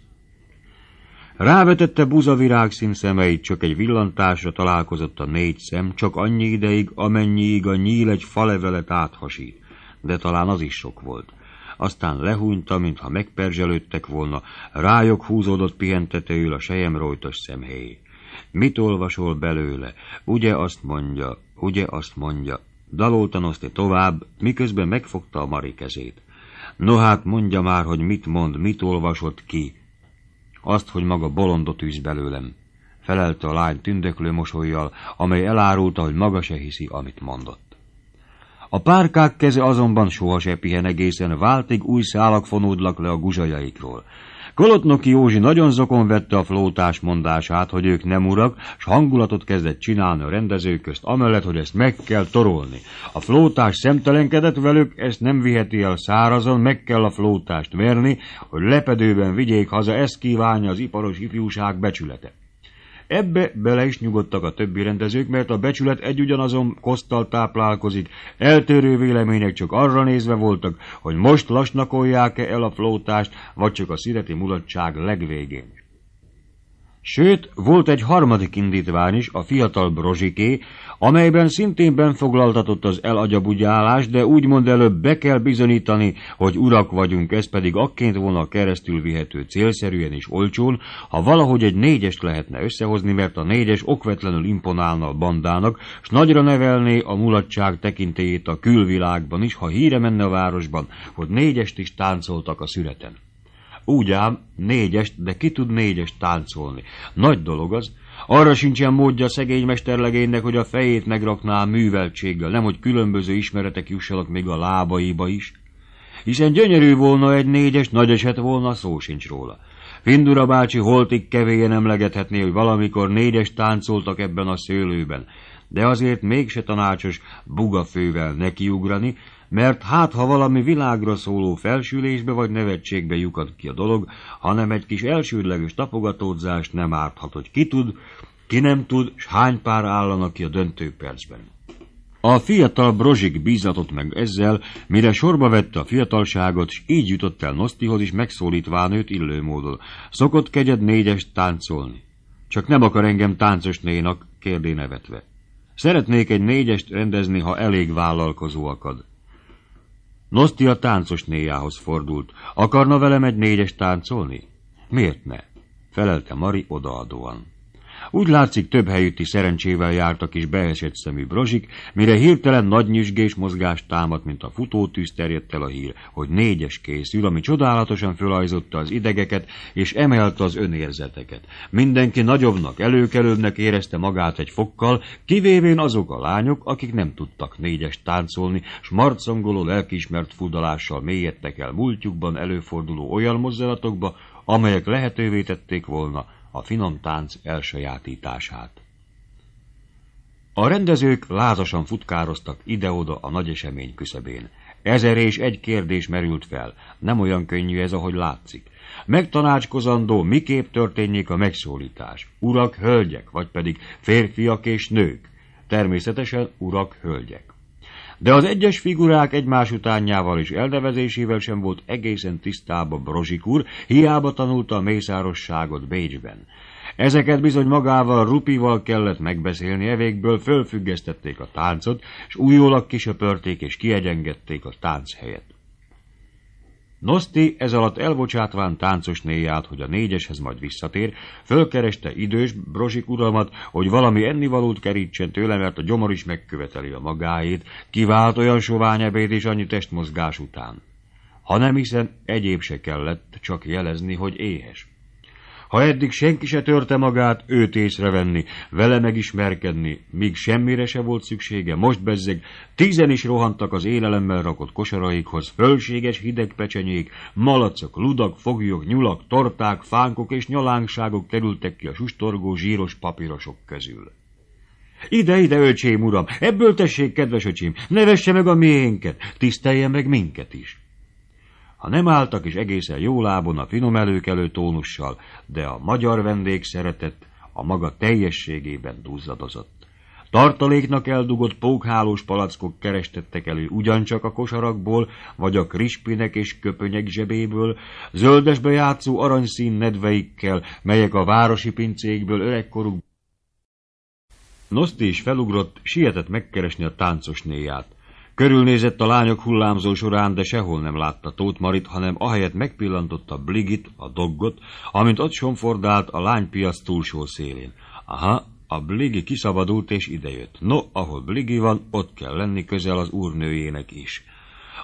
Rávetette buzavirág virágszín szemeit, csak egy villantásra találkozott a négy szem, csak annyi ideig, amennyiig a nyíl egy falevelet áthasít, de talán az is sok volt. Aztán lehúnyta, mintha megperzselődtek volna, rájuk húzódott pihentetőül a sejem rojtos szemhéj. Mit olvasol belőle? Ugye azt mondja, ugye azt mondja. Daloltan oszti tovább, miközben megfogta a Mari kezét. No hát mondja már, hogy mit mond, mit olvasott ki azt, hogy maga bolondot űz belőlem. Felelte a lány tündöklő mosolyjal, amely elárulta, hogy maga se hiszi, amit mondott. A párkák keze azonban soha se pihen egészen, váltig új szálak fonódlak le a guzsajaikról. Kolotnoki Józsi nagyon zokon vette a flótás mondását, hogy ők nem urak, s hangulatot kezdett csinálni a rendezők közt, amellett, hogy ezt meg kell torolni. A flótás szemtelenkedett velük, ezt nem viheti el szárazon, meg kell a flótást verni, hogy lepedőben vigyék haza, ezt kívánja az iparos ifjúság becsülete. Ebbe bele is nyugodtak a többi rendezők, mert a becsület egy ugyanazon koszttal táplálkozik. Eltérő vélemények csak arra nézve voltak, hogy most lasnakolják-e el a flótást, vagy csak a szireti mulatság legvégén. Sőt, volt egy harmadik indítvány is, a fiatal Brozsiké, amelyben szintén benfoglaltatott az elagyabugyálás, de úgymond előbb be kell bizonyítani, hogy urak vagyunk, ez pedig akként volna keresztül vihető célszerűen és olcsón, ha valahogy egy négyest lehetne összehozni, mert a négyes okvetlenül imponálna a bandának, s nagyra nevelné a mulatság tekintélyét a külvilágban is, ha híre menne a városban, hogy négyest is táncoltak a születen. Úgy ám, négyes, de ki tud négyes táncolni? Nagy dolog az. Arra sincsen módja a szegény mesterlegénynek, hogy a fejét megrakná a műveltséggel, nem hogy különböző ismeretek jussanak még a lábaiba is. Hiszen gyönyörű volna egy négyes, nagy eset volna, szó sincs róla. Findura bácsi holtig kevéjen emlegethetné, hogy valamikor négyes táncoltak ebben a szőlőben, de azért mégse tanácsos bugafővel nekiugrani, mert hát ha valami világra szóló felsülésbe vagy nevetségbe lyukad ki a dolog, hanem egy kis elsődleges tapogatózást nem árthat, hogy ki tud, ki nem tud, s hány pár állanak ki a döntő percben. A fiatal Brozsik bízatott meg ezzel, mire sorba vette a fiatalságot, s így jutott el Nosztihoz is megszólítván őt illő módon. Szokott kegyed négyes táncolni. Csak nem akar engem táncosnénak, kérdé nevetve. Szeretnék egy négyest rendezni, ha elég vállalkozó akad. Noszti a táncos néjához fordult. Akarna velem egy négyes táncolni? Miért ne? Felelte Mari odaadóan. Úgy látszik, több helyütti szerencsével jártak is beesett szemű brozsik, mire hirtelen nagy nyüzsgés mozgást támadt, mint a futótűz terjedt el a hír, hogy négyes készül, ami csodálatosan fölajzotta az idegeket és emelte az önérzeteket. Mindenki nagyobbnak, előkelőbbnek érezte magát egy fokkal, kivévén azok a lányok, akik nem tudtak négyes táncolni, s marcangoló lelkiismert fudalással mélyedtek el múltjukban előforduló olyan mozdulatokba, amelyek lehetővé tették volna, a finom tánc elsajátítását. A rendezők lázasan futkároztak ide-oda a nagy esemény küszöbén. Ezer és egy kérdés merült fel, nem olyan könnyű ez, ahogy látszik. Megtanácskozandó, miképp történjék a megszólítás. Urak, hölgyek, vagy pedig férfiak és nők. Természetesen urak, hölgyek de az egyes figurák egymás utánjával és elnevezésével sem volt egészen tisztába Brozsik úr, hiába tanulta a mészárosságot Bécsben. Ezeket bizony magával, Rupival kellett megbeszélni, evékből fölfüggesztették a táncot, és újólag kisöpörték és kiegyengedték a tánc helyett. Noszti ez alatt elbocsátván néját, hogy a négyeshez majd visszatér, fölkereste idős brosik uramat, hogy valami ennivalót kerítsen tőle, mert a gyomor is megköveteli a magáét, kivált olyan sovány ebéd és annyi testmozgás után. Hanem hiszen egyéb se kellett, csak jelezni, hogy éhes. Ha eddig senki se törte magát, őt észrevenni, vele megismerkedni, míg semmire se volt szüksége, most bezzeg, tízen is rohantak az élelemmel rakott kosaraikhoz, fölséges hideg pecsenyék, malacok, ludak, foglyok, nyulak, torták, fánkok és nyalánkságok kerültek ki a sustorgó zsíros papírosok közül. Ide, ide, öcsém, uram, ebből tessék, kedves öcsém, nevesse meg a miénket, tisztelje meg minket is. Ha nem álltak is egészen jó lábon a finom előkelő tónussal, de a magyar vendég szeretett, a maga teljességében duzzadozott. Tartaléknak eldugott pókhálós palackok kerestettek elő ugyancsak a kosarakból, vagy a krispinek és köpönyek zsebéből, zöldesbe játszó aranyszín nedveikkel, melyek a városi pincékből öregkoruk. Noszti is felugrott, sietett megkeresni a táncos néját. Körülnézett a lányok hullámzó során, de sehol nem látta Tóth Marit, hanem ahelyett megpillantotta Bligit, a doggot, amint ott somfordált a lánypiac túlsó szélén. Aha, a Bligi kiszabadult és idejött. No, ahol Bligi van, ott kell lenni közel az úrnőjének is.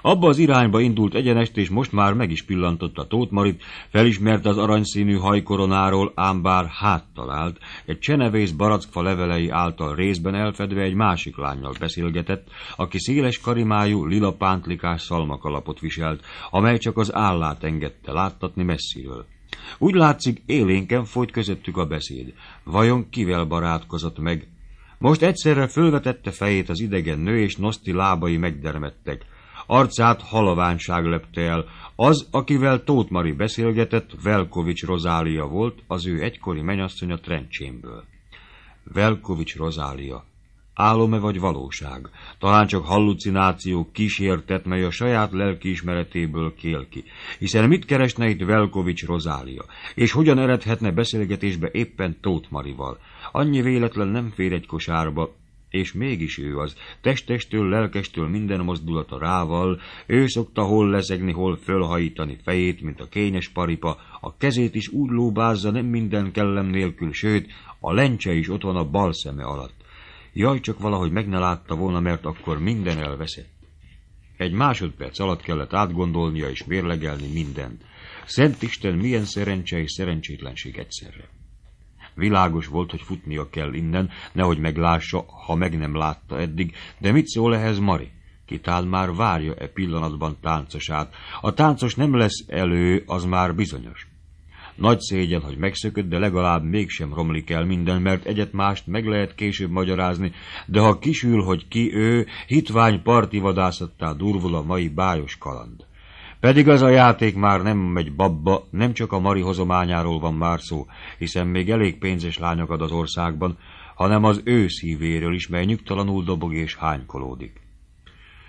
Abba az irányba indult egyenest, és most már meg is pillantott a tótmarit, felismerte az aranyszínű hajkoronáról, ám bár háttal állt, egy csenevész barackfa levelei által részben elfedve egy másik lányjal beszélgetett, aki széles karimájú, lila pántlikás szalmakalapot viselt, amely csak az állát engedte láttatni messziről. Úgy látszik, élénken folyt közöttük a beszéd. Vajon kivel barátkozott meg? Most egyszerre fölvetette fejét az idegen nő, és noszti lábai megdermettek. Arcát halaványság lepte el. Az, akivel Tóth Mari beszélgetett, Velkovics Rozália volt, az ő egykori a Trencsémből. Velkovics Rozália. Álom-e vagy valóság? Talán csak hallucináció kísértet, mely a saját lelkiismeretéből kél ki. Hiszen mit keresne itt Velkovics Rozália? És hogyan eredhetne beszélgetésbe éppen Tóth Marival? Annyi véletlen nem fér egy kosárba, és mégis ő az, testestől, lelkestől minden mozdulata rával, ő szokta hol leszegni, hol fölhajítani fejét, mint a kényes paripa, a kezét is úgy lóbázza nem minden kellem nélkül, sőt, a lencse is ott van a bal szeme alatt. Jaj, csak valahogy meg ne látta volna, mert akkor minden elveszett. Egy másodperc alatt kellett átgondolnia és mérlegelni mindent. Szent Isten, milyen szerencse és szerencsétlenség egyszerre. Világos volt, hogy futnia kell innen, nehogy meglássa, ha meg nem látta eddig, de mit szól ehhez Mari? Kitál már várja e pillanatban táncosát. A táncos nem lesz elő, az már bizonyos. Nagy szégyen, hogy megszökött, de legalább mégsem romlik el minden, mert egyet-mást meg lehet később magyarázni, de ha kisül, hogy ki ő, hitvány parti vadászattá durvul a mai bájos kaland. Pedig az a játék már nem megy babba, nem csak a Mari hozományáról van már szó, hiszen még elég pénzes lányok ad az országban, hanem az ő szívéről is, mely nyugtalanul dobog és hánykolódik.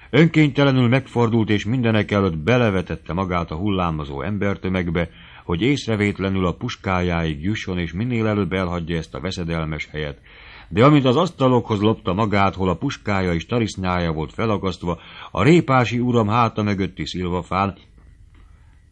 Önkénytelenül megfordult és mindenek előtt belevetette magát a hullámozó embertömegbe, hogy észrevétlenül a puskájáig jusson és minél előbb elhagyja ezt a veszedelmes helyet, de amint az asztalokhoz lopta magát, hol a puskája és tarisznyája volt felakasztva, a répási uram háta mögötti szilvafán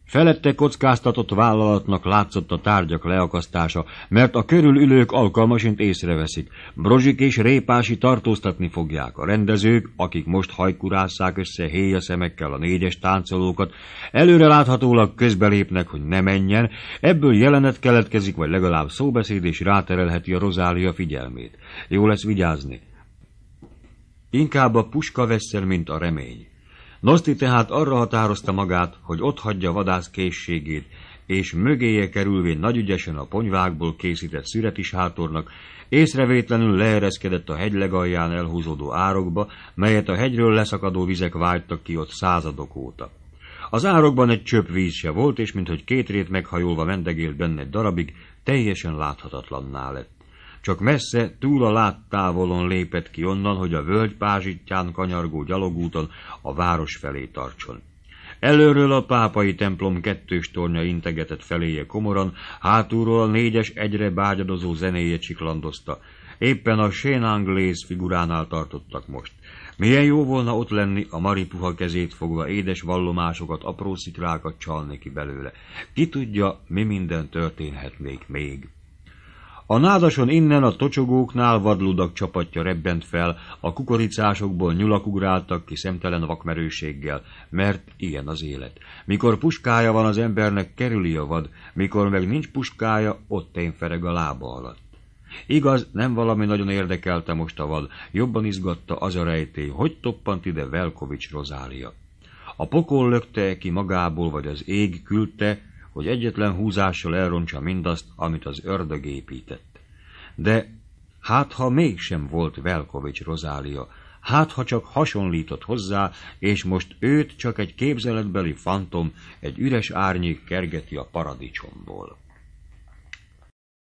Felette kockáztatott vállalatnak látszott a tárgyak leakasztása, mert a körülülők alkalmasint észreveszik. Brozsik és Répási tartóztatni fogják. A rendezők, akik most hajkurásszák össze héja szemekkel a négyes táncolókat, előre láthatólag közbelépnek, hogy ne menjen, ebből jelenet keletkezik, vagy legalább szóbeszéd, és ráterelheti a Rozália figyelmét. Jó lesz vigyázni. Inkább a puska veszel, mint a remény. Noszti tehát arra határozta magát, hogy ott hagyja vadász készségét, és mögéje kerülvén nagyügyesen a ponyvákból készített szüretis hátornak, észrevétlenül leereszkedett a hegy legalján elhúzódó árokba, melyet a hegyről leszakadó vizek vágytak ki ott századok óta. Az árokban egy csöpp víz se volt, és minthogy két rét meghajolva vendegélt benne egy darabig, teljesen láthatatlanná lett csak messze, túl a láttávolon lépett ki onnan, hogy a völgy pázsitján kanyargó gyalogúton a város felé tartson. Előről a pápai templom kettős tornya integetett feléje komoran, hátulról a négyes egyre bágyadozó zenéje csiklandozta. Éppen a Shane figuránál tartottak most. Milyen jó volna ott lenni, a Mari puha kezét fogva édes vallomásokat, apró szikrákat csalni ki belőle. Ki tudja, mi minden történhet még még. A nádason innen a tocsogóknál vadludak csapatja rebbent fel, a kukoricásokból nyulak ugráltak ki szemtelen vakmerőséggel, mert ilyen az élet. Mikor puskája van az embernek, kerüli a vad, mikor meg nincs puskája, ott én fereg a lába alatt. Igaz, nem valami nagyon érdekelte most a vad, jobban izgatta az a rejtély, hogy toppant ide Velkovics Rozália. A pokol lökte ki magából, vagy az ég küldte, hogy egyetlen húzással elrontsa mindazt, amit az ördög épített. De hát ha mégsem volt Velkovics Rozália, hát ha csak hasonlított hozzá, és most őt csak egy képzeletbeli fantom, egy üres árnyék kergeti a paradicsomból.